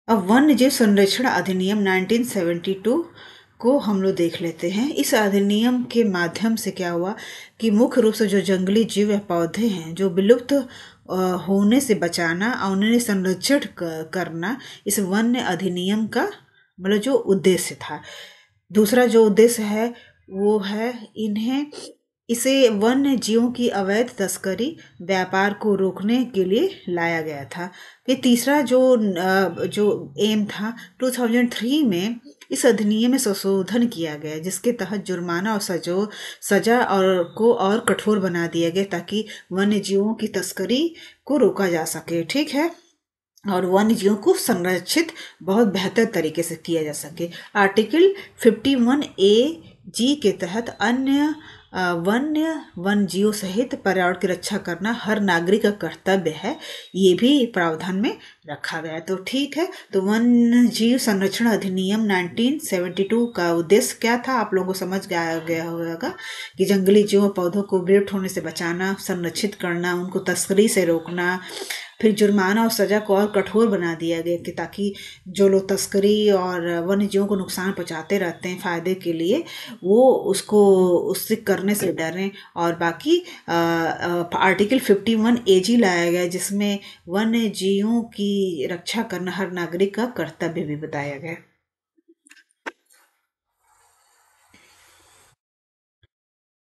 अब वन्य जीव संरक्षण अधिनियम 1972 को हम लोग देख लेते हैं इस अधिनियम के माध्यम से क्या हुआ कि मुख्य रूप से जो जंगली जीव या पौधे हैं जो विलुप्त होने से बचाना और उन्हें संरक्षण करना इस वन्य अधिनियम का मतलब जो उद्देश्य था दूसरा जो उद्देश्य है वो है इन्हें इसे वन्य जीवों की अवैध तस्करी व्यापार को रोकने के लिए लाया गया था फिर तीसरा जो जो एम था 2003 में इस अधिनियम में संशोधन किया गया जिसके तहत जुर्माना और सजो सजा और को और कठोर बना दिया गया ताकि वन्य जीवों की तस्करी को रोका जा सके ठीक है और वन्य जीवों को संरक्षित बहुत बेहतर तरीके से किया जा सके आर्टिकल 51 ए जी के तहत अन्य वन्य वन जीव सहित पर्यावरण की रक्षा करना हर नागरिक का कर्तव्य है ये भी प्रावधान में रखा गया है तो ठीक है तो वन्य जीव संरक्षण अधिनियम 1972 का उद्देश्य क्या था आप लोगों को समझ गया गया होगा कि जंगली जीवों पौधों को विलुप्त होने से बचाना संरक्षित करना उनको तस्करी से रोकना फिर जुर्माना और सज़ा को और कठोर बना दिया गया कि ताकि जो लोग तस्करी और वन्य जीवों को नुकसान पहुँचाते रहते हैं फ़ायदे के लिए वो उसको उससे करने से डरें और बाकी आ, आ, article fifty one A G लाया गया जिसमें वन्य जीवों की रक्षा करना हर नागरिक का कर्तव्य भी बताया गया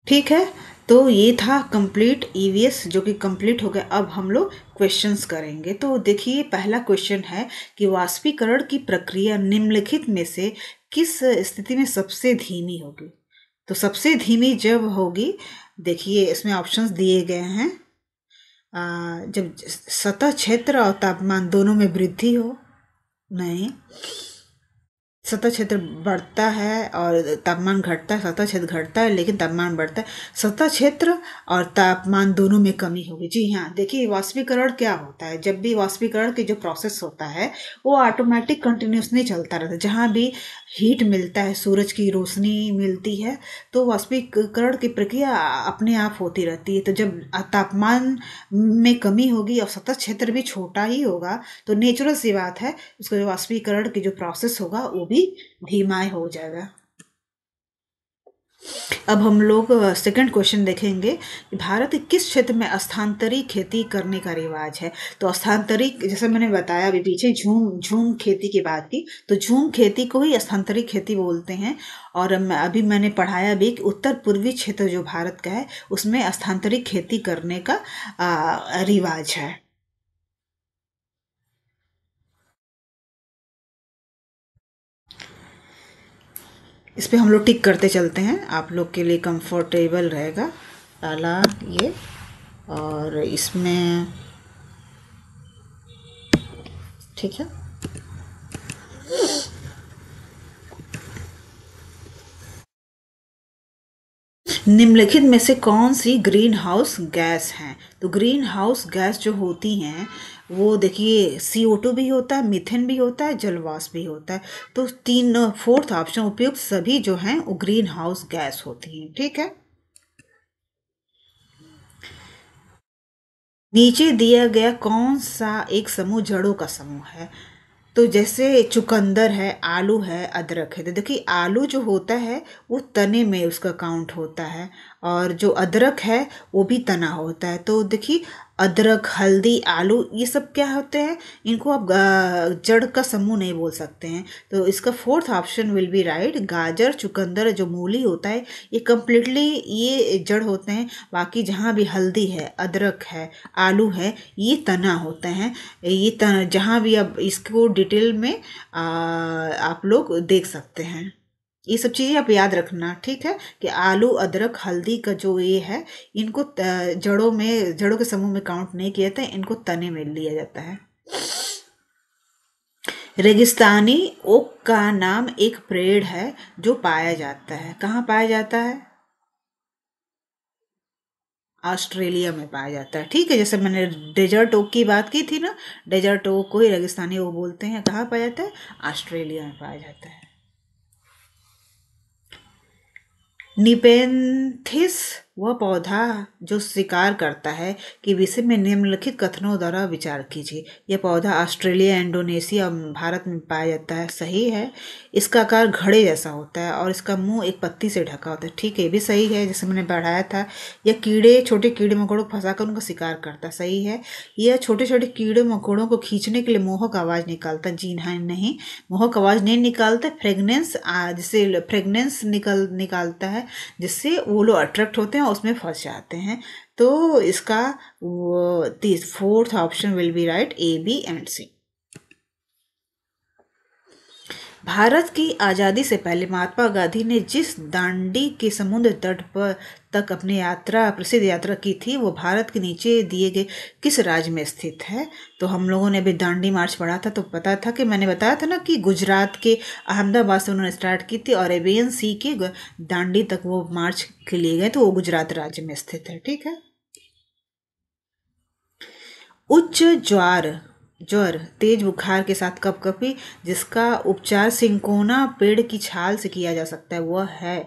ठीक है तो ये था कंप्लीट ईवीएस e जो कि कंप्लीट हो गया अब हम लोग क्वेश्चंस करेंगे तो देखिए पहला क्वेश्चन है कि वाष्पीकरण की प्रक्रिया निम्नलिखित में से किस स्थिति में सबसे धीमी होगी तो सबसे धीमी जब होगी देखिए इसमें ऑप्शंस दिए गए हैं आ, जब सतह क्षेत्र और तापमान दोनों में वृद्धि हो नहीं सतह क्षेत्र बढ़ता है और तापमान घटता है सतह क्षेत्र घटता है लेकिन तापमान बढ़ता है सतह क्षेत्र और तापमान दोनों में कमी होगी जी हाँ देखिए वाष्पीकरण क्या होता है जब भी वाष्पीकरण की जो प्रोसेस होता है वो ऑटोमेटिक कंटिन्यूसली चलता रहता है जहाँ भी हीट मिलता है सूरज की रोशनी मिलती है तो वाष्पीकरण की प्रक्रिया अपने आप होती रहती है तो जब तापमान में कमी होगी और सतह क्षेत्र भी छोटा ही होगा तो नेचुरल सी बात है उसका जो वाष्पीकरण की जो प्रोसेस होगा वो भी धीमा हो जाएगा अब हम लोग सेकंड क्वेश्चन देखेंगे भारत किस क्षेत्र में स्थानांतरित खेती करने का रिवाज है तो स्थानांतरित जैसे मैंने बताया अभी पीछे झूम झूम खेती की बात की तो झूम खेती को ही स्थानांतरित खेती बोलते हैं और अभी मैंने पढ़ाया भी कि उत्तर पूर्वी क्षेत्र जो भारत का है उसमें स्थानांतरित खेती करने का रिवाज है इस पर हम लोग टिक करते चलते हैं आप लोग के लिए कंफर्टेबल रहेगा ताला ये और इसमें ठीक है निम्नलिखित में से कौन सी ग्रीन हाउस गैस हैं तो ग्रीन हाउस गैस जो होती हैं वो देखिए सी ओ टू भी होता है मिथेन भी होता है जलवास भी होता है तो तीन फोर्थ ऑप्शन उपयुक्त सभी जो हैं वो ग्रीन हाउस गैस होती हैं ठीक है नीचे दिया गया कौन सा एक समूह जड़ों का समूह है तो जैसे चुकंदर है आलू है अदरक है तो देखिए आलू जो होता है वो तने में उसका काउंट होता है और जो अदरक है वो भी तना होता है तो देखिए अदरक हल्दी आलू ये सब क्या होते हैं इनको आप जड़ का समूह नहीं बोल सकते हैं तो इसका fourth option will be right गाजर चुकंदर जो मूली होता है ये कम्प्लीटली ये जड़ होते हैं बाकी जहाँ भी हल्दी है अदरक है आलू है ये तना होते हैं ये तना जहाँ भी आप इसको डिटेल में आ, आप लोग देख सकते हैं ये सब चीज़ें आप याद रखना ठीक है कि आलू अदरक हल्दी का जो ये है इनको जड़ों में जड़ों के समूह में काउंट नहीं किया जाता इनको तने में लिया जाता है रेगिस्तानी ओक का नाम एक पेड़ है जो पाया जाता है कहाँ पाया जाता है ऑस्ट्रेलिया में पाया जाता है ठीक है जैसे मैंने डेजर्ट ओक की बात की थी ना डेजर्ट ओक को ही रेगिस्तानी ओक बोलते हैं कहाँ पाया जाता है ऑस्ट्रेलिया में पाया जाता है Nibentis वह पौधा जो स्वीकार करता है कि विषय में निम्नलिखित कथनों द्वारा विचार कीजिए यह पौधा ऑस्ट्रेलिया इंडोनेशिया और भारत में पाया जाता है सही है इसका आकार घड़े जैसा होता है और इसका मुंह एक पत्ती से ढका होता है ठीक है ये भी सही है जैसे मैंने बढ़ाया था यह कीड़े छोटे कीड़े मकोड़ों को फंसा कर उनका शिकार करता है सही है यह छोटे छोटे कीड़े मकोड़ों को खींचने के लिए मोहक आवाज़ निकालता जी हाँ नहीं मोहक आवाज़ नहीं निकालता फ्रेगनेंस जिससे फ्रेगनेंस निकल निकालता है जिससे वो लोग अट्रैक्ट होते हैं उसमें फंस जाते हैं तो इसका fourth option will be right A B and C भारत की आज़ादी से पहले महात्मा गांधी ने जिस दांडी के समुद्र तट पर तक अपनी यात्रा प्रसिद्ध यात्रा की थी वो भारत के नीचे दिए गए किस राज्य में स्थित है तो हम लोगों ने अभी दांडी मार्च पढ़ा था तो पता था कि मैंने बताया था ना कि गुजरात के अहमदाबाद से उन्होंने स्टार्ट की थी और एबियन सी के दांडी तक वो मार्च के लिए गए तो वो गुजरात राज्य में स्थित है ठीक है उच्च ज्वार ज्वर तेज बुखार के साथ कपकपी जिसका उपचार सिंकोना पेड़ की छाल से किया जा सकता है वह है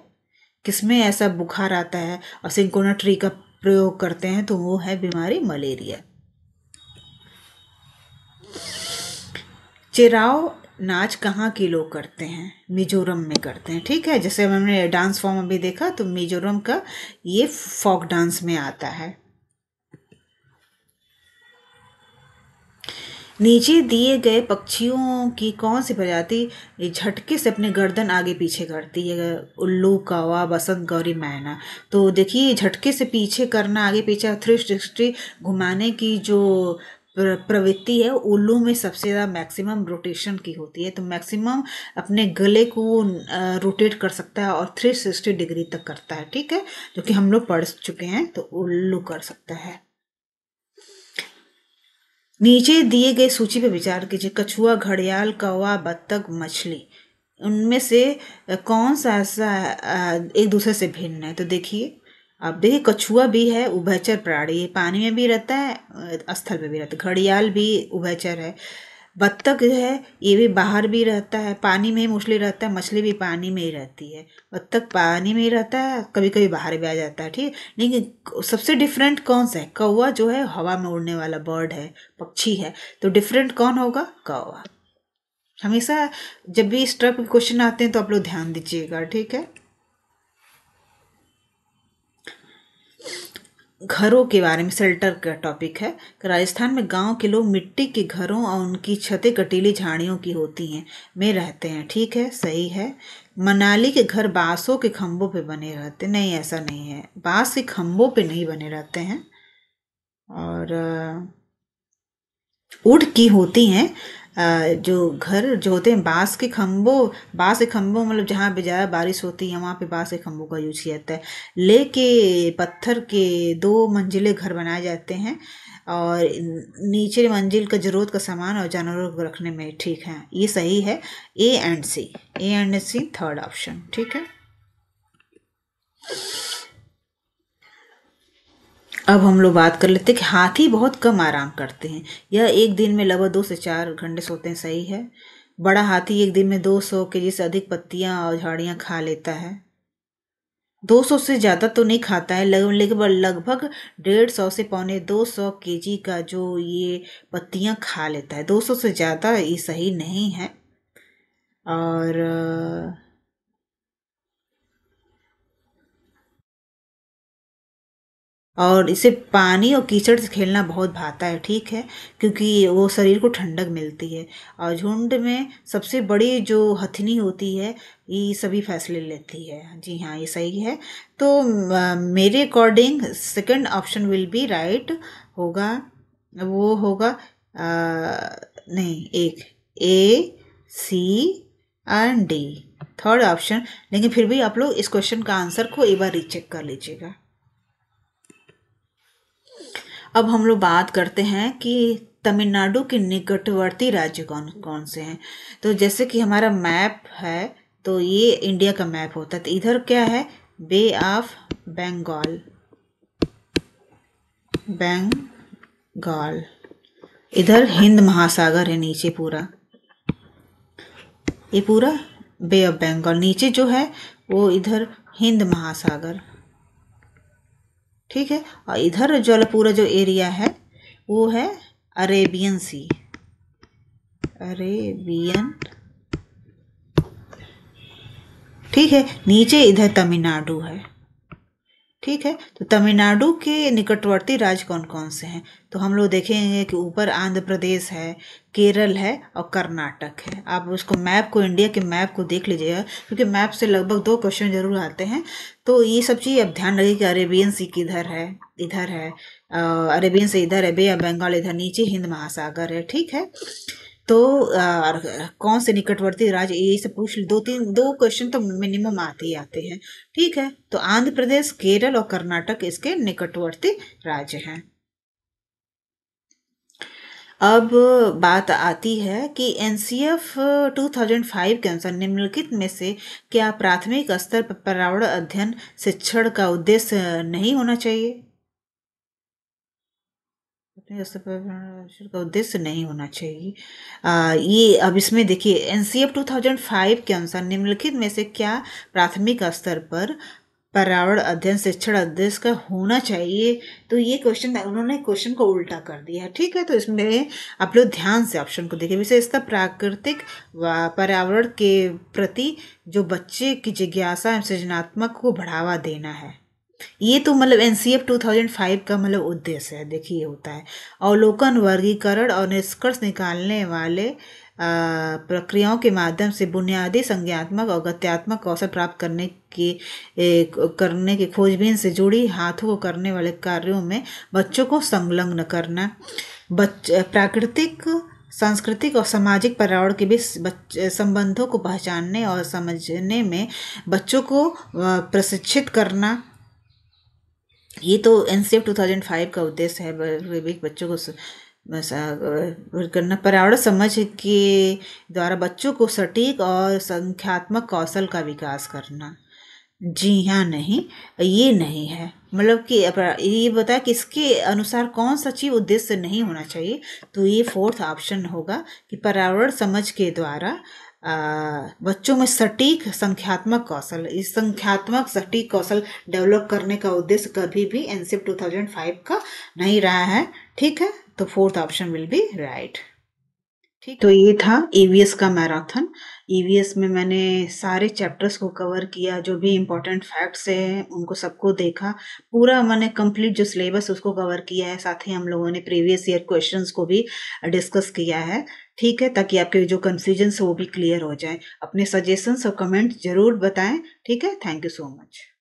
किसमें ऐसा बुखार आता है और सिंकोना ट्री का प्रयोग करते हैं तो वो है बीमारी मलेरिया चिराव नाच कहाँ के लोग करते हैं मिजोरम में करते हैं ठीक है जैसे हमने डांस फॉर्म अभी देखा तो मिजोरम का ये फोक डांस में आता है नीचे दिए गए पक्षियों की कौन सी प्रजाति झटके से अपने गर्दन आगे पीछे करती है उल्लू कावा बसंत गौरी मैना तो देखिए झटके से पीछे करना आगे पीछे थ्री सिक्सटी घुमाने की जो प्रवृत्ति है उल्लू में सबसे ज़्यादा मैक्सिमम रोटेशन की होती है तो मैक्सिमम अपने गले को रोटेट कर सकता है और थ्री सिक्सटी डिग्री तक करता है ठीक है जो कि हम लोग पढ़ चुके हैं तो उल्लू कर सकता है नीचे दिए गए सूची पर विचार कीजिए कछुआ घड़ियाल कौवा बत्तख मछली उनमें से कौन सा ऐसा एक दूसरे से भिन्न है तो देखिए अब देखिए कछुआ भी है उभयचर प्राणी पानी में भी रहता है स्थल में भी रहता है घड़ियाल भी उभयचर है बत्तख जो है ये भी बाहर भी रहता है पानी में ही मछली रहता है मछली भी पानी में ही रहती है बत्तख पानी में ही रहता है कभी कभी बाहर भी आ जाता है ठीक लेकिन सबसे डिफरेंट कौन सा है कौवा जो है हवा में उड़ने वाला बर्ड है पक्षी है तो डिफरेंट कौन होगा कौवा हमेशा जब भी इस टाइप के क्वेश्चन आते हैं तो आप लोग ध्यान दीजिएगा ठीक है घरों के बारे में शेल्टर का टॉपिक है राजस्थान में गांव के लोग मिट्टी के घरों और उनकी छतें कटीली झाड़ियों की होती हैं में रहते हैं ठीक है सही है मनाली के घर बांसों के खम्भों पे बने रहते नहीं ऐसा नहीं है बांस के खम्भों पे नहीं बने रहते हैं और ऊट की होती हैं जो घर जो होते हैं बाँस के खम्भों बाँस के खम्भों मतलब जहाँ पे ज़्यादा बारिश होती है वहाँ पे बांस के खम्भों का यूज किया जाता है ले के पत्थर के दो मंजिले घर बनाए जाते हैं और नीचे मंजिल का ज़रूरत का सामान और जानवरों को रखने में ठीक है ये सही है A and C A and C third option ठीक है अब हम लोग बात कर लेते हैं कि हाथी बहुत कम आराम करते हैं यह एक दिन में लगभग दो से चार घंटे सोते हैं सही है बड़ा हाथी एक दिन में दो सौ के जी से अधिक पत्तियाँ और झाड़ियां खा लेता है दो सौ से ज़्यादा तो नहीं खाता है लगभग लगभग डेढ़ सौ से पौने दो सौ के जी का जो ये पत्तियाँ खा लेता है दो सौ से ज़्यादा ये सही नहीं है और और इसे पानी और कीचड़ से खेलना बहुत भाता है ठीक है क्योंकि वो शरीर को ठंडक मिलती है और झुंड में सबसे बड़ी जो हथनी होती है ये सभी फैसले लेती है जी हाँ ये सही है तो मेरे according second option will be right होगा वो होगा आ, नहीं एक A C and D third option लेकिन फिर भी आप लोग इस क्वेश्चन का आंसर को एक बार रिचेक कर लीजिएगा अब हम लोग बात करते हैं कि तमिलनाडु के निकटवर्ती राज्य कौन कौन से हैं तो जैसे कि हमारा मैप है तो ये इंडिया का मैप होता है तो इधर क्या है बे ऑफ बंगाल बंगाल इधर हिंद महासागर है नीचे पूरा ये पूरा बे ऑफ बंगाल नीचे जो है वो इधर हिंद महासागर ठीक है और इधर जो पूरा जो एरिया है वो है अरेबियन सी अरेबियन ठीक है नीचे इधर तमिलनाडु है ठीक है तो तमिलनाडु के निकटवर्ती राज्य कौन कौन से हैं तो हम लोग देखेंगे कि ऊपर आंध्र प्रदेश है केरल है और कर्नाटक है आप उसको मैप को इंडिया के मैप को देख लीजिएगा क्योंकि मैप से लगभग दो क्वेश्चन जरूर आते हैं तो ये सब चीज़ अब ध्यान रखिए कि अरेबियन सी किधर है इधर है अरेबियन से इधर है बे या बंगाल इधर नीचे हिंद महासागर है ठीक है तो आ, कौन से निकटवर्ती राज्य यही सब पूछ दो तीन दो क्वेश्चन तो मिनिमम आते ही आते हैं ठीक है तो आंध्र प्रदेश केरल और कर्नाटक इसके निकटवर्ती राज्य हैं अब बात आती है कि N C F two thousand five के अनुसार निम्नलिखित में से क्या प्राथमिक स्तर पर पर्यावरण अध्ययन शिक्षण का उद्देश्य नहीं होना चाहिए अपने पर का उद्देश्य नहीं होना चाहिए आ, ये अब इसमें देखिए N C F two thousand five के अनुसार निम्नलिखित में से क्या प्राथमिक स्तर पर पर्यावरण अध्ययन शिक्षण अध्ययन का होना चाहिए तो ये क्वेश्चन उन्होंने क्वेश्चन को उल्टा कर दिया है ठीक है तो इसमें आप लोग ध्यान से ऑप्शन को देखें विशेष इसका प्राकृतिक व पर्यावरण के प्रति जो बच्चे की जिज्ञासा एवं सृजनात्मक को बढ़ावा देना है ये तो मतलब N C F two thousand five का मतलब उद्देश्य है देखिए होता है अवलोकन वर्गीकरण और निष्कर्ष निकालने वाले प्रक्रियाओं के माध्यम से बुनियादी संज्ञात्मक और गत्यात्मक कौशल प्राप्त करने के करने की खोजबीन से जुड़ी हाथों को करने वाले कार्यों में बच्चों को संलग्न करना बच प्राकृतिक सांस्कृतिक और सामाजिक पर्यावरण के बीच संबंधों को पहचानने और समझने में बच्चों को प्रशिक्षित करना ये तो N C two thousand five का उद्देश्य है विवेक बच्चों को करना पर्यावरण समझ के द्वारा बच्चों को सटीक और संख्यात्मक कौशल का विकास करना जी हाँ नहीं ये नहीं है मतलब कि ये बताया कि इसके अनुसार कौन सा चीज उद्देश्य नहीं होना चाहिए तो ये फोर्थ ऑप्शन होगा कि पर्यावरण समझ के द्वारा बच्चों में सटीक संख्यात्मक कौशल इस संख्यात्मक सटीक कौशल डेवलप करने का उद्देश्य कभी भी एनसीप 2005 का नहीं रहा है ठीक है तो fourth option will be right ठीक तो ये था ईवीएस e का मैराथन ईवीएस e में मैंने सारे चैप्टर्स को कवर किया जो भी इम्पोर्टेंट फैक्ट्स हैं उनको सबको देखा पूरा मैंने कंप्लीट जो सिलेबस उसको कवर किया है साथ ही हम लोगों ने प्रीवियस ईयर क्वेश्चंस को भी डिस्कस किया है ठीक है ताकि आपके जो कन्फ्यूजन्स हो वो भी क्लियर हो जाए अपने सजेशंस और कमेंट जरूर बताएं ठीक है थैंक यू सो मच